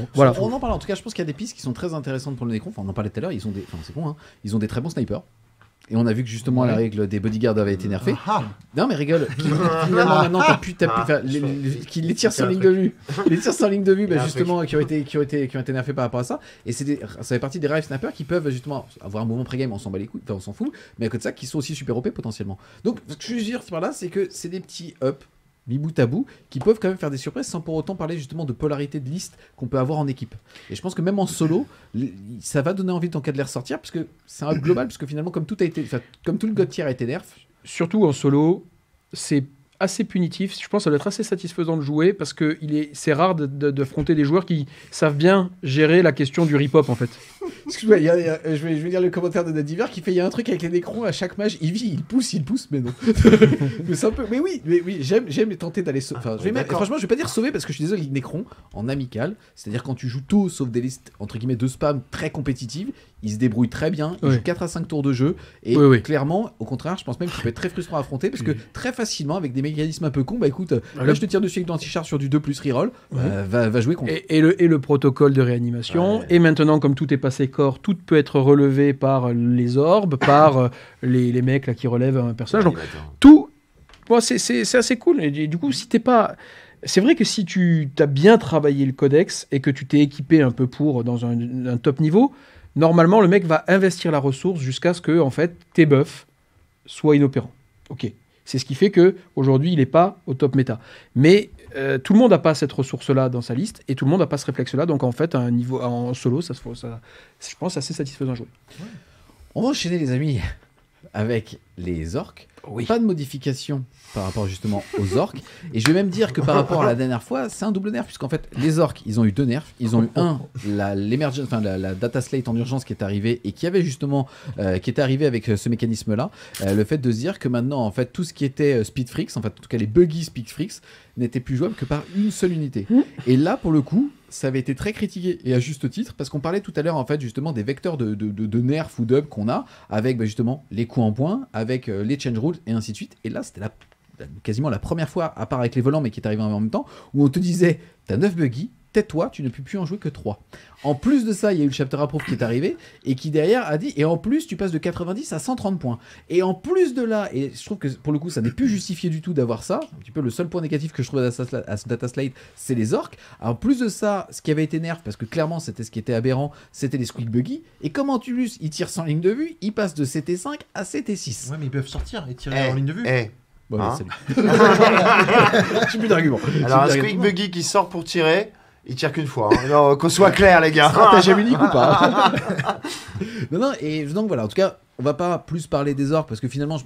en tout cas, je pense qu'il y a des pistes qui sont très intéressantes pour le Necron, enfin, on en parlait tout à l'heure, ils, ont des, hein. ils ont des très bons snipers. Et on a vu que justement la règle des bodyguards avait été nerfée. Ah. Non mais rigole. Finalement maintenant t'as pu, t'as ah, les, les, tire sans ligne de vue. Les tirs sans ligne de vue, ben bah, justement qui ont été qui ont été nerfés par rapport à ça. Et c'est ça fait partie des rives snappers qui peuvent justement avoir un mouvement pré-game, on s'en bat les couilles, on s'en fout. Mais à côté de ça, qui sont aussi super OP potentiellement. Donc ce que je veux dire par là, c'est que c'est des petits up mis bout à bout, qui peuvent quand même faire des surprises sans pour autant parler justement de polarité de liste qu'on peut avoir en équipe. Et je pense que même en solo, ça va donner envie, en cas de les ressortir, parce que c'est un global, parce que finalement, comme tout, a été, comme tout le God Tier a été nerf. Surtout en solo, c'est assez punitif. Je pense que ça doit être assez satisfaisant de jouer parce que il est, c'est rare d'affronter de, des joueurs qui savent bien gérer la question du rip-hop en fait. Excuse-moi, je, vais, je vais lire le commentaire de Nadiver qui fait il y a un truc avec les nécrons à chaque match, il vit, il pousse, il pousse, mais non. mais, un peu, mais oui, mais oui j'aime, tenter d'aller sauver. Enfin, ah, je franchement, je vais pas dire sauver parce que je suis désolé, les nécrons en amical, c'est-à-dire quand tu joues tout sauf des listes entre guillemets de spam très compétitives, il se débrouille très bien, il joue 4 à 5 tours de jeu, et clairement, au contraire, je pense même qu'il peut être très frustrant à affronter, parce que très facilement, avec des mécanismes un peu cons, bah écoute, euh, ah, là je te tire dessus avec anti-char sur du 2 plus reroll, bah, va, jouer contre. Et, et, le, et le protocole de réanimation, et maintenant, comme tout est passé corps, tout peut être relevé par les orbes, par euh, les, mecs là, qui relèvent un personnage, donc tout, moi c'est assez cool, et, du coup, si t'es pas... C'est vrai que si tu as bien travaillé le codex et que tu t'es équipé un peu pour dans un, un top niveau, Normalement, le mec va investir la ressource jusqu'à ce que, en fait, tes buffs soient inopérants. Ok. C'est ce qui fait que aujourd'hui, il n'est pas au top méta. Mais euh, tout le monde n'a pas cette ressource-là dans sa liste et tout le monde n'a pas ce réflexe-là. Donc en fait, un niveau en solo, ça, ça je pense, assez satisfaisant à jouer. On va enchaîner, les amis, avec les orques. Pas de modification par rapport justement aux orques. Et je vais même dire que par rapport à la dernière fois, c'est un double nerf, puisqu'en fait, les orques, ils ont eu deux nerfs. Ils ont eu un, la, enfin, la, data slate en urgence qui est arrivée et qui avait justement, euh, qui est arrivée avec euh, ce mécanisme-là. Euh, le fait de dire que maintenant, en fait, tout ce qui était Speed Freaks, en fait, en tout cas les buggy Speed Freaks, n'était plus jouable que par une seule unité. Mmh. Et là, pour le coup, ça avait été très critiqué, et à juste titre, parce qu'on parlait tout à l'heure, en fait, justement, des vecteurs de, nerfs ou d'up qu'on a, avec bah, justement les coups en point, avec euh, les change rules, et ainsi de suite. Et là, c'était quasiment la première fois, à part avec les volants, mais qui est arrivé en même temps, où on te disait, t'as 9 buggy, tais-toi, tu ne peux plus en jouer que 3. En plus de ça, il y a eu le chapter approve qui est arrivé et qui derrière a dit et en plus, tu passes de 90 à 130 points. Et en plus de là, et je trouve que pour le coup, ça n'est plus justifié du tout d'avoir ça. Un petit peu le seul point négatif que je trouve à ce data slide, c'est les orques. En plus de ça, ce qui avait été nerf parce que clairement, c'était ce qui était aberrant, c'était les Squeak buggy. Et comme Antulus, il tire sans ligne de vue, il passe de CT5 à CT6. Ouais, mais ils peuvent sortir et tirer eh, en ligne de vue. Eh Bon, c'est bon plus Alors, un Squeak buggy qui sort pour tirer. Il tire qu'une fois. Hein. Qu'on soit clair, les gars. Stratagème unique ou pas Non, non, et donc voilà, en tout cas, on va pas plus parler des orques parce que finalement,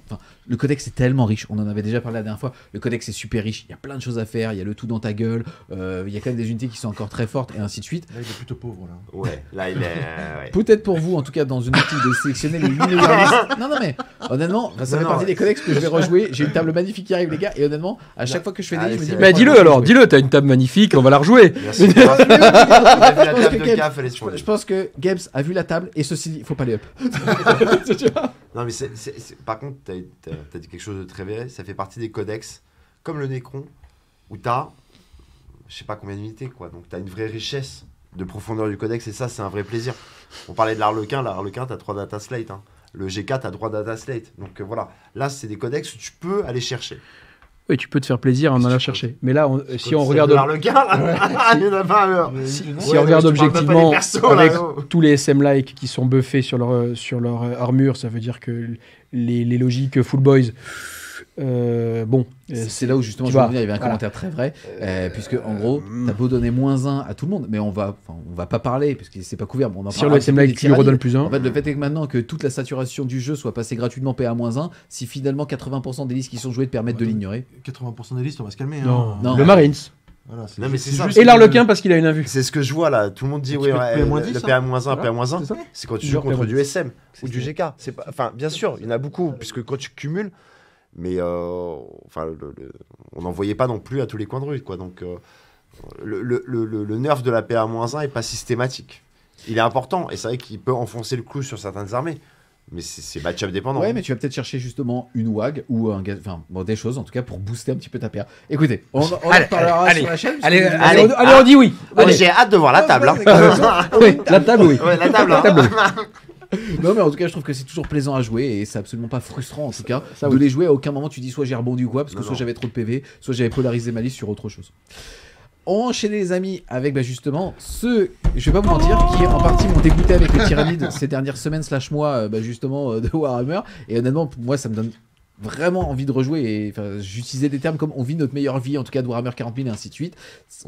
le codex est tellement riche. On en avait déjà parlé la dernière fois. Le codex est super riche. Il y a plein de choses à faire. Il y a le tout dans ta gueule. Euh, il y a quand même des unités qui sont encore très fortes et ainsi de suite. Là, il est plutôt pauvre là. Ouais. Là, il est. Euh, Peut-être pour vous, en tout cas, dans une optique de sélectionner les non, non, mais honnêtement, ça fait partie des codex que je vais rejouer. J'ai une table magnifique qui arrive, les gars. Et honnêtement, à chaque fois que je fais des, je me dis. Mais dis-le alors, dis-le. T'as une table magnifique. On va la rejouer. Je pense que Games a vu la table et ceci dit, faut pas les up. non, mais par contre, t'as, as dit quelque chose de très vrai. Ça fait partie des codex, comme le Necron, où as je sais pas combien d'unités, quoi. Donc as une vraie richesse de profondeur du codex, et ça, c'est un vrai plaisir. On parlait de l'Arlequin. L'Arlequin, as trois data slate. Hein. Le G4, as trois data slate. Donc euh, voilà. Là, c'est des codex où tu peux aller chercher et tu peux te faire plaisir en allant chercher. Mais là, si on regarde. Le gars, Si, on regarde objectivement, avec oh. tous les SM-like qui sont buffés sur leur, euh, sur leur euh, armure, ça veut dire que les logiques Full Boys euh, bon. Euh, c'est là où justement, je il y avait un commentaire très vrai, euh, puisque en gros, t'as beau donner moins 1 à tout le monde, mais on va, on va pas parler, parce que c'est pas couvert. on en le plus 1. fait, le fait est que maintenant que toute la saturation du jeu soit passée gratuitement PA-1, si finalement 80% des listes qui sont jouées te permettent de l'ignorer. 80% des listes, on va se calmer. Non, hein. le Marines. et l'Arlequin parce qu'il a une invue. C'est ce que je vois là. Tout le monde dit oui, le PA-1, hein. PA-1. C'est quand tu joues contre du SM ou du GK. Enfin, bien sûr, il y en a beaucoup, puisque quand tu cumules, mais euh, enfin, on n'en voyait pas non plus à tous les coins de rue. Quoi, donc, euh, le, nerf de la PA-1 n'est pas systématique. Il est important, et c'est vrai qu'il peut enfoncer le clou sur certaines armées. Mais c'est match-up dépendant. Ouais, mais tu vas peut-être chercher justement une WAG ou un des choses en tout cas pour booster un petit peu ta PA. Écoutez, on, on allez, on, dit oui. Ah, j'ai hâte de voir la ah, table. Hein. la table, oui. la table. Hein. non, mais en tout cas, je trouve que c'est toujours plaisant à jouer et c'est absolument pas frustrant en tout cas. Ça, de les jouer, à aucun moment tu dis soit j'ai rebondi ou quoi, parce que soit j'avais trop de PV, soit j'avais polarisé ma liste sur autre chose. On les amis avec bah, justement ceux, je vais pas vous mentir, qui en partie m'ont dégoûté avec les pyramides ces dernières semaines slash mois euh, bah, justement euh, de Warhammer. Et honnêtement, moi ça me donne vraiment envie de rejouer et j'utilisais des termes comme on vit notre meilleure vie en tout cas de Warhammer 40 000 et ainsi de suite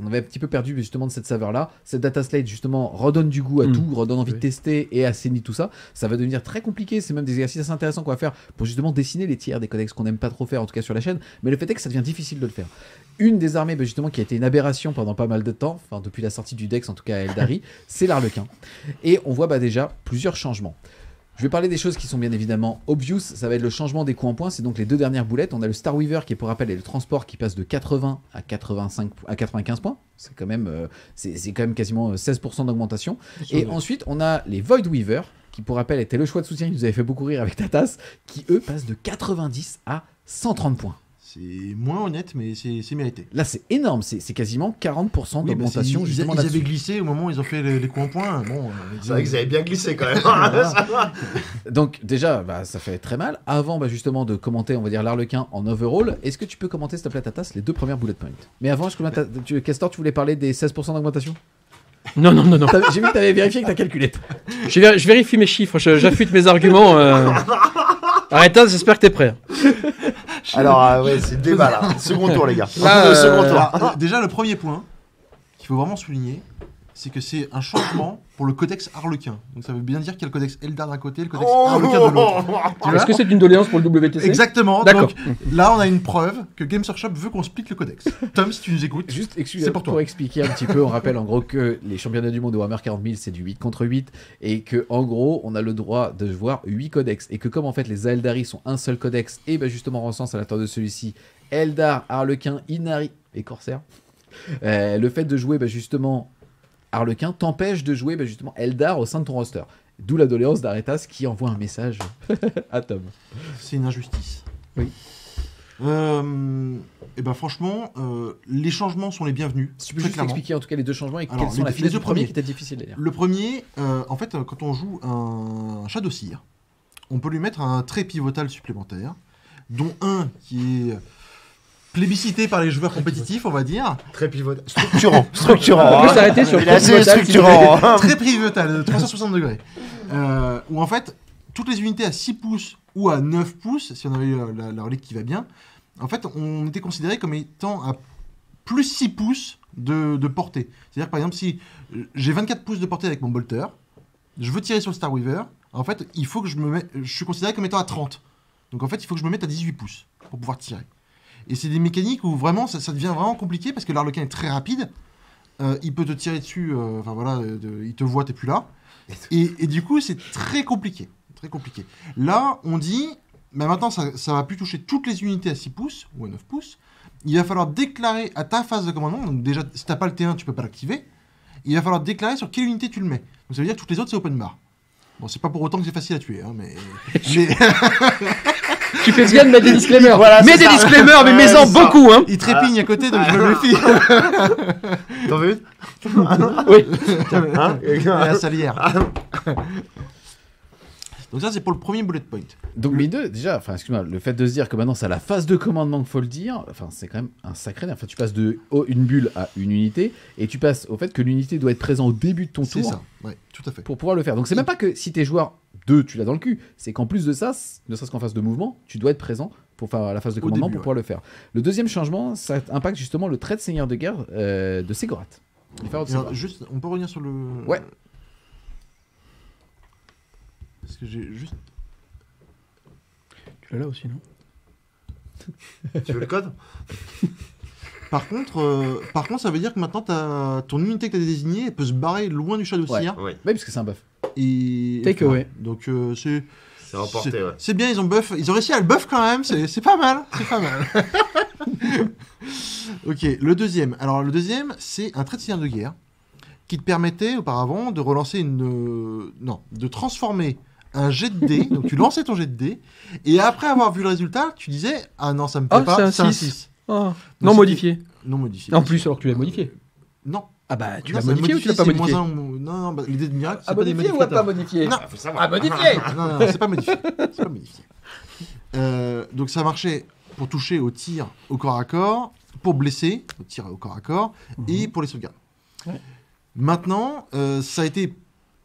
on avait un petit peu perdu justement de cette saveur là cette data slate justement redonne du goût à mm. tout redonne envie de tester et assainit tout ça ça va devenir très compliqué c'est même des exercices assez intéressants qu'on va faire pour justement dessiner les tiers des codex qu'on n'aime pas trop faire en tout cas sur la chaîne mais le fait est que ça devient difficile de le faire une des armées ben, justement qui a été une aberration pendant pas mal de temps enfin depuis la sortie du Dex en tout cas à Eldari c'est l'Arlequin et on voit ben, déjà plusieurs changements je vais parler des choses qui sont bien évidemment obvious, ça va être le changement des coûts en points, c'est donc les deux dernières boulettes. On a le Star Weaver qui pour rappel est le transport qui passe de 80 à 85 à 95 points. C'est quand même euh, c'est quand même quasiment 16% euh, d'augmentation. Et ensuite, on a les Void Weaver qui pour rappel était le choix de soutien qui nous avait fait beaucoup rire avec Tatas qui eux passent de 90 à 130 points. C'est moins honnête, mais c'est mérité. Là, c'est énorme, c'est quasiment 40% bah, d'augmentation. ils, avaient glissé au moment où ils ont fait les, coups en points. Bon, euh, c'est avaient bien glissé quand même. Ah, Donc déjà, bah, ça fait très mal. Avant bah, justement de commenter, on va dire l'arlequin en overall, est-ce que tu peux commenter s'il te plaît Tatas les deux premières bullet points Mais avant, je tu, Castor, tu voulais parler des 16% d'augmentation non, non, non, non. J'ai vu que tu avais vérifié que tu as calculé. Je, vérifie mes chiffres, j'affûte mes arguments. Euh. Arrêtez, j'espère que t'es prêt. Alors, ah ouais, c'est débat là. Hein. Second tour, les gars. second euh, tour. Déjà, le premier point qu'il faut vraiment souligner, c'est que c'est un changement pour le codex harlequin. Donc ça veut bien dire qu'il y a le codex Eldar d'un côté, le codex oh harlequin de l'autre. Est-ce que c'est une doléance pour le WTC Exactement. Donc là, on a une preuve que Games Workshop veut qu'on explique le codex. Tom, si tu nous écoutes, juste c'est pour toi. Pour expliquer un petit peu, on rappelle en gros que les championnats du monde de Warhammer 40 c'est du 8 contre 8 et que en gros, on a le droit de voir 8 codex et que comme en fait les Eldari sont un seul codex et ben justement en sens à l'intérieur de celui-ci Eldar, Harlequin, Inari et Corsair euh, le fait de jouer bah, justement Harlequin t'empêche de jouer ben, justement Eldar au sein de ton roster. D'où l'adoléance d'Aretas qui envoie un message à Tom. C'est une injustice. Oui. Euh, et eh ben franchement, euh, les changements sont les bienvenus. je tu peux expliquer en tout cas les deux changements et quels sont les, deux premiers qui étaient difficiles Le premier, euh, en fait, euh, quand on joue un Shadow Seer, on peut lui mettre un trait pivotal supplémentaire, dont un qui est plébiscité par les joueurs compétitifs, on va dire. Très pivotal. Structurant. On peut s'arrêter sur très structurant. très pivotal, 360 euh, degrés. Euh, où en fait, toutes les unités à 6 pouces ou à 9 pouces, si on avait eu euh, la, la, relique qui va bien, en fait, on était considéré comme étant à plus 6 pouces de, portée. C'est-à-dire, par exemple, si j'ai 24 pouces de portée avec mon bolter, je veux tirer sur le Star Weaver, en fait, il faut que je me mette, je suis considéré comme étant à 30. Donc en fait, il faut que je me mette à 18 pouces pour pouvoir tirer. Et c'est des mécaniques où vraiment ça, devient vraiment compliqué parce que l'arlequin est très rapide. Euh, il peut te tirer dessus, euh, enfin voilà, il te voit, t'es plus là. Et, du coup, c'est très compliqué. Très compliqué. Là, on dit, mais maintenant, ça, va plus toucher toutes les unités à 6 pouces ou à 9 pouces. Il va falloir déclarer à ta phase de commandement, donc déjà, si t'as pas le T1, tu peux pas l'activer. Il va falloir déclarer sur quelle unité tu le mets. Donc ça veut dire que toutes les autres, c'est open bar. Bon, c'est pas pour autant que c'est facile à tuer, hein, mais... mais... tu fais bien de mettre des disclaimers. Voilà, mets des disclaimers, mais mets-en beaucoup. Hein. Il trépigne à côté, donc je me méfie. T'en veux une Oui. Tiens, hein? hein la salière. Donc ça, c'est pour le premier bullet point. Donc mais deux, déjà, enfin, excuse-moi, le fait de se dire que maintenant c'est à la phase de commandement qu'il faut le dire, enfin, c'est quand même un sacré. Enfin, tu passes de une bulle à une unité, et tu passes au fait que l'unité doit être présente au début de ton tour. C'est ça, tout à fait. Pour pouvoir le faire. Donc c'est même pas que si tes joueurs deux, tu l'as dans le cul. C'est qu'en plus de ça, ne serait-ce qu'en phase de mouvement, tu dois être présent pour faire la phase de commandement pour pouvoir le faire. Le deuxième changement, ça impacte justement le trait de seigneur de guerre euh, de Ségorat. Juste, on peut revenir sur le. Ouais. ce que j'ai juste. Tu l'as là aussi, non Tu veux le code Par contre, euh, par contre, ça veut dire que maintenant ton unité que tu as désignée peut se barrer loin du Shadow ouais, Oui, parce que c'est un buff. Et... Take away. Donc euh, c'est. C'est bien, ils ont buff. Ils ont réussi à le buff quand même. C'est pas mal. C'est pas mal. ok, le deuxième. Alors le deuxième, c'est un trait de de guerre qui te permettait auparavant de relancer une. Euh, non, de transformer un jet de dés. donc tu lançais ton jet de dés et après avoir vu le résultat, tu disais Ah non, ça me plaît oh, pas, c'est un 6. Oh. Non modifié. Non modifié. En plus, alors que tu l'as modifié. Non. Ah bah tu l'as modifié, ou tu l'as pas modifié Non, non, bah, l'idée de miracle, ah, c'est pas modifié ou à pas modifié Non, faut savoir. À ah, Non, non, c'est pas modifié. c'est pas modifié. Euh, donc ça marchait pour toucher au tir au corps à corps, pour blesser au tir au corps à corps, et mhm. pour les sauvegardes. Maintenant, euh, ça a été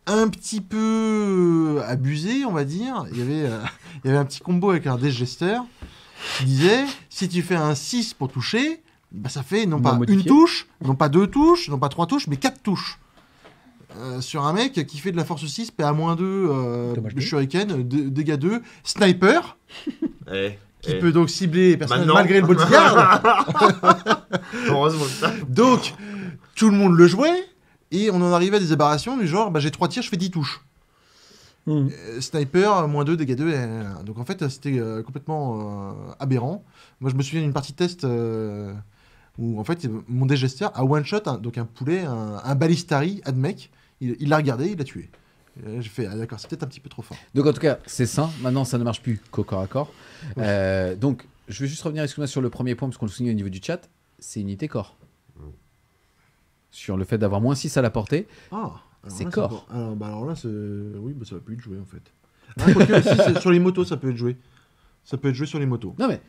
un petit peu abusé, on va dire. Il y avait, euh, il y avait un petit combo avec un Death disait si tu fais un 6 pour toucher, bah, ça fait non, pas une touche, non pas deux touches, non pas trois touches, mais quatre touches. Euh, sur un mec qui fait de la force 6, PA-2, euh, de shuriken, dégâts 2, sniper, eh, qui eh. peut donc cibler personne malgré le bodyguard. Heureusement. donc, tout le monde le jouait, et on en arrivait à des aberrations du genre, bah, j'ai 3 tirs, je fais 10 touches. Mm. Euh, Sniper, moins 2, dégâts 2. Euh, donc en fait, c'était euh, complètement aberrant. Moi, je me souviens d'une partie test où en fait, mon dégesteur a one-shot, hein, donc un poulet, un, balistari balistari, mec Il l'a regardé, il l'a tué. J'ai fait, ah, d'accord, c'était peut-être un petit peu trop fort. Donc en tout cas, c'est ça, Maintenant, ça ne marche plus qu'au corps à corps. donc, je vais juste revenir sur le premier point, parce qu'on le souligne au niveau du chat. C'est unité corps. Mm. Sur le fait d'avoir moins 6 à la portée. Ah. C'est corps. Ah, bah alors, là, oui, bah, ça va plus être joué en fait. Ah, sur les motos, ça peut être joué. Ça peut être joué sur les motos. Non mais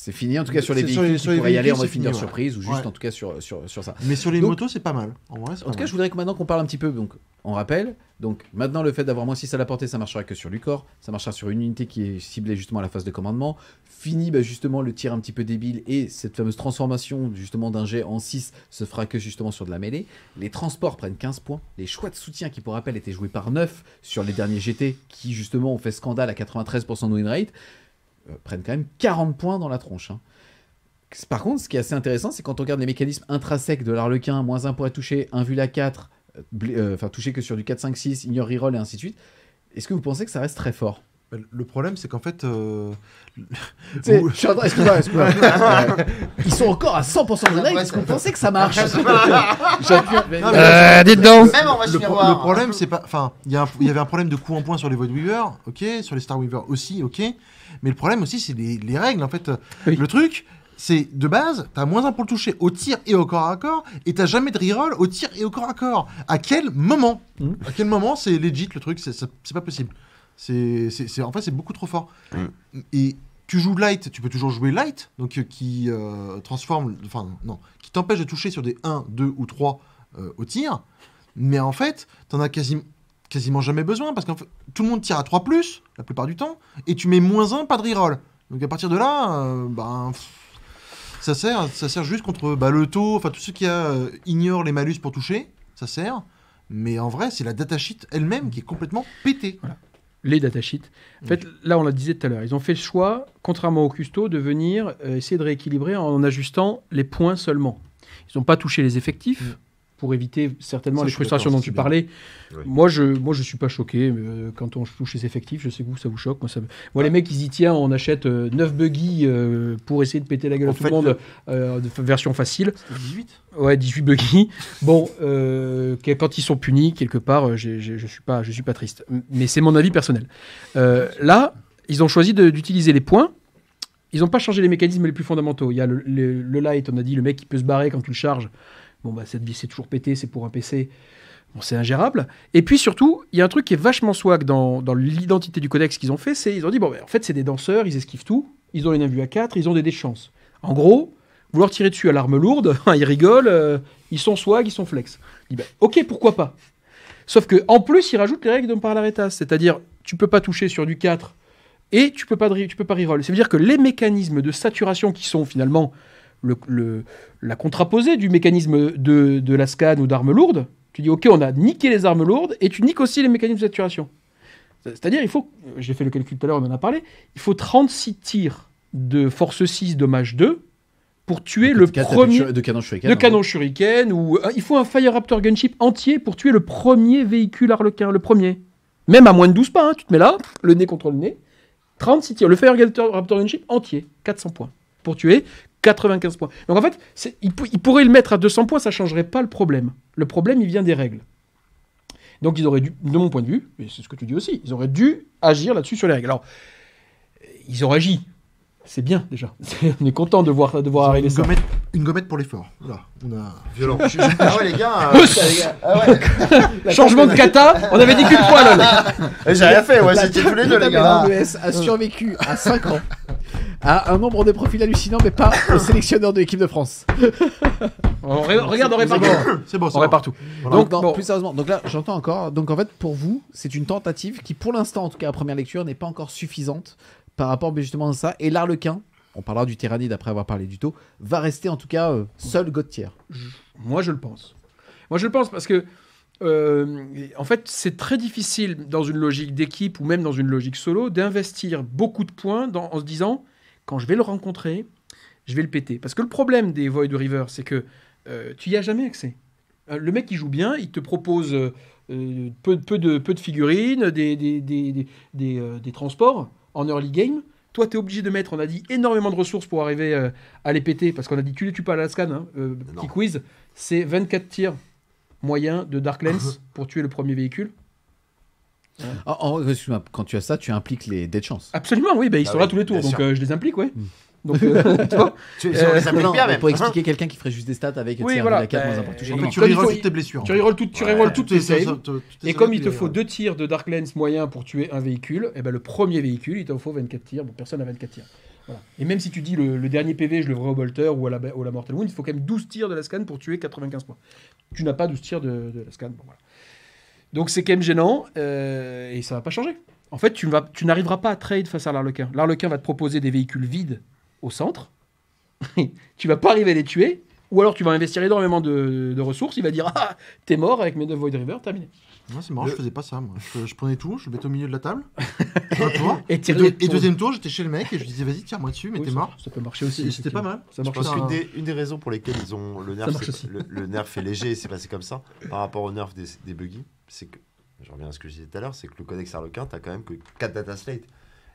c'est fini en tout cas sur les véhicules. on pourrait y aller en mode finir surprise ou juste en tout cas sur, sur, ça. Mais sur les motos, c'est pas mal. En, tout cas, je voudrais que maintenant qu'on parle un petit peu. Donc, on rappelle. Donc, maintenant, le fait d'avoir moins 6 à la portée, ça marchera que sur Lucor. Ça marchera sur une unité qui est ciblée justement à la phase de commandement. Fini bah, justement le tir un petit peu débile et cette fameuse transformation justement d'un jet en 6 se fera que justement sur de la mêlée. Les transports prennent 15 points. Les choix de soutien qui, pour rappel, étaient joués par 9 sur les derniers GT qui justement ont fait scandale à 93% de win rate euh, prennent quand même 40 points dans la tronche. Hein. Par contre, ce qui est assez intéressant, c'est quand on regarde les mécanismes intrinsèques de l'arlequin, moins 1 pour être toucher, 1 vu la 4, euh, euh, enfin touché que sur du 4, 5, 6, ignore reroll et ainsi de suite, est-ce que vous pensez que ça reste très fort bah, le problème, c'est qu'en fait. Excuse-moi, Ils sont encore à 100% de est parce qu'on pensait que ça marche. euh, dites donc le, le problème, c'est pas. Enfin, il y, y, avait un problème de coup en point sur les Void Weaver, ok, sur les Star Weaver aussi, ok. Mais le problème aussi, c'est les... règles, en fait. Le truc, c'est de base, t'as moins un pour le toucher au tir et au corps à corps, et t'as jamais de reroll au tir et au corps à corps. À quel moment hmm. À quel moment c'est legit le truc C'est pas possible. C'est, en fait, c'est beaucoup trop fort. Mm. Et tu joues light, tu peux toujours jouer light, donc euh, qui euh, transforme, enfin non, qui t'empêche de toucher sur des 1, 2 ou 3 euh, au tir. Mais en fait, t'en as quasiment quasiment jamais besoin parce que tout le monde tire à 3 plus la plupart du temps et tu mets moins 1 pas de reroll. Donc à partir de là, ben, ça sert ça sert juste contre bah, le taux, enfin tout ceux qui a ignore les malus pour toucher, ça sert. Mais en vrai, c'est la data sheet elle-même qui est complètement pétée les datasheets. En fait, là, on l'a disait tout à l'heure, ils ont fait le choix, contrairement aux custos, de venir euh, essayer de rééquilibrer en, en ajustant les points seulement. Ils n'ont pas touché les effectifs, mm pour éviter certainement les frustrations dont tu parlais. Moi, je moi je suis pas choqué. Euh, quand on touche les effectifs, je sais que vous, ça vous choque. Moi, ça, les ah. mecs, ils y tiennent. On achète 9 euh, buggy euh, pour essayer de péter la gueule à tout le monde, de version facile. 18 Ouais, 18 buggy. Bon, quand ils sont punis, quelque part, je suis suis pas triste. Mais c'est mon avis personnel. là, ils ont choisi d'utiliser les points. Ils n'ont pas changé les mécanismes les plus fondamentaux. Il y a le, le light, on a dit, le mec qui peut se barrer quand tu le charges. Bon, bah, cette vie c'est toujours pété, c'est pour un PC. c'est ingérable. Et puis surtout, il y a un truc qui est vachement swag dans, l'identité du codex qu'ils ont fait, c'est ils ont dit, bon, en fait, c'est des danseurs, ils esquivent tout, ils ont une vue à 4, ils ont des déchances. En gros, vouloir tirer dessus à l'arme lourde, ils rigolent, euh, ils sont swag, ils sont flex. Bah, ok, pourquoi pas Sauf que en plus, ils rajoutent les règles de Parlaretas, c'est-à-dire, tu peux pas toucher sur du 4 et tu peux pas, tu peux pas reroll. c'est veut dire que les mécanismes de saturation qui sont finalement la contraposée du mécanisme de, de la scan ou d'armes lourdes. Tu dis, OK, on a niqué les armes lourdes et tu niques aussi les mécanismes de saturation. C'est-à-dire, il faut, j'ai fait le calcul tout à l'heure, on en a parlé, il faut 36 tirs de force 6, dommage 2 pour tuer le premier. De canon shuriken. De hein. canon shuriken, ou euh, il faut un Fire Raptor Gunship entier pour tuer le premier véhicule Harlequin, le premier. Même à moins de 12 pas, hein, tu te mets là, le nez contre le nez. 36 tirs. Le Fire Raptor Gunship entier, 400 points. Pour tuer 95 points. Donc en fait, il, il, pourrait le mettre à 200 points, ça ne changerait pas le problème. Le problème, il vient des règles. Donc ils auraient dû, de mon point de vue, et c'est ce que tu dis aussi, ils auraient dû agir là-dessus sur les règles. Alors, ils ont agi. C'est bien déjà. on est content de voir, de voir arriver une ça. Gommette, une gommette pour l'effort. Voilà, violent. ah ouais les gars. Ah Changement de kata. On avait dit qu'une fois J'ai rien fait. Ouais, c'était tous les deux les gars. a survécu à 5 ans un nombre de profils hallucinants mais pas au sélectionneur de l'équipe de France. regarde, on répare partout. C'est bon, c'est on répare Donc, plus sérieusement, donc là, j'entends encore. Donc en fait, pour vous, c'est une tentative qui, pour l'instant, en tout cas à première lecture, n'est pas encore suffisante par rapport ben, justement à ça. Et l'Arlequin, on parlera du tyranny d'après avoir parlé du taux, va rester en tout cas euh, seul Gauthier. Moi, je le pense. Moi, je le pense parce que euh, en fait, c'est très difficile dans une logique d'équipe ou même dans une logique solo d'investir beaucoup de points en se disant quand je vais le rencontrer, je vais le péter. Parce que le problème des Void River, c'est que euh, tu n'y as jamais accès. Euh, le mec, il joue bien, il te propose euh, peu, de, figurines, des, transports en early game. Toi, tu es obligé de mettre, on a dit, énormément de ressources pour arriver à les péter, parce qu'on a dit tu les tues pas à la scan, hein, petit quiz, c'est 24 tirs moyens de Dark Lens pour tuer le premier véhicule. Ah, quand tu as ça, tu impliques les dés chance. Absolument, oui, ils sont là tous les tours, donc euh, je les implique, ouais. Donc, tu, Pour expliquer quelqu'un qui ferait juste des stats avec oui, voilà. la 4 bah, tu rerolles toutes tes blessures. Tu rerolles toutes, tes Et comme il te faut euh, deux tirs de Dark Lens moyen pour tuer un véhicule, et eh ben le premier véhicule, il t'en faut 24 tirs. Bon, personne n'a 24 tirs. Et même si tu dis le, dernier PV, je le verrai au bolter ou à la, la Mortal Wound, il faut quand même 12 tirs de la scan pour tuer 95 points. Tu n'as pas 12 tirs de, de la scan. Bon, voilà. Donc c'est quand même gênant euh, et ça va pas changer. En fait, tu, n'arriveras pas à trade face à l'Arlequin. L'Arlequin va te proposer des véhicules vides au centre. tu vas pas arriver à les tuer. Ou alors tu vas investir énormément de, ressources. Il va dire Ah, t'es mort avec mes deux Void River, terminé. Non, c'est marrant, je faisais pas ça. Moi. Je, prenais tout, je le mettais au milieu de la table. et, deuxième tour, j'étais chez le mec et je lui disais vas-y, tiens moi dessus, mais t'es mort. Ça, peut marcher aussi. C'était pas mal. je pense qu'une des, hein. une des, raisons pour lesquelles ils ont le nerf, est, le, nerf est léger et c'est passé comme ça par rapport au nerf des, des buggy, c'est que, je reviens à ce que je disais tout à l'heure, c'est que le codex Harlequin, n'as quand même que 4 data slates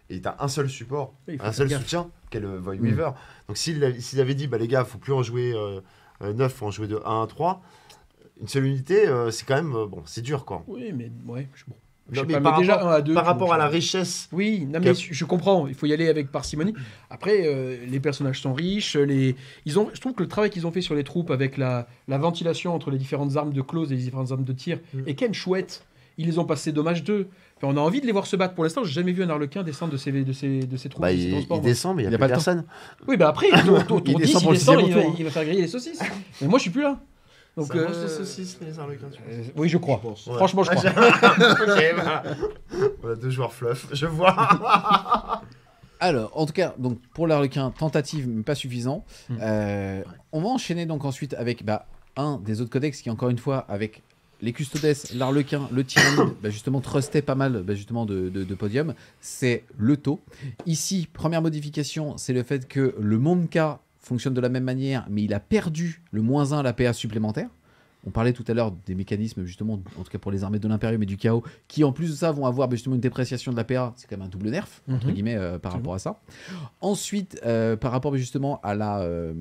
et as un seul support, un seul soutien, qu'est le Void mm. Weaver. Donc s'il avait dit bah les gars, faut plus en jouer 9, euh, faut en jouer de 1 à 3 une seule unité, euh, c'est quand même. Euh, bon, c'est dur, quoi. Oui, mais ouais, je, bon, pas, par déjà rapport, à par rapport à la richesse. Oui, je, comprends. Il faut y aller avec parcimonie. Après, euh, les personnages sont riches. Les, ils ont, je trouve que le travail qu'ils ont fait sur les troupes avec la, la ventilation entre les différentes armes de close et les différentes armes de tir mm. est quand chouette. Ils les ont passés dommage d'eux. on a envie de les voir se battre. Pour l'instant, j'ai jamais vu un arlequin descendre de ses, de de troupes. Bah, il, descend, mais il n'y a, pas personne. Oui, mais après, il descend, il, va, faire griller les saucisses. mais moi, je suis plus là. Donc, euh, les arlequins euh, Oui, je crois. Franchement, je crois. Bah. deux joueurs fluff, je vois. Alors, en tout cas, donc pour l'arlequin, tentative, mais pas suffisant. Hmm. Euh, on va enchaîner donc ensuite avec bah, un des autres codex qui, encore une fois, avec les custodes, l'arlequin, le tyrannide, bah, justement, trustait pas mal bah, justement de, podium. C'est le taux. Ici, première modification, c'est le fait que le monka fonctionne de la même manière, mais il a perdu le moins 1 à la PA supplémentaire. On parlait tout à l'heure des mécanismes, justement, en tout cas pour les armées de l'Impérium et du Chaos, qui en plus de ça vont avoir bah, justement une dépréciation de la PA. C'est quand même un double nerf, entre mhm. guillemets, euh, par rapport à ça. Ensuite, euh, par rapport bah, justement à la. Euh,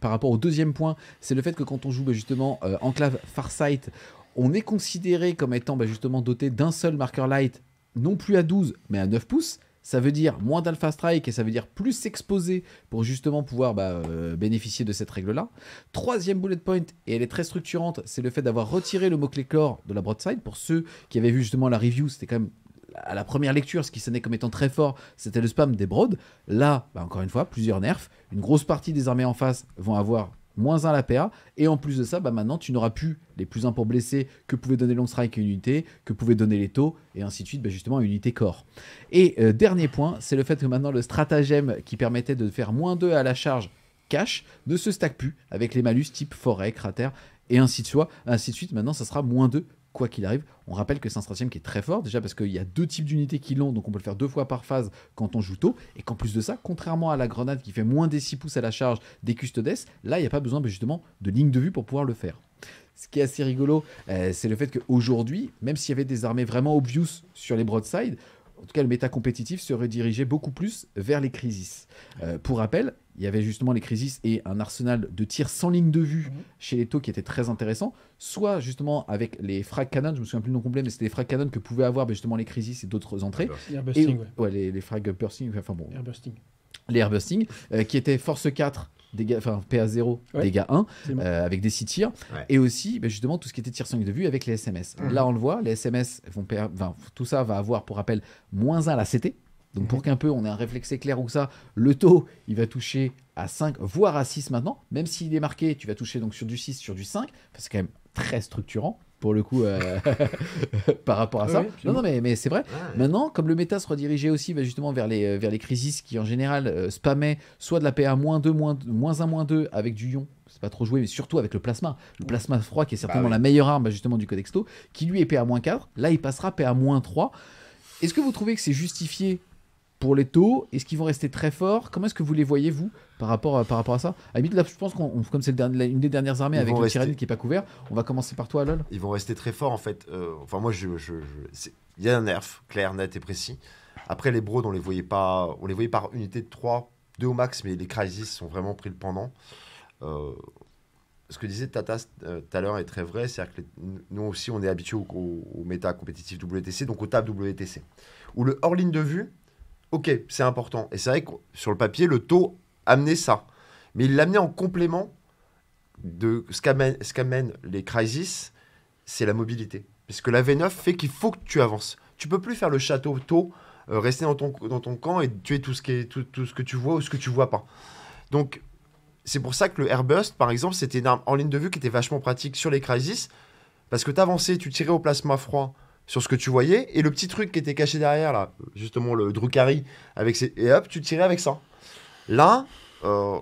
par rapport au deuxième point, c'est le fait que quand on joue bah, justement Enclave Farsight, on est considéré comme étant justement doté d'un seul marqueur light, non plus à 12, mais à 9 pouces ça veut dire moins d'alpha strike et ça veut dire plus s'exposer pour justement pouvoir bah, euh, bénéficier de cette règle-là. Troisième bullet point, et elle est très structurante, c'est le fait d'avoir retiré le mot-clé core de la broadside. Pour ceux qui avaient vu justement la review, c'était quand même à la première lecture, ce qui sonnait comme étant très fort, c'était le spam des broads. Là, bah, encore une fois, plusieurs nerfs. Une grosse partie des armées en face vont avoir moins 1 la PA. Et en plus de ça, bah, maintenant, tu n'auras plus les plus 1 pour blesser que pouvait donner Long Strike à une unité, que pouvait donner les taux, et ainsi de suite, bah, justement, à une unité corps. Et euh, dernier point, c'est le fait que maintenant, le stratagème qui permettait de faire moins 2 à la charge cash ne se stack plus avec les malus type forêt, cratère, et ainsi de, soi, ainsi de suite. Maintenant, ça sera moins 2 quoi qu'il arrive. On rappelle que c'est un stratagème qui est très fort, déjà parce qu'il y a deux types d'unités qui l'ont, donc on peut le faire deux fois par phase quand on joue tôt, et qu'en plus de ça, contrairement à la grenade qui fait moins des 6 pouces à la charge des custodes, là il n'y a pas besoin justement de ligne de vue pour pouvoir le faire. Ce qui est assez rigolo, euh, c'est le fait qu'aujourd'hui, même s'il y avait des armées vraiment obvious sur les broadsides, en tout cas le méta compétitif se redirigeait beaucoup plus vers les crises. Euh, pour rappel, il y avait justement les crises et un arsenal de tirs sans ligne de vue mhm. chez les taux qui était très intéressant, soit justement avec les frag canons, je me souviens plus le nom complet, mais c'était les frag canons que pouvaient avoir ben, justement les crises et d'autres entrées. et, les, les frag bursting, enfin bon. Les airbusting, euh, qui étaient force 4 enfin PA0, ouais. dégâts 1, euh, avec des 6 tirs, et aussi bah, justement tout ce qui était tir 5 de vue avec les SMS. Là, on le voit, les SMS vont tout ça va avoir pour rappel moins 1 à la CT. Donc mhm. pour qu'un peu on ait un réflexe éclair ou ça, le taux, il va toucher à 5, voire à 6 maintenant. Même s'il est marqué, tu vas toucher donc sur du 6, sur du 5. que c'est quand même très structurant pour le coup, euh, par rapport à ah ça. non, non, mais, c'est vrai. Ah Maintenant, comme le méta se redirigeait aussi bah, justement vers les, crises qui, en général, euh, spamaient soit de la PA-2, moins, moins 1, moins 2 avec du ion, c'est pas trop joué, mais surtout avec le plasma. Le plasma froid, qui est certainement bah la meilleure arme bah, justement du codexto, qui lui est PA-4. Là, il passera PA-3. Est-ce que vous trouvez que c'est justifié pour les taux Est-ce qu'ils vont rester très forts Comment est-ce que vous les voyez, vous, par rapport à, par rapport à ça À limite, je pense qu'on, comme c'est une des dernières armées avec le rester... qui n'est pas couvert, on va commencer par toi, LOL. Ils vont rester très forts, en fait. Euh, enfin, moi, je, il y a un nerf, clair, net et précis. Après, les Broads, on les voyait pas. On les voyait par unité de 3, 2 au max, mais les Crisis sont vraiment pris le pendant. Euh, ce que disait Tata euh, tout à l'heure est très vrai, c'est-à-dire que nous aussi on est habitué au, méta compétitif WTC, donc au table WTC, où le hors ligne de vue, ok, c'est important. Et c'est vrai que sur le papier, le taux amenait ça. Mais il l'amenait en complément de ce qu'amènent les crises, c'est la mobilité. Parce que la V9 fait qu'il faut que tu avances. Tu peux plus faire le château tôt, euh, rester dans ton, camp et tuer tout ce, qui tout, ce que tu vois ou ce que tu vois pas. Donc, c'est pour ça que le Airbust, par exemple, c'était une arme en ligne de vue qui était vachement pratique sur les crises, Parce que tu avançais, tu tirais au plasma froid, sur ce que tu voyais. Et le petit truc qui était caché derrière, là, justement le Drucari, avec ses... et hop, tu tirais avec ça. Là, euh,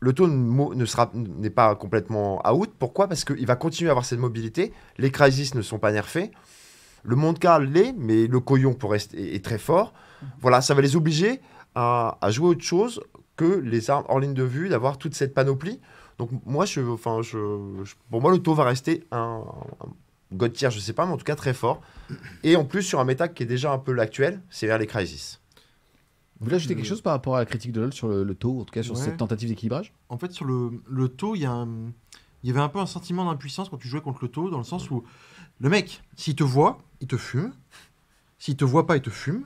le taux ne sera n'est pas complètement out. Pourquoi Parce qu'il va continuer à avoir cette mobilité. Les crises ne sont pas nerfés. Le Carl l'est, mais le Coyon pour rester, est, très fort. Voilà, ça va les obliger à, jouer autre chose que les armes hors ligne de vue, d'avoir toute cette panoplie. Donc moi, je, enfin, je, pour moi, le taux va rester un God tier, je sais pas, mais en tout cas très fort. Et en plus, sur un méta qui est déjà un peu l'actuel, c'est vers les crises. Vous voulez ajouter hmm. quelque chose par rapport à la critique de LoL sur le, taux, en tout cas sur cette tentative d'équilibrage En fait, sur le, taux, il y, y, avait un peu un sentiment d'impuissance quand tu jouais contre le taux, dans le sens où le mec, s'il te voit, il te fume. S'il te voit pas, il te fume.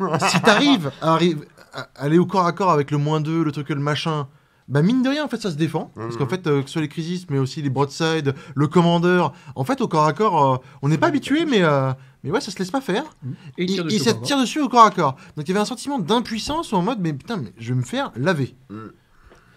si t'arrives arrive, à aller au corps à corps avec le moins 2, le truc, le machin, bah mine de rien, en fait, ça se défend. Parce qu'en fait, euh, que ce soit les crisis, mais aussi les broadside le commandeur, en fait, au corps à corps, euh, on n'est pas habitué, bah, mais, euh, mais ouais, ça se laisse pas faire. Mmh. Et il, se tire dessus au corps à corps. Donc il y avait un sentiment d'impuissance en mode, mais putain, mais je vais me faire laver. Mmh.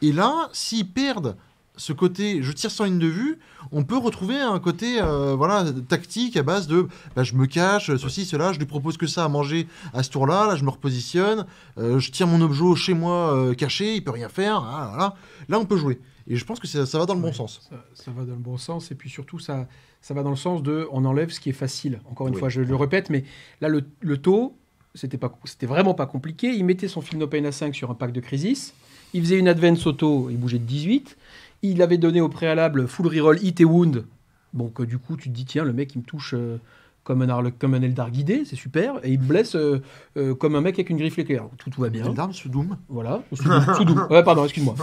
Et là, s'ils perdent ce côté je tire sans ligne de vue, on peut retrouver un côté euh, voilà tactique à base de bah, je me cache, ceci, cela, je lui propose que ça à manger à ce tour-là, là je me repositionne, euh, je tire mon objet chez moi euh, caché, il peut rien faire, hein, là, on peut jouer. Et je pense que ça, va dans le bon sens. Ça, va dans le bon sens, et puis surtout ça, ça va dans le sens de on enlève ce qui est facile. Encore une fois, je le répète, mais là le, taux, c'était, pas, c'était vraiment pas compliqué. Il mettait son film No à 5 sur un pack de Crisis, il faisait une Advance Auto, il bougeait de 18. Il avait donné au préalable full reroll hit et wound. Donc, du coup, tu te dis, tiens, le mec, il me touche euh, comme un, comme un Eldar guidé, c'est super, et il me blesse euh, euh, comme un mec avec une griffe éclair. Tout, va bien. Eldar, sous Doom Voilà, sous Doom. pardon, excuse-moi.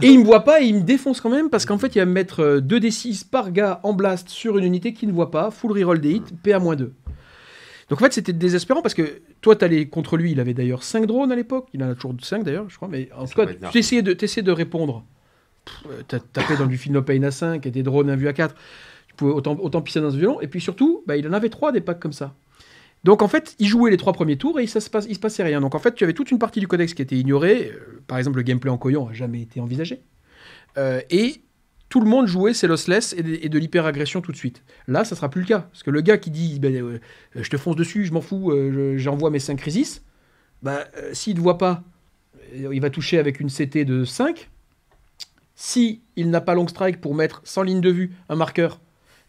et il me voit pas et il me défonce quand même parce qu'en fait, il va me mettre 2d6 par gars en blast sur une unité qui ne voit pas, full reroll des hits, PA-2. Donc en fait, c'était désespérant parce que toi, tu allais contre lui. Il avait d'ailleurs 5 drones à l'époque. Il en a toujours 5 d'ailleurs, je crois. Mais en tout cas, tu essayais de, essayais de répondre. Euh, t'as tapé dans du pain à 5 et des drones à vue à 4. Tu pouvais autant, autant pisser dans ce violon. Et puis surtout, bah, il en avait 3 des packs comme ça. Donc en fait, il jouait les trois premiers tours et ça se passe, il se passait rien. Donc en fait, tu avais toute une partie du codex qui était ignorée. Euh, par exemple, le gameplay en coyon n'a jamais été envisagé. Euh, et tout le monde jouait c'est lossless et de, l'hyper-agression tout de suite. Là, ça sera plus le cas. Parce que le gars qui dit ben, euh, euh, je te fonce dessus, je m'en fous, euh, j'envoie mes 5 crisis, bah, s'il ne voit pas, il va toucher avec une CT de 5. Si il n'a pas long strike pour mettre sans ligne de vue un marqueur,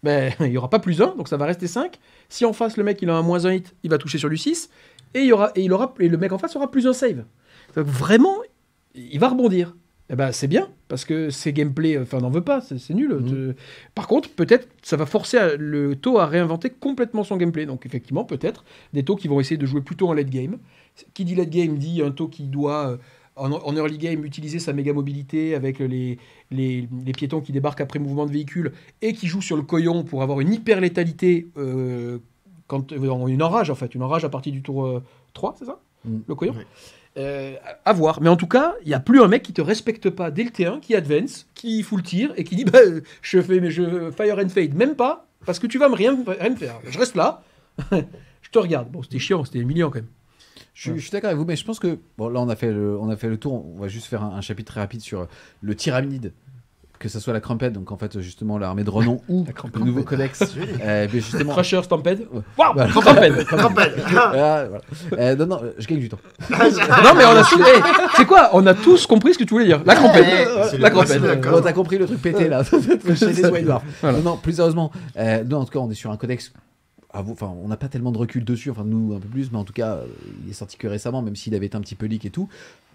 ben, il n'y aura pas plus 1, donc ça va rester 5. Si en face, le mec, il a un moins 1 hit, il va toucher sur du 6. Et, il y aura, et, il aura, et le mec en face aura plus un save. Donc vraiment, il va rebondir. Eh ben, c'est bien, parce que ces gameplays, enfin, n'en veut pas, c'est nul. Mhm. Par contre, peut-être, ça va forcer le taux à réinventer complètement son gameplay. Donc, effectivement, peut-être, des taux qui vont essayer de jouer plutôt en late game. Qui dit late game dit un taux qui doit, euh, en, early game, utiliser sa méga mobilité avec les, les, piétons qui débarquent après mouvement de véhicule et qui joue sur le coyon pour avoir une hyper létalité, euh, quand, une enrage en fait, une enrage à partir du tour 3, euh, c'est ça mm. Le coyon euh, à voir. Mais en tout cas, il n'y a plus un mec qui te respecte pas dès le T1, qui advance, qui fout le tir et qui dit bah, je fais mais je fire and fade, même pas, parce que tu vas me rien, me faire. Je reste là, je te regarde. Bon, c'était chiant, c'était humiliant quand même. Je, suis d'accord avec vous, mais je pense que bon, là on a fait le, on a fait le tour. On va juste faire un, chapitre très rapide sur le tyramide que ce soit la crampette, donc en fait justement l'armée de renom ou le nouveau codex. Euh, Crusher, Stampede Waouh la euh, Non, non, je gagne du temps. Ah, non, mais on a tous... Eh, c'est quoi On a tous compris ce que tu voulais dire. La crampette. La crampette T'as compris le truc pété là. Chez les Non, non, plus heureusement, euh, non, en tout cas, on est sur un codex Enfin, on n'a pas tellement de recul dessus, enfin nous un peu plus, mais en tout cas, il est sorti que récemment, même s'il avait été un petit peu leak et tout.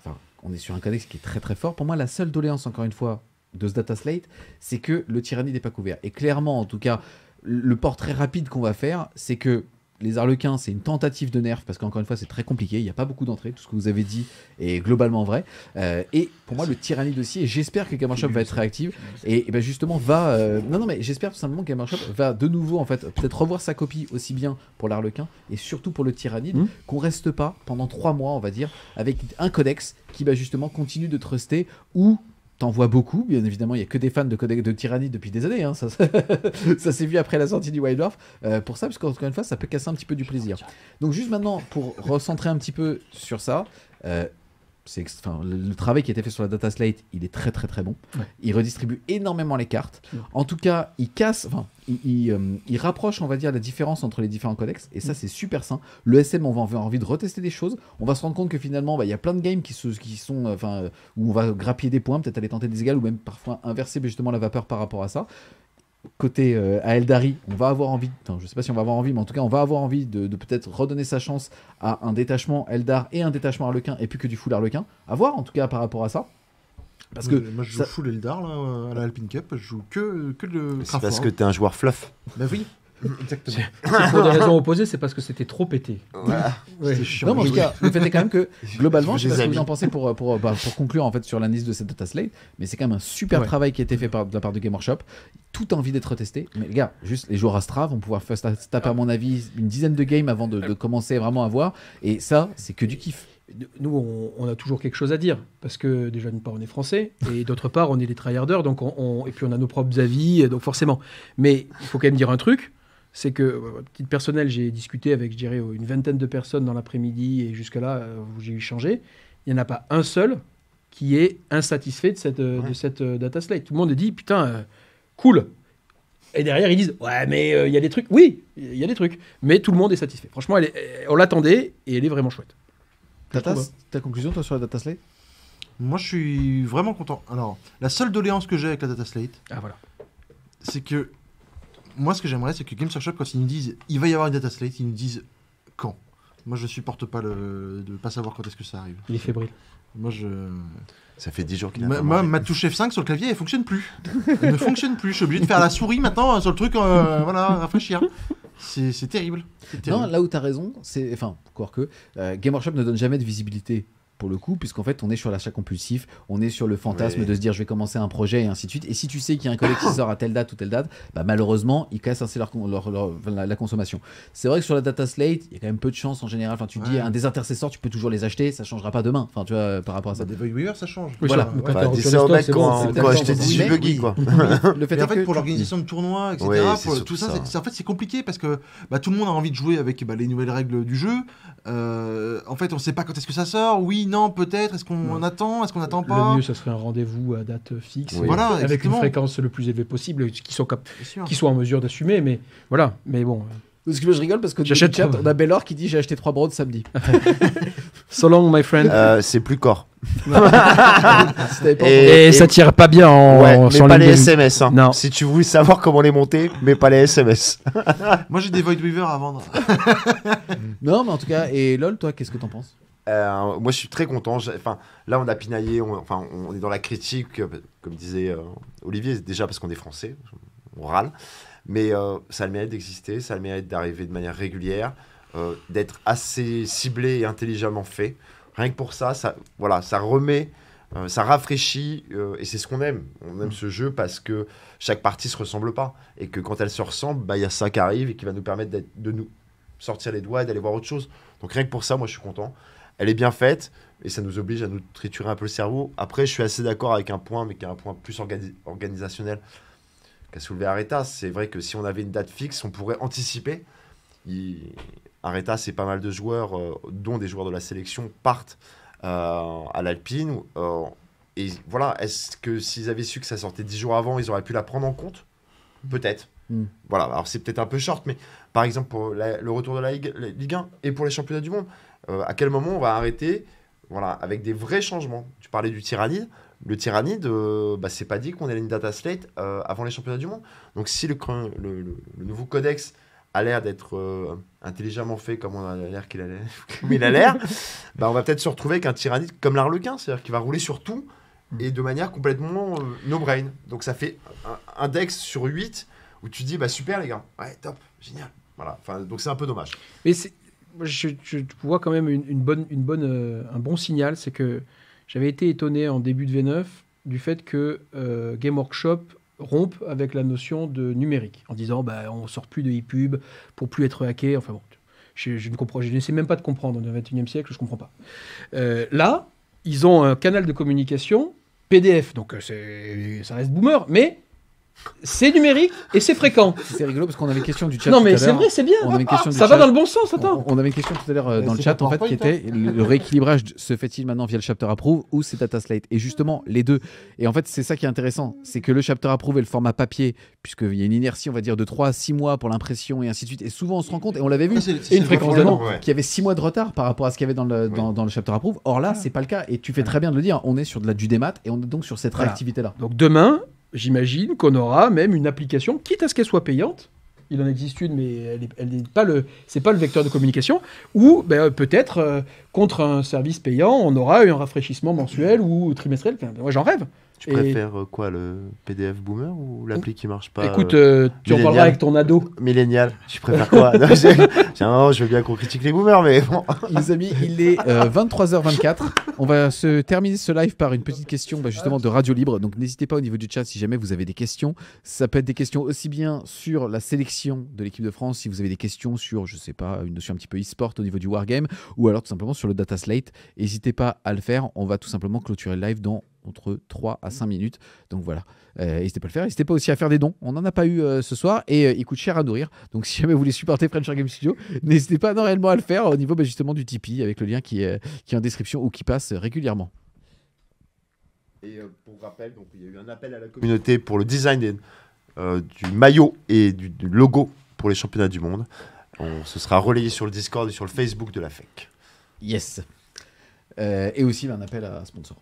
Enfin, on est sur un codex qui est très très fort. Pour moi, la seule doléance, encore une fois, de ce data slate, c'est que le tyrannie n'est pas couvert. Et clairement, en tout cas, le portrait rapide qu'on va faire, c'est que les Arlequins, c'est une tentative de nerf, parce qu'encore une fois, c'est très compliqué, il n'y a pas beaucoup d'entrées, tout ce que vous avez dit est globalement vrai. Euh, et pour moi, le tyrannie aussi j'espère que Gamershop va être réactive, et, ben justement va... Euh, non, non, mais j'espère tout simplement que Gamershop va de nouveau, en fait, peut-être revoir sa copie aussi bien pour l'Arlequin, et surtout pour le tyrannide, hmm. qu'on reste pas pendant trois mois, on va dire, avec un codex qui va ben, justement continuer de truster, ou T'en vois beaucoup, bien évidemment, il n'y a que des fans de, de tyrannie depuis des années, hein, ça, ça, s'est vu après la sortie du Wild Dwarf, euh, pour ça, parce qu'encore une fois, ça peut casser un petit peu du plaisir. Donc juste maintenant, pour recentrer un petit peu sur ça, euh, c'est le, travail qui a été fait sur la data slate, il est très très très bon. Il redistribue énormément les cartes. En tout cas, il casse, euh, il, rapproche, on va dire, la différence entre les différents codex, et ça, mm. c'est super sain. Le SM, on va avoir envie de retester des choses. On va se rendre compte que finalement, bah, il y a plein de games qui, qui sont, euh, enfin, euh, où on va grappiller des points, peut-être aller tenter des égales, ou même parfois inverser bah, justement la vapeur par rapport à ça côté à Eldari, on va avoir envie, je je sais pas si on va avoir envie, mais en tout cas on va avoir envie de, peut-être redonner sa chance à un détachement Eldar et un détachement Arlequin et plus que du full Arlequin. À voir en tout cas par rapport à ça. Parce que moi, je joue full Eldar à la Alpine Cup, je joue que, que le C'est parce hein. que t'es un joueur fluff. Bah oui, Exactement. pour des raisons opposées, c'est parce que c'était trop pété. C'est Chiant non, mais en tout cas, le fait est quand même que globalement, je sais pas ce que vous en pensez pour, pour, bah, pour conclure en fait sur l'analyse de cette data slate, mais c'est quand même un super travail qui a été fait par, de la part de Game Workshop. Tout a envie d'être testé. Mais les gars, juste les joueurs Astra vont pouvoir taper, à mon avis, une dizaine de games avant de, de commencer vraiment à voir. Et ça, c'est que du kiff nous, on, a toujours quelque chose à dire, parce que déjà, d'une part, on est français, et d'autre part, on est des tryharders, donc on, et puis on a nos propres avis, donc forcément. Mais il faut quand même dire un truc, c'est que, petite euh, personnelle, j'ai discuté avec, je dirais, une vingtaine de personnes dans l'après-midi, et jusque-là, euh, j'ai eu changé. Il n'y en a pas un seul qui est insatisfait de cette, euh, de cette data slate. Tout le monde dit, putain, cool. Et derrière, ils disent, ouais, mais il y a des trucs. Oui, il y a des trucs. Mais tout le monde est satisfait. Franchement, on l'attendait, et elle est vraiment chouette. Data, hein. ta conclusion, toi, sur la data slate Moi, je suis vraiment content. Alors, la seule doléance que j'ai avec la data slate, ah, voilà. c'est que moi, ce que j'aimerais, c'est que Games Workshop, quand ils nous disent il va y avoir une data slate, ils nous disent quand. Moi, je supporte pas le, de pas savoir quand est-ce que ça arrive. Il est fébrile. Moi, je. Ça fait 10 jours qu'il a. Ma, moi, ma touche F5 sur le clavier, elle fonctionne plus. Elle ne fonctionne plus. Je suis obligé de faire la souris maintenant euh, sur le truc, euh, voilà, rafraîchir. C'est terrible. Non, là où tu as raison, c'est. Enfin, quoique, que euh, Game Workshop ne donne jamais de visibilité pour le coup, puisqu'en fait, on est sur l'achat compulsif, on est sur le fantasme de se dire je vais commencer un projet et ainsi de suite. Et si tu sais qu'il y a un collègue qui sort à telle date ou telle date, bah, malheureusement, ils cassent ainsi leur, leur, la, consommation. C'est vrai que sur la data slate, il y a quand même peu de chance en général. Enfin, tu dis un des intercesseurs, tu peux toujours les acheter, ça changera pas demain. Enfin, tu vois, euh, par rapport à bah, ça. des ça change. voilà. mec quand, je je quoi. le fait, en fait pour l'organisation de tournois, etc., tout ça, en fait, c'est compliqué parce que bah, tout le monde a envie de jouer avec bah, les nouvelles règles du jeu. Euh, en fait, on sait pas quand est-ce que ça sort. Oui, non peut-être Est-ce qu'on attend Est-ce qu'on attend pas Le mieux, ce serait un rendez-vous à date fixe, voilà, avec une fréquence le plus élevée possible, qui soit, qui soit en mesure d'assumer. Mais voilà, mais bon. Parce que je rigole parce que j'achète chat, on a Bellor qui dit j'ai acheté trois de samedi. so long my friend. Euh, c'est plus corps. et, ça tire pas bien en, mais pas les SMS. Hein. Non. Si tu voulais savoir comment les monter, mais pas les SMS. Moi j'ai des Void Weaver à vendre. non mais en tout cas et lol toi qu'est-ce que t'en penses euh, moi, je suis très content. Enfin, là, on a pinaillé. On, enfin, on est dans la critique, euh, comme disait euh, Olivier, déjà parce qu'on est français, on râle. Mais ça a le mérite d'exister, ça a le mérite d'arriver de manière régulière, d'être assez ciblé et intelligemment fait. Rien que pour ça, ça, voilà, ça remet, ça rafraîchit, et c'est ce qu'on aime. On aime ce jeu parce que chaque partie se ressemble pas, et que quand elle se ressemble, bah, il y a ça qui arrive et qui va nous permettre de nous sortir les doigts et d'aller voir autre chose. Donc rien que pour ça, moi, je suis content elle est bien faite et ça nous oblige à nous triturer un peu le cerveau. Après, je suis assez d'accord avec un point, mais qui est un point plus organisationnel qu'a soulevé Areta. C'est vrai que si on avait une date fixe, on pourrait anticiper. Il... c'est pas mal de joueurs, euh, dont des joueurs de la sélection, partent euh, à l'Alpine. Euh, et voilà, est-ce que s'ils avaient su que ça sortait 10 jours avant, ils auraient pu la prendre en compte Peut-être. Mm. Voilà, alors c'est peut-être un peu short, mais par exemple, pour le retour de la Ligue, la Ligue 1 et pour les championnats du monde, euh, à quel moment on va arrêter voilà, avec des vrais changements. Tu parlais du tyrannide. Le tyrannide, de bah, c'est pas dit qu'on ait une data slate euh, avant les championnats du monde. Donc si le, nouveau codex a l'air d'être euh, intelligemment fait comme on a l'air qu'il a l'air, il a l'air, bah, on va peut-être se retrouver avec un tyrannide comme l'arlequin, c'est-à-dire qu'il va rouler sur tout mm. et de manière complètement no-brain. Donc ça fait un, dex sur 8 où tu dis bah super les gars, ouais top, génial. Voilà, enfin, donc c'est un peu dommage. Mais je, vois quand même une, bonne, euh, un bon signal, c'est que j'avais été étonné en début de V9 du fait que euh, Game Workshop rompe avec la notion de numérique, en disant bah, on sort plus de e-pub pour plus être hacké. Enfin bon, je, ne comprends, n'essaie même pas de comprendre dans le 21e siècle, je ne comprends pas. Euh, là, ils ont un canal de communication PDF, donc ça reste boomer, mais c'est numérique et c'est fréquent. C'est rigolo parce qu'on avait une question du chat. Non, mais c'est vrai, c'est bien. On avait ça va dans le bon sens, attends. On, avait une question tout à l'heure euh, dans le chat en fait qui était hein. le rééquilibrage se fait-il maintenant via le chapter approve ou c'est data slate Et justement, les deux. Et en fait, c'est ça qui est intéressant, c'est que le chapter approve et le format papier, puisqu'il y a une inertie, on va dire, de 3 à 6 mois pour l'impression et ainsi de suite. Et souvent, on se rend compte, et on l'avait vu, ah, une fréquence qui qu'il y avait 6 mois de retard par rapport à ce qu'il y avait dans le, dans, le chapter approve. Or là, ah. c'est pas le cas. Et tu fais très bien de le dire, on est sur de la, du démat et on est donc sur cette réactivité-là. Donc demain, j'imagine qu'on aura même une application, quitte à ce qu'elle soit payante. Il en existe une, mais elle n'est pas le, c'est pas le vecteur de communication. Ou ben, peut-être euh, contre un service payant, on aura un rafraîchissement mensuel ou trimestriel. moi, j'en rêve. Tu préfères euh, quoi, le PDF boomer ou l'appli qui marche pas Écoute, euh, euh, tu en parleras avec ton ado. Millénial, tu préfères quoi non, oh, je veux bien qu'on critique les boomers, mais bon. Les amis, il est 23h24. On va se terminer ce live par une petite question bah, justement de Radio Libre. Donc n'hésitez pas au niveau du chat si jamais vous avez des questions. Ça peut être des questions aussi bien sur la sélection de l'équipe de France, si vous avez des questions sur, je sais pas, une notion un petit peu e-sport au niveau du wargame, ou alors tout simplement sur le data slate. N'hésitez pas à le faire. On va tout simplement clôturer le live dans entre 3 à 5 minutes. Donc voilà, euh, n'hésitez pas à le faire. N'hésitez pas aussi à faire des dons. On n'en a pas eu euh, ce soir et euh, il coûte cher à nourrir. Donc si jamais vous voulez supporter French Game Studio, n'hésitez pas non, réellement à le faire au niveau bah, justement du Tipeee avec le lien qui est, qui en description ou qui passe régulièrement. Et pour rappel, il y a eu un appel à la communauté pour le design du maillot et du, logo pour les championnats du monde. On se sera relayé sur le Discord et sur le Facebook de la FEC. Yes. et aussi un appel à sponsor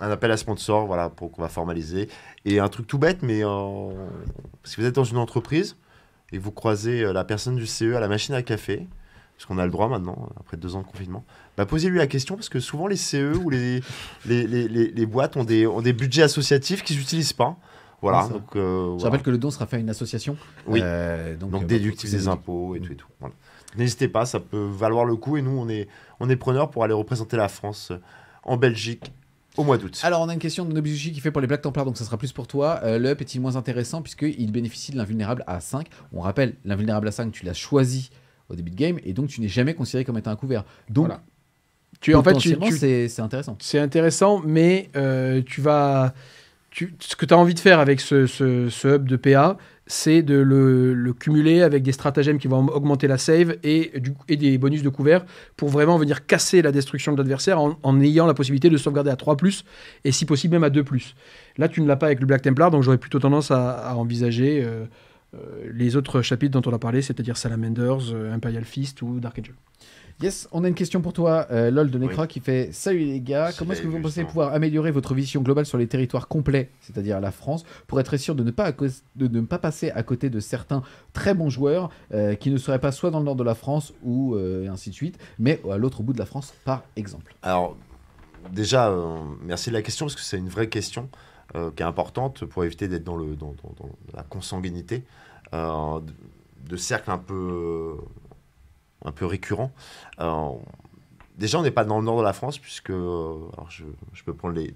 un appel à sponsor, voilà, pour qu'on va formaliser. Et un truc tout bête, mais si vous êtes dans une entreprise et vous croisez euh, la personne du CE à la machine à café, parce qu'on a le droit maintenant, après deux ans de confinement, bah posez-lui la question, parce que souvent les CE ou les, les, les, les, boîtes ont des, ont des budgets associatifs qu'ils n'utilisent pas. Voilà, ah, donc, euh, Je rappelle que le don sera fait à une association. Oui. Euh, donc, donc déductible bah, des impôts et tout et tout. N'hésitez pas, ça peut valoir le coup. Et nous, on est, on est preneurs pour aller représenter la France en Belgique, au mois d'août. Alors, on a une question de Nobizushi qui fait pour les Black Templars, donc ça sera plus pour toi. Euh, le est-il moins intéressant puisqu'il bénéficie de l'invulnérable à 5 On rappelle, l'invulnérable à 5, tu l'as choisi au début de game et donc tu n'es jamais considéré comme étant un couvert. Donc, tu, en fait, c'est intéressant. C'est intéressant, mais euh, tu vas. ce que tu as envie de faire avec ce, ce hub de PA, c'est de le, cumuler avec des stratagèmes qui vont augmenter la save et, des bonus de couvert pour vraiment venir casser la destruction de l'adversaire en, ayant la possibilité de sauvegarder à 3 ⁇ et si possible même à 2 ⁇ Là, tu ne l'as pas avec le Black Templar, donc j'aurais plutôt tendance à, envisager euh, euh, les autres chapitres dont on a parlé, c'est-à-dire Salamanders, euh, Imperial Fist ou Dark Angel. Yes, on a une question pour toi, euh, LOL de Necro qui fait Salut les gars, comment est-ce que vous pensez pouvoir améliorer votre vision globale sur les territoires complets, c'est-à-dire la France, pour être sûr de ne, pas de ne pas passer à côté de certains très bons joueurs euh, qui ne seraient pas soit dans le nord de la France ou euh, ainsi de suite, mais à l'autre bout de la France par exemple Alors, déjà, merci de la question parce que c'est une vraie question qui est importante pour éviter d'être dans, dans, dans, la consanguinité de cercles un peu un peu récurrent. déjà, on n'est pas dans le nord de la France, puisque je, peux prendre les,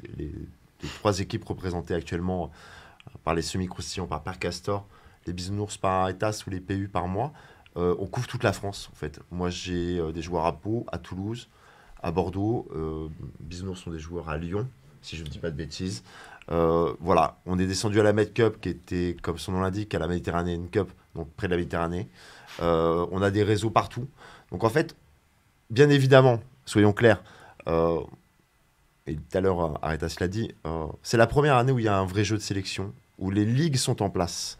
trois équipes représentées actuellement euh, par les semi-croustillants, par Castor, les bisounours par Etas ou les PU par moi, euh, on couvre toute la France, en fait. Moi, j'ai euh, des joueurs à Pau, à Toulouse, à Bordeaux. Euh, bisounours sont des joueurs à Lyon, si je ne dis pas de bêtises. voilà, on est descendu à la Med Cup, qui était, comme son nom l'indique, à la une Cup, donc près de la Méditerranée. Euh, on a des réseaux partout. Donc en fait, bien évidemment, soyons clairs, euh, et tout à l'heure euh, Aretas l'a dit, c'est la première année où il y a un vrai jeu de sélection, où les ligues sont en place.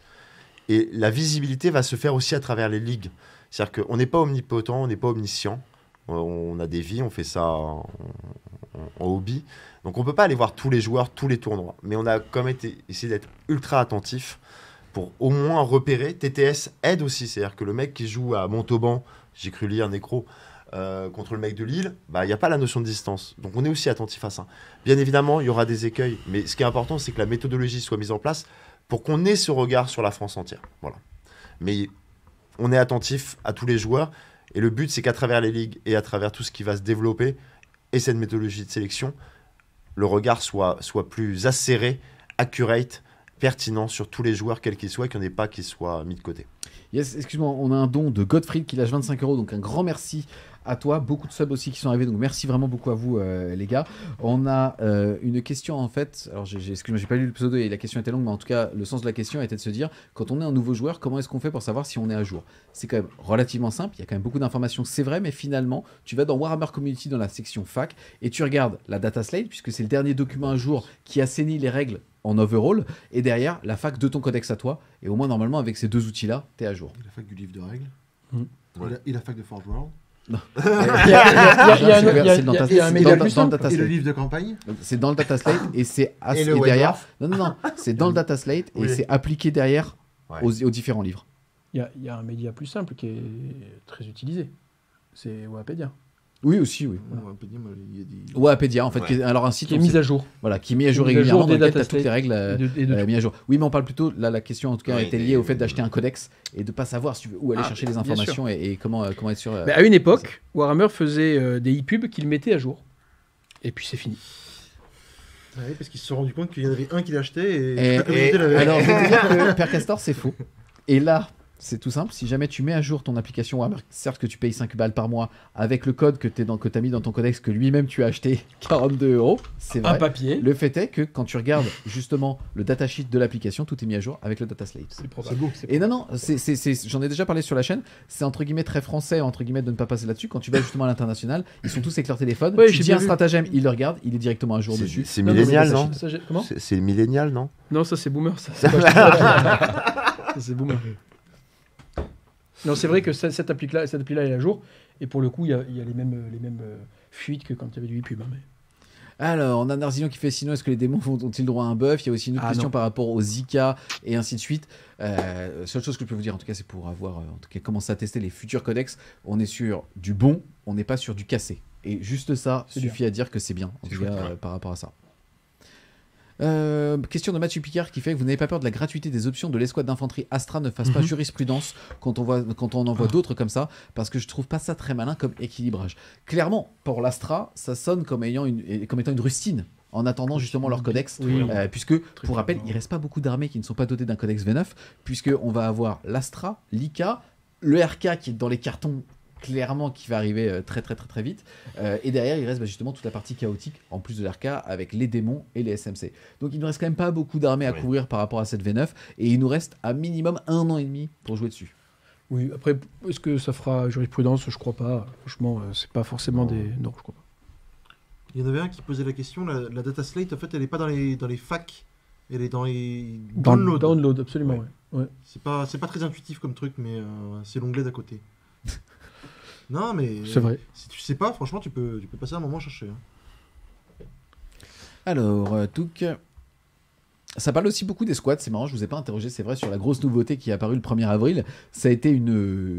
Et la visibilité va se faire aussi à travers les ligues. C'est-à-dire qu'on n'est pas omnipotent, on n'est pas omniscient. On a des vies, on fait ça en, hobby. Donc on ne peut pas aller voir tous les joueurs, tous les tournois. Mais on a quand même été, essayé d'être ultra attentif pour au moins repérer. TTS aide aussi, c'est-à-dire que le mec qui joue à Montauban, j'ai cru lire un écro, euh, contre le mec de Lille, bah, il n'y a pas la notion de distance. Donc on est aussi attentif à ça. Bien évidemment, il y aura des écueils, mais ce qui est important, c'est que la méthodologie soit mise en place pour qu'on ait ce regard sur la France entière. Voilà. Mais on est attentif à tous les joueurs, et le but, c'est qu'à travers les ligues et à travers tout ce qui va se développer, et cette méthodologie de sélection, le regard soit, soit plus acéré, accurate pertinent sur tous les joueurs, quels qu'ils soient, qu'il n'y en ait pas qui soient mis de côté. Yes, excuse-moi, on a un don de Godfried qui lâche 25 euros, donc un grand merci à toi. Beaucoup de subs aussi qui sont arrivés, donc merci vraiment beaucoup à vous, euh, les gars. On a euh, une question en fait. Alors, excuse-moi, j'ai pas lu le pseudo et la question était longue, mais en tout cas, le sens de la question était de se dire quand on est un nouveau joueur, comment est-ce qu'on fait pour savoir si on est à jour C'est quand même relativement simple. Il y a quand même beaucoup d'informations, c'est vrai, mais finalement, tu vas dans Warhammer Community dans la section fac et tu regardes la data slate, puisque c'est le dernier document à jour qui assainit les règles en overall, et derrière la fac de ton codex à toi. Et au moins, normalement, avec ces deux outils-là, t'es à jour. la fac du livre de règles. Et, la, fac de Forge World. Non. Il y a un Et le livre de campagne C'est dans le data slate et c'est derrière. Non, non, non. C'est dans le data slate et c'est appliqué derrière aux, différents livres. Il y, a un média plus simple qui est très utilisé. C'est Wikipédia. Oui, aussi, oui. Ouais, en fait. Qui alors, un site qui est mis à jour. Voilà, qui est mis à jour régulièrement, dans lequel tu toutes les règles euh, à jour. Oui, mais on parle plutôt, là, la question en tout cas était liée au fait d'acheter un codex et de ne pas savoir si, où aller ah, chercher les informations et, comment, euh, comment être sûr. Euh, à une époque, Warhammer faisait des e-pubs qu'il mettait à jour. Et puis, c'est fini. Ouais, parce qu'ils se sont rendus compte qu'il y en avait un qui l'achetait et, la il Alors, je dire que c'est faux. Et là, c'est tout simple. Si jamais tu mets à jour ton application certes que tu payes 5 balles par mois, avec le code que tu as mis dans ton codex, que lui-même tu as acheté 42 euros, c'est vrai. Un papier. Le fait est que quand tu regardes justement le datasheet de l'application, tout est mis à jour avec le data slate. C'est Et non, non, j'en ai déjà parlé sur la chaîne. C'est entre guillemets très français, entre guillemets, de ne pas passer là-dessus. Quand tu vas justement à l'international, ils sont tous avec leur téléphone. tu dis un stratagème, ils le regardent, il est directement à jour dessus. C'est millénial, non, C'est millénial, non Non, ça c'est boomer, ça. C'est boomer. Non, c'est vrai que cette appli-là -là est à jour. Et pour le coup, il y a, les mêmes, euh, fuites que quand il y avait du e Alors, on a Narzillon qui fait sinon, est-ce que les démons ont-ils droit à un buff Il y a aussi une autre ah, question par rapport aux Zika et ainsi de suite. Euh, seule chose que je peux vous dire, en tout cas, c'est pour avoir euh, en tout cas, commencé à tester les futurs codex. On est sur du bon, on n'est pas sur du cassé. Et juste ça suffit à dire que c'est bien, en tout par rapport à ça. Euh, question de Mathieu Picard qui fait que Vous n'avez pas peur de la gratuité des options de l'escouade d'infanterie Astra ne fasse pas mhm. jurisprudence quand on, voit, quand on en voit ah. d'autres comme ça Parce que je trouve pas ça très malin comme équilibrage. Clairement, pour l'Astra, ça sonne comme, ayant une, comme étant une rustine en attendant justement leur codex, euh, puisque pour rappel, il reste pas beaucoup d'armées qui ne sont pas dotées d'un codex V9, puisque on va avoir l'Astra, l'Ika, le RK qui est dans les cartons clairement qui va arriver euh, très très très très vite. Euh, et derrière, il reste bah, justement toute la partie chaotique, en plus de l'arca, avec les démons et les SMC. Donc il ne reste quand même pas beaucoup d'armées à courir couvrir par rapport à cette V9, et il nous reste à minimum un an et demi pour jouer dessus. Oui, après, est-ce que ça fera jurisprudence Je crois pas. Franchement, euh, c'est pas forcément des. Non, je crois pas. Il y en avait un qui posait la question la, data slate, en fait, elle n'est pas dans les, dans les facs, elle est dans les downloads. Download, absolument, ouais. ouais. C'est pas, pas très intuitif comme truc, mais c'est l'onglet d'à côté. Non, mais. C'est vrai. Si tu sais pas, franchement, tu peux, tu peux passer un moment chercher. Hein. Alors, euh, Touk. Ça parle aussi beaucoup des squats, c'est marrant, je vous ai pas interrogé, c'est vrai, sur la grosse nouveauté qui est apparue le 1er avril. Ça a été une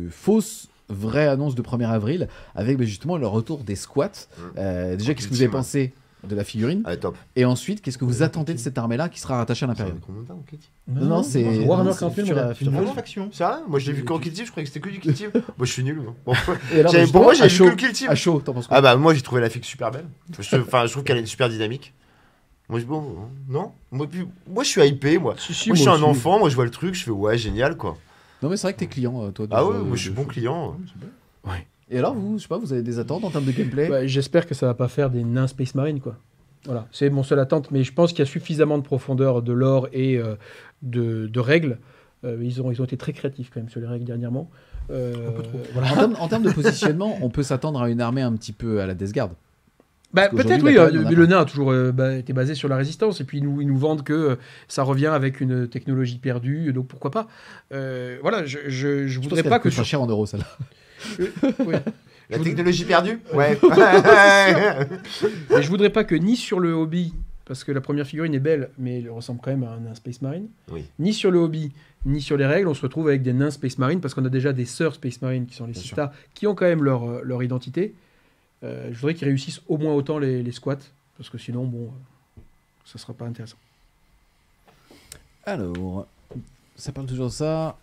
euh, fausse vraie annonce de 1er avril avec ben, justement le retour des squats. Mmh. Euh, déjà, qu'est-ce que vous avez pensé de la figurine. Et ensuite, qu'est-ce que vous attendez de cette armée-là qui sera rattachée à l'Imperium Non, non, c'est Warhammer Campaign, une la faction. Ça Moi, j'ai vu qu'en Kill je croyais que c'était que du Kill Moi, je suis nul. Bah, pour moi, j'ai vu que le Kill Team. À chaud, t'en penses quoi Ah bah moi, j'ai trouvé la figue super belle. Enfin, je trouve qu'elle est super dynamique. Moi, je, bon, non moi, je suis hypé, moi. moi, je suis un enfant, moi, je vois le truc, je fais ouais, génial, quoi. Non, mais c'est vrai que t'es client, euh, toi. Ah ouais, moi, je suis bon client. Ouais. Et alors, vous, je pas, vous avez des attentes en termes de gameplay bah, J'espère que ça va pas faire des nains Space Marine, quoi. Voilà, c'est mon seul attente, mais je pense qu'il y a suffisamment de profondeur de lore et euh, de, règles. Euh, ils, ont, ils ont été très créatifs quand même sur les règles dernièrement. Euh, en, termes, en, termes, de positionnement, on peut s'attendre à une armée un petit peu à la Death Guard. Bah, peut-être, oui. Euh, nain a toujours euh, bah, été basé sur la résistance. Et puis, ils nous, nous vendent que euh, ça revient avec une technologie perdue. Donc, pourquoi pas Voilà, je, je, voudrais pas que. C'est cher en euros, celle-là. La technologie perdue Ouais. mais je voudrais pas que ni sur le hobby, parce que la première figurine est belle, mais elle ressemble quand même à un, nain Space Marine, oui. ni sur le hobby, ni sur les règles, on se retrouve avec des nains Space Marine, parce qu'on a déjà des sœurs Space Marine, qui sont les stars, qui ont quand même leur, leur identité. Euh, je voudrais qu'ils réussissent au moins autant les, squats, parce que sinon, bon, euh, ça sera pas intéressant. Alors, ça parle toujours de ça.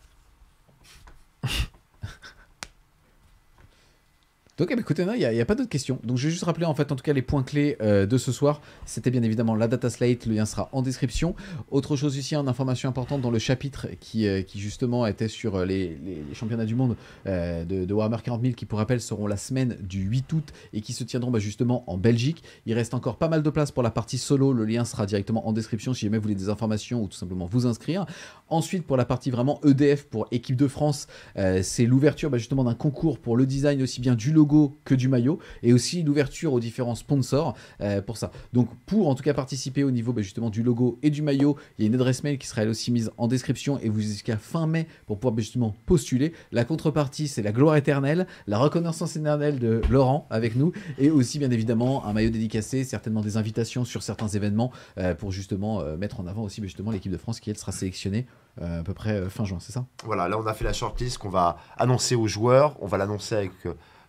Donc eh ben, écoutez écoutez, il n'y a, pas d'autres questions. Donc je vais juste rappeler en fait en tout cas les points clés euh, de ce soir. C'était bien évidemment la data slate, le lien sera en description. Autre chose ici, une information importante dans le chapitre qui, euh, justement était sur euh, les, championnats du monde de, de, Warhammer 40 qui pour rappel seront la semaine du 8 août et qui se tiendront bah, justement en Belgique. Il reste encore pas mal de place pour la partie solo, le lien sera directement en description si jamais vous voulez des informations ou tout simplement vous inscrire. Ensuite pour la partie vraiment EDF pour équipe de France, c'est l'ouverture bah, justement d'un concours pour le design aussi bien du logo que du maillot et aussi l'ouverture aux différents sponsors euh, pour ça. Donc pour en tout cas participer au niveau bah, justement du logo et du maillot, il y a une adresse mail qui sera elle aussi mise en description et vous jusqu'à fin mai pour pouvoir bah, justement postuler. La contrepartie c'est la gloire éternelle, la reconnaissance éternelle de Laurent avec nous et aussi bien évidemment un maillot dédicacé, certainement des invitations sur certains événements euh, pour justement euh, mettre en avant aussi bah, justement l'équipe de France qui elle sera sélectionnée à peu près fin juin, c'est ça Voilà, là on a fait la shortlist qu'on va annoncer aux joueurs, on va l'annoncer avec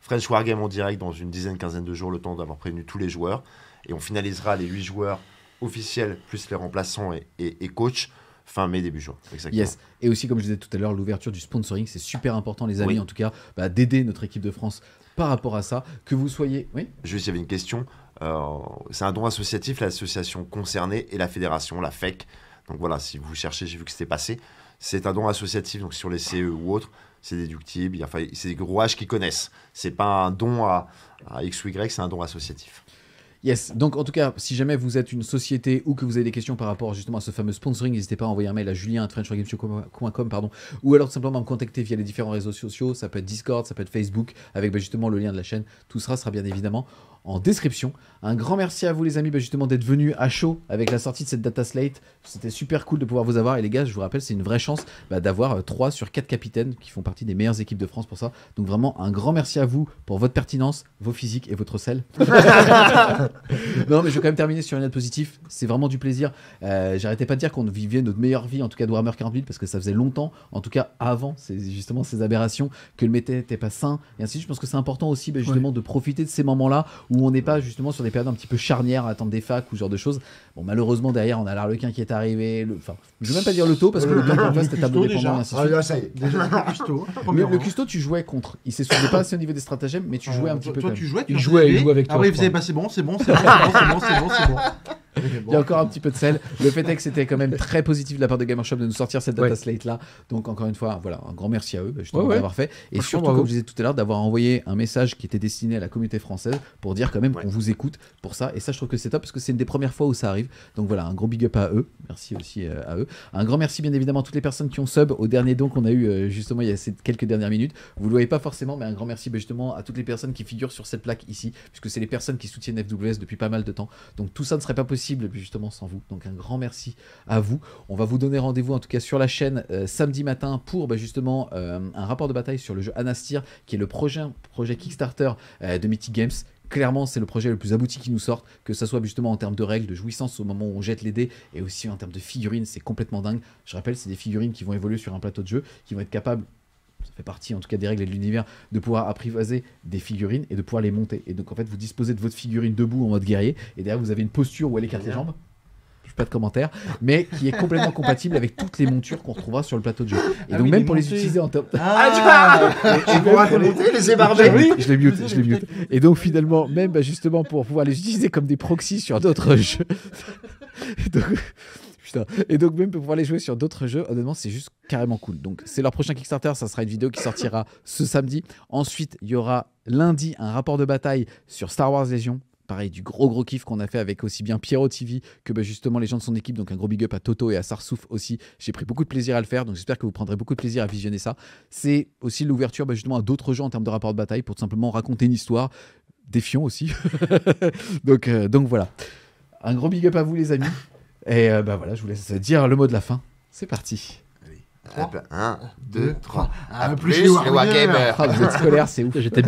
French Wargame en direct dans une dizaine, quinzaine de jours, le temps d'avoir prévenu tous les joueurs. Et on finalisera les huit joueurs officiels, plus les remplaçants et, coachs, fin mai, début juin. Exactement. Yes. Et aussi, comme je disais tout à l'heure, l'ouverture du sponsoring, c'est super important, les amis, en tout cas, bah, d'aider notre équipe de France par rapport à ça. Que vous soyez. Oui Juste, il y avait une question. Euh, c'est un don associatif, l'association concernée et la fédération, la FEC. Donc voilà, si vous cherchez, j'ai vu que c'était passé. C'est un don associatif, donc sur les CE ou autres c'est déductible. Enfin, c'est des rouages qu'ils connaissent. C'est pas un don à, X ou Y, c'est un don associatif. Yes, donc en tout cas, si jamais vous êtes une société ou que vous avez des questions par rapport justement à ce fameux sponsoring, n'hésitez pas à envoyer un mail à julien.frenchforgameshow.com pardon, ou alors simplement à me contacter via les différents réseaux sociaux, ça peut être Discord, ça peut être Facebook, avec ben, justement le lien de la chaîne, tout sera sera bien évidemment en description. Un grand merci à vous les amis bah, justement d'être venus à chaud avec la sortie de cette data slate. C'était super cool de pouvoir vous avoir et les gars je vous rappelle c'est une vraie chance bah, d'avoir 3 euh, sur 4 capitaines qui font partie des meilleures équipes de France pour ça. Donc vraiment un grand merci à vous pour votre pertinence, vos physiques et votre sel. non mais je vais quand même terminer sur une note positive. C'est vraiment du plaisir. Euh, j'arrêtais pas de dire qu'on vivait notre meilleure vie en tout cas de Warhammer 40 parce que ça faisait longtemps, en tout cas avant c'est justement ces aberrations que le métier n'était pas sain et ainsi je pense que c'est important aussi bah, justement de profiter de ces moments là où on n'est pas justement sur des périodes un petit peu charnières à attendre des facs ou ce genre de choses. Bon, malheureusement, derrière, on a l'Arlequin qui est arrivé. Enfin, je ne veux même pas dire le taux parce que le taux en fait, c'était tableau dépendant. Déjà. Ah, le custo. Hein, mais le custo, tu jouais contre. Il s'est soulevé pas assez au niveau des stratagèmes, mais tu euh, jouais un petit peu. Toi, tu jouais, tu jouais avec ah toi. Ah oui, bah, c'est bon, c'est bon, c'est bon, c'est bon, c'est bon. Il y a encore un petit peu de sel. Le fait est que c'était quand même très positif de la part de Gamershop de nous sortir cette data slate là. Donc encore une fois, voilà, un grand merci à eux justement ouais, d'avoir fait et surtout, comme je disais tout à l'heure, d'avoir envoyé un message qui était destiné à la communauté française pour dire quand même qu'on vous écoute pour ça. Et ça, je trouve que c'est top parce que c'est une des premières fois où ça arrive. Donc voilà, un gros big up à eux. Merci aussi euh, à eux. Un grand merci bien évidemment à toutes les personnes qui ont sub au dernier don qu'on a eu euh, justement il y a ces quelques dernières minutes. Vous le voyez pas forcément, mais un grand merci bah, justement à toutes les personnes qui figurent sur cette plaque ici, puisque c'est les personnes qui soutiennent FWS depuis pas mal de temps. Donc tout ça ne serait pas possible justement sans vous. Donc un grand merci à vous. On va vous donner rendez-vous en tout cas sur la chaîne euh, samedi matin pour bah, justement euh, un rapport de bataille sur le jeu Anastir qui est le projet, projet Kickstarter euh, de Mythic Games clairement c'est le projet le plus abouti qui nous sort que ce soit justement en termes de règles, de jouissance au moment où on jette les dés, et aussi en termes de figurines, c'est complètement dingue. Je rappelle, c'est des figurines qui vont évoluer sur un plateau de jeu, qui vont être capables fait partie en tout cas des règles de l'univers, de pouvoir apprivoiser des figurines et de pouvoir les monter. Et donc en fait, vous disposez de votre figurine debout en mode guerrier, et derrière vous avez une posture où elle écarte les jambes Je pas de commentaires. mais qui est complètement compatible avec toutes les montures qu'on retrouvera sur le plateau de jeu. Et ah donc même pour les utiliser en top. Ah, ah tu vois les ah je les mute, je les mute. Et donc finalement, même bah, justement pour pouvoir les utiliser comme des proxys sur d'autres jeux. Et donc, même pour pouvoir les jouer sur d'autres jeux, honnêtement, c'est juste carrément cool. Donc, c'est leur prochain Kickstarter. Ça sera une vidéo qui sortira ce samedi. Ensuite, il y aura lundi un rapport de bataille sur Star Wars Legion pareil, du gros gros kiff qu'on a fait avec aussi bien Pierrot TV que bah, justement les gens de son équipe. Donc un gros big up à Toto et à Sarsouf aussi. J'ai pris beaucoup de plaisir à le faire, donc j'espère que vous prendrez beaucoup de plaisir à visionner ça. C'est aussi l'ouverture bah, justement à d'autres jeux en termes de rapport de bataille pour tout simplement raconter une histoire. Défiant aussi. donc, euh, donc voilà. Un gros big up à vous les amis. Et euh, bah voilà, je vous laisse dire le mot de la fin. C'est parti. 1, 2, 3. plus, les Wargamers. Ah, vous êtes scolaire, c'est ouf. J'étais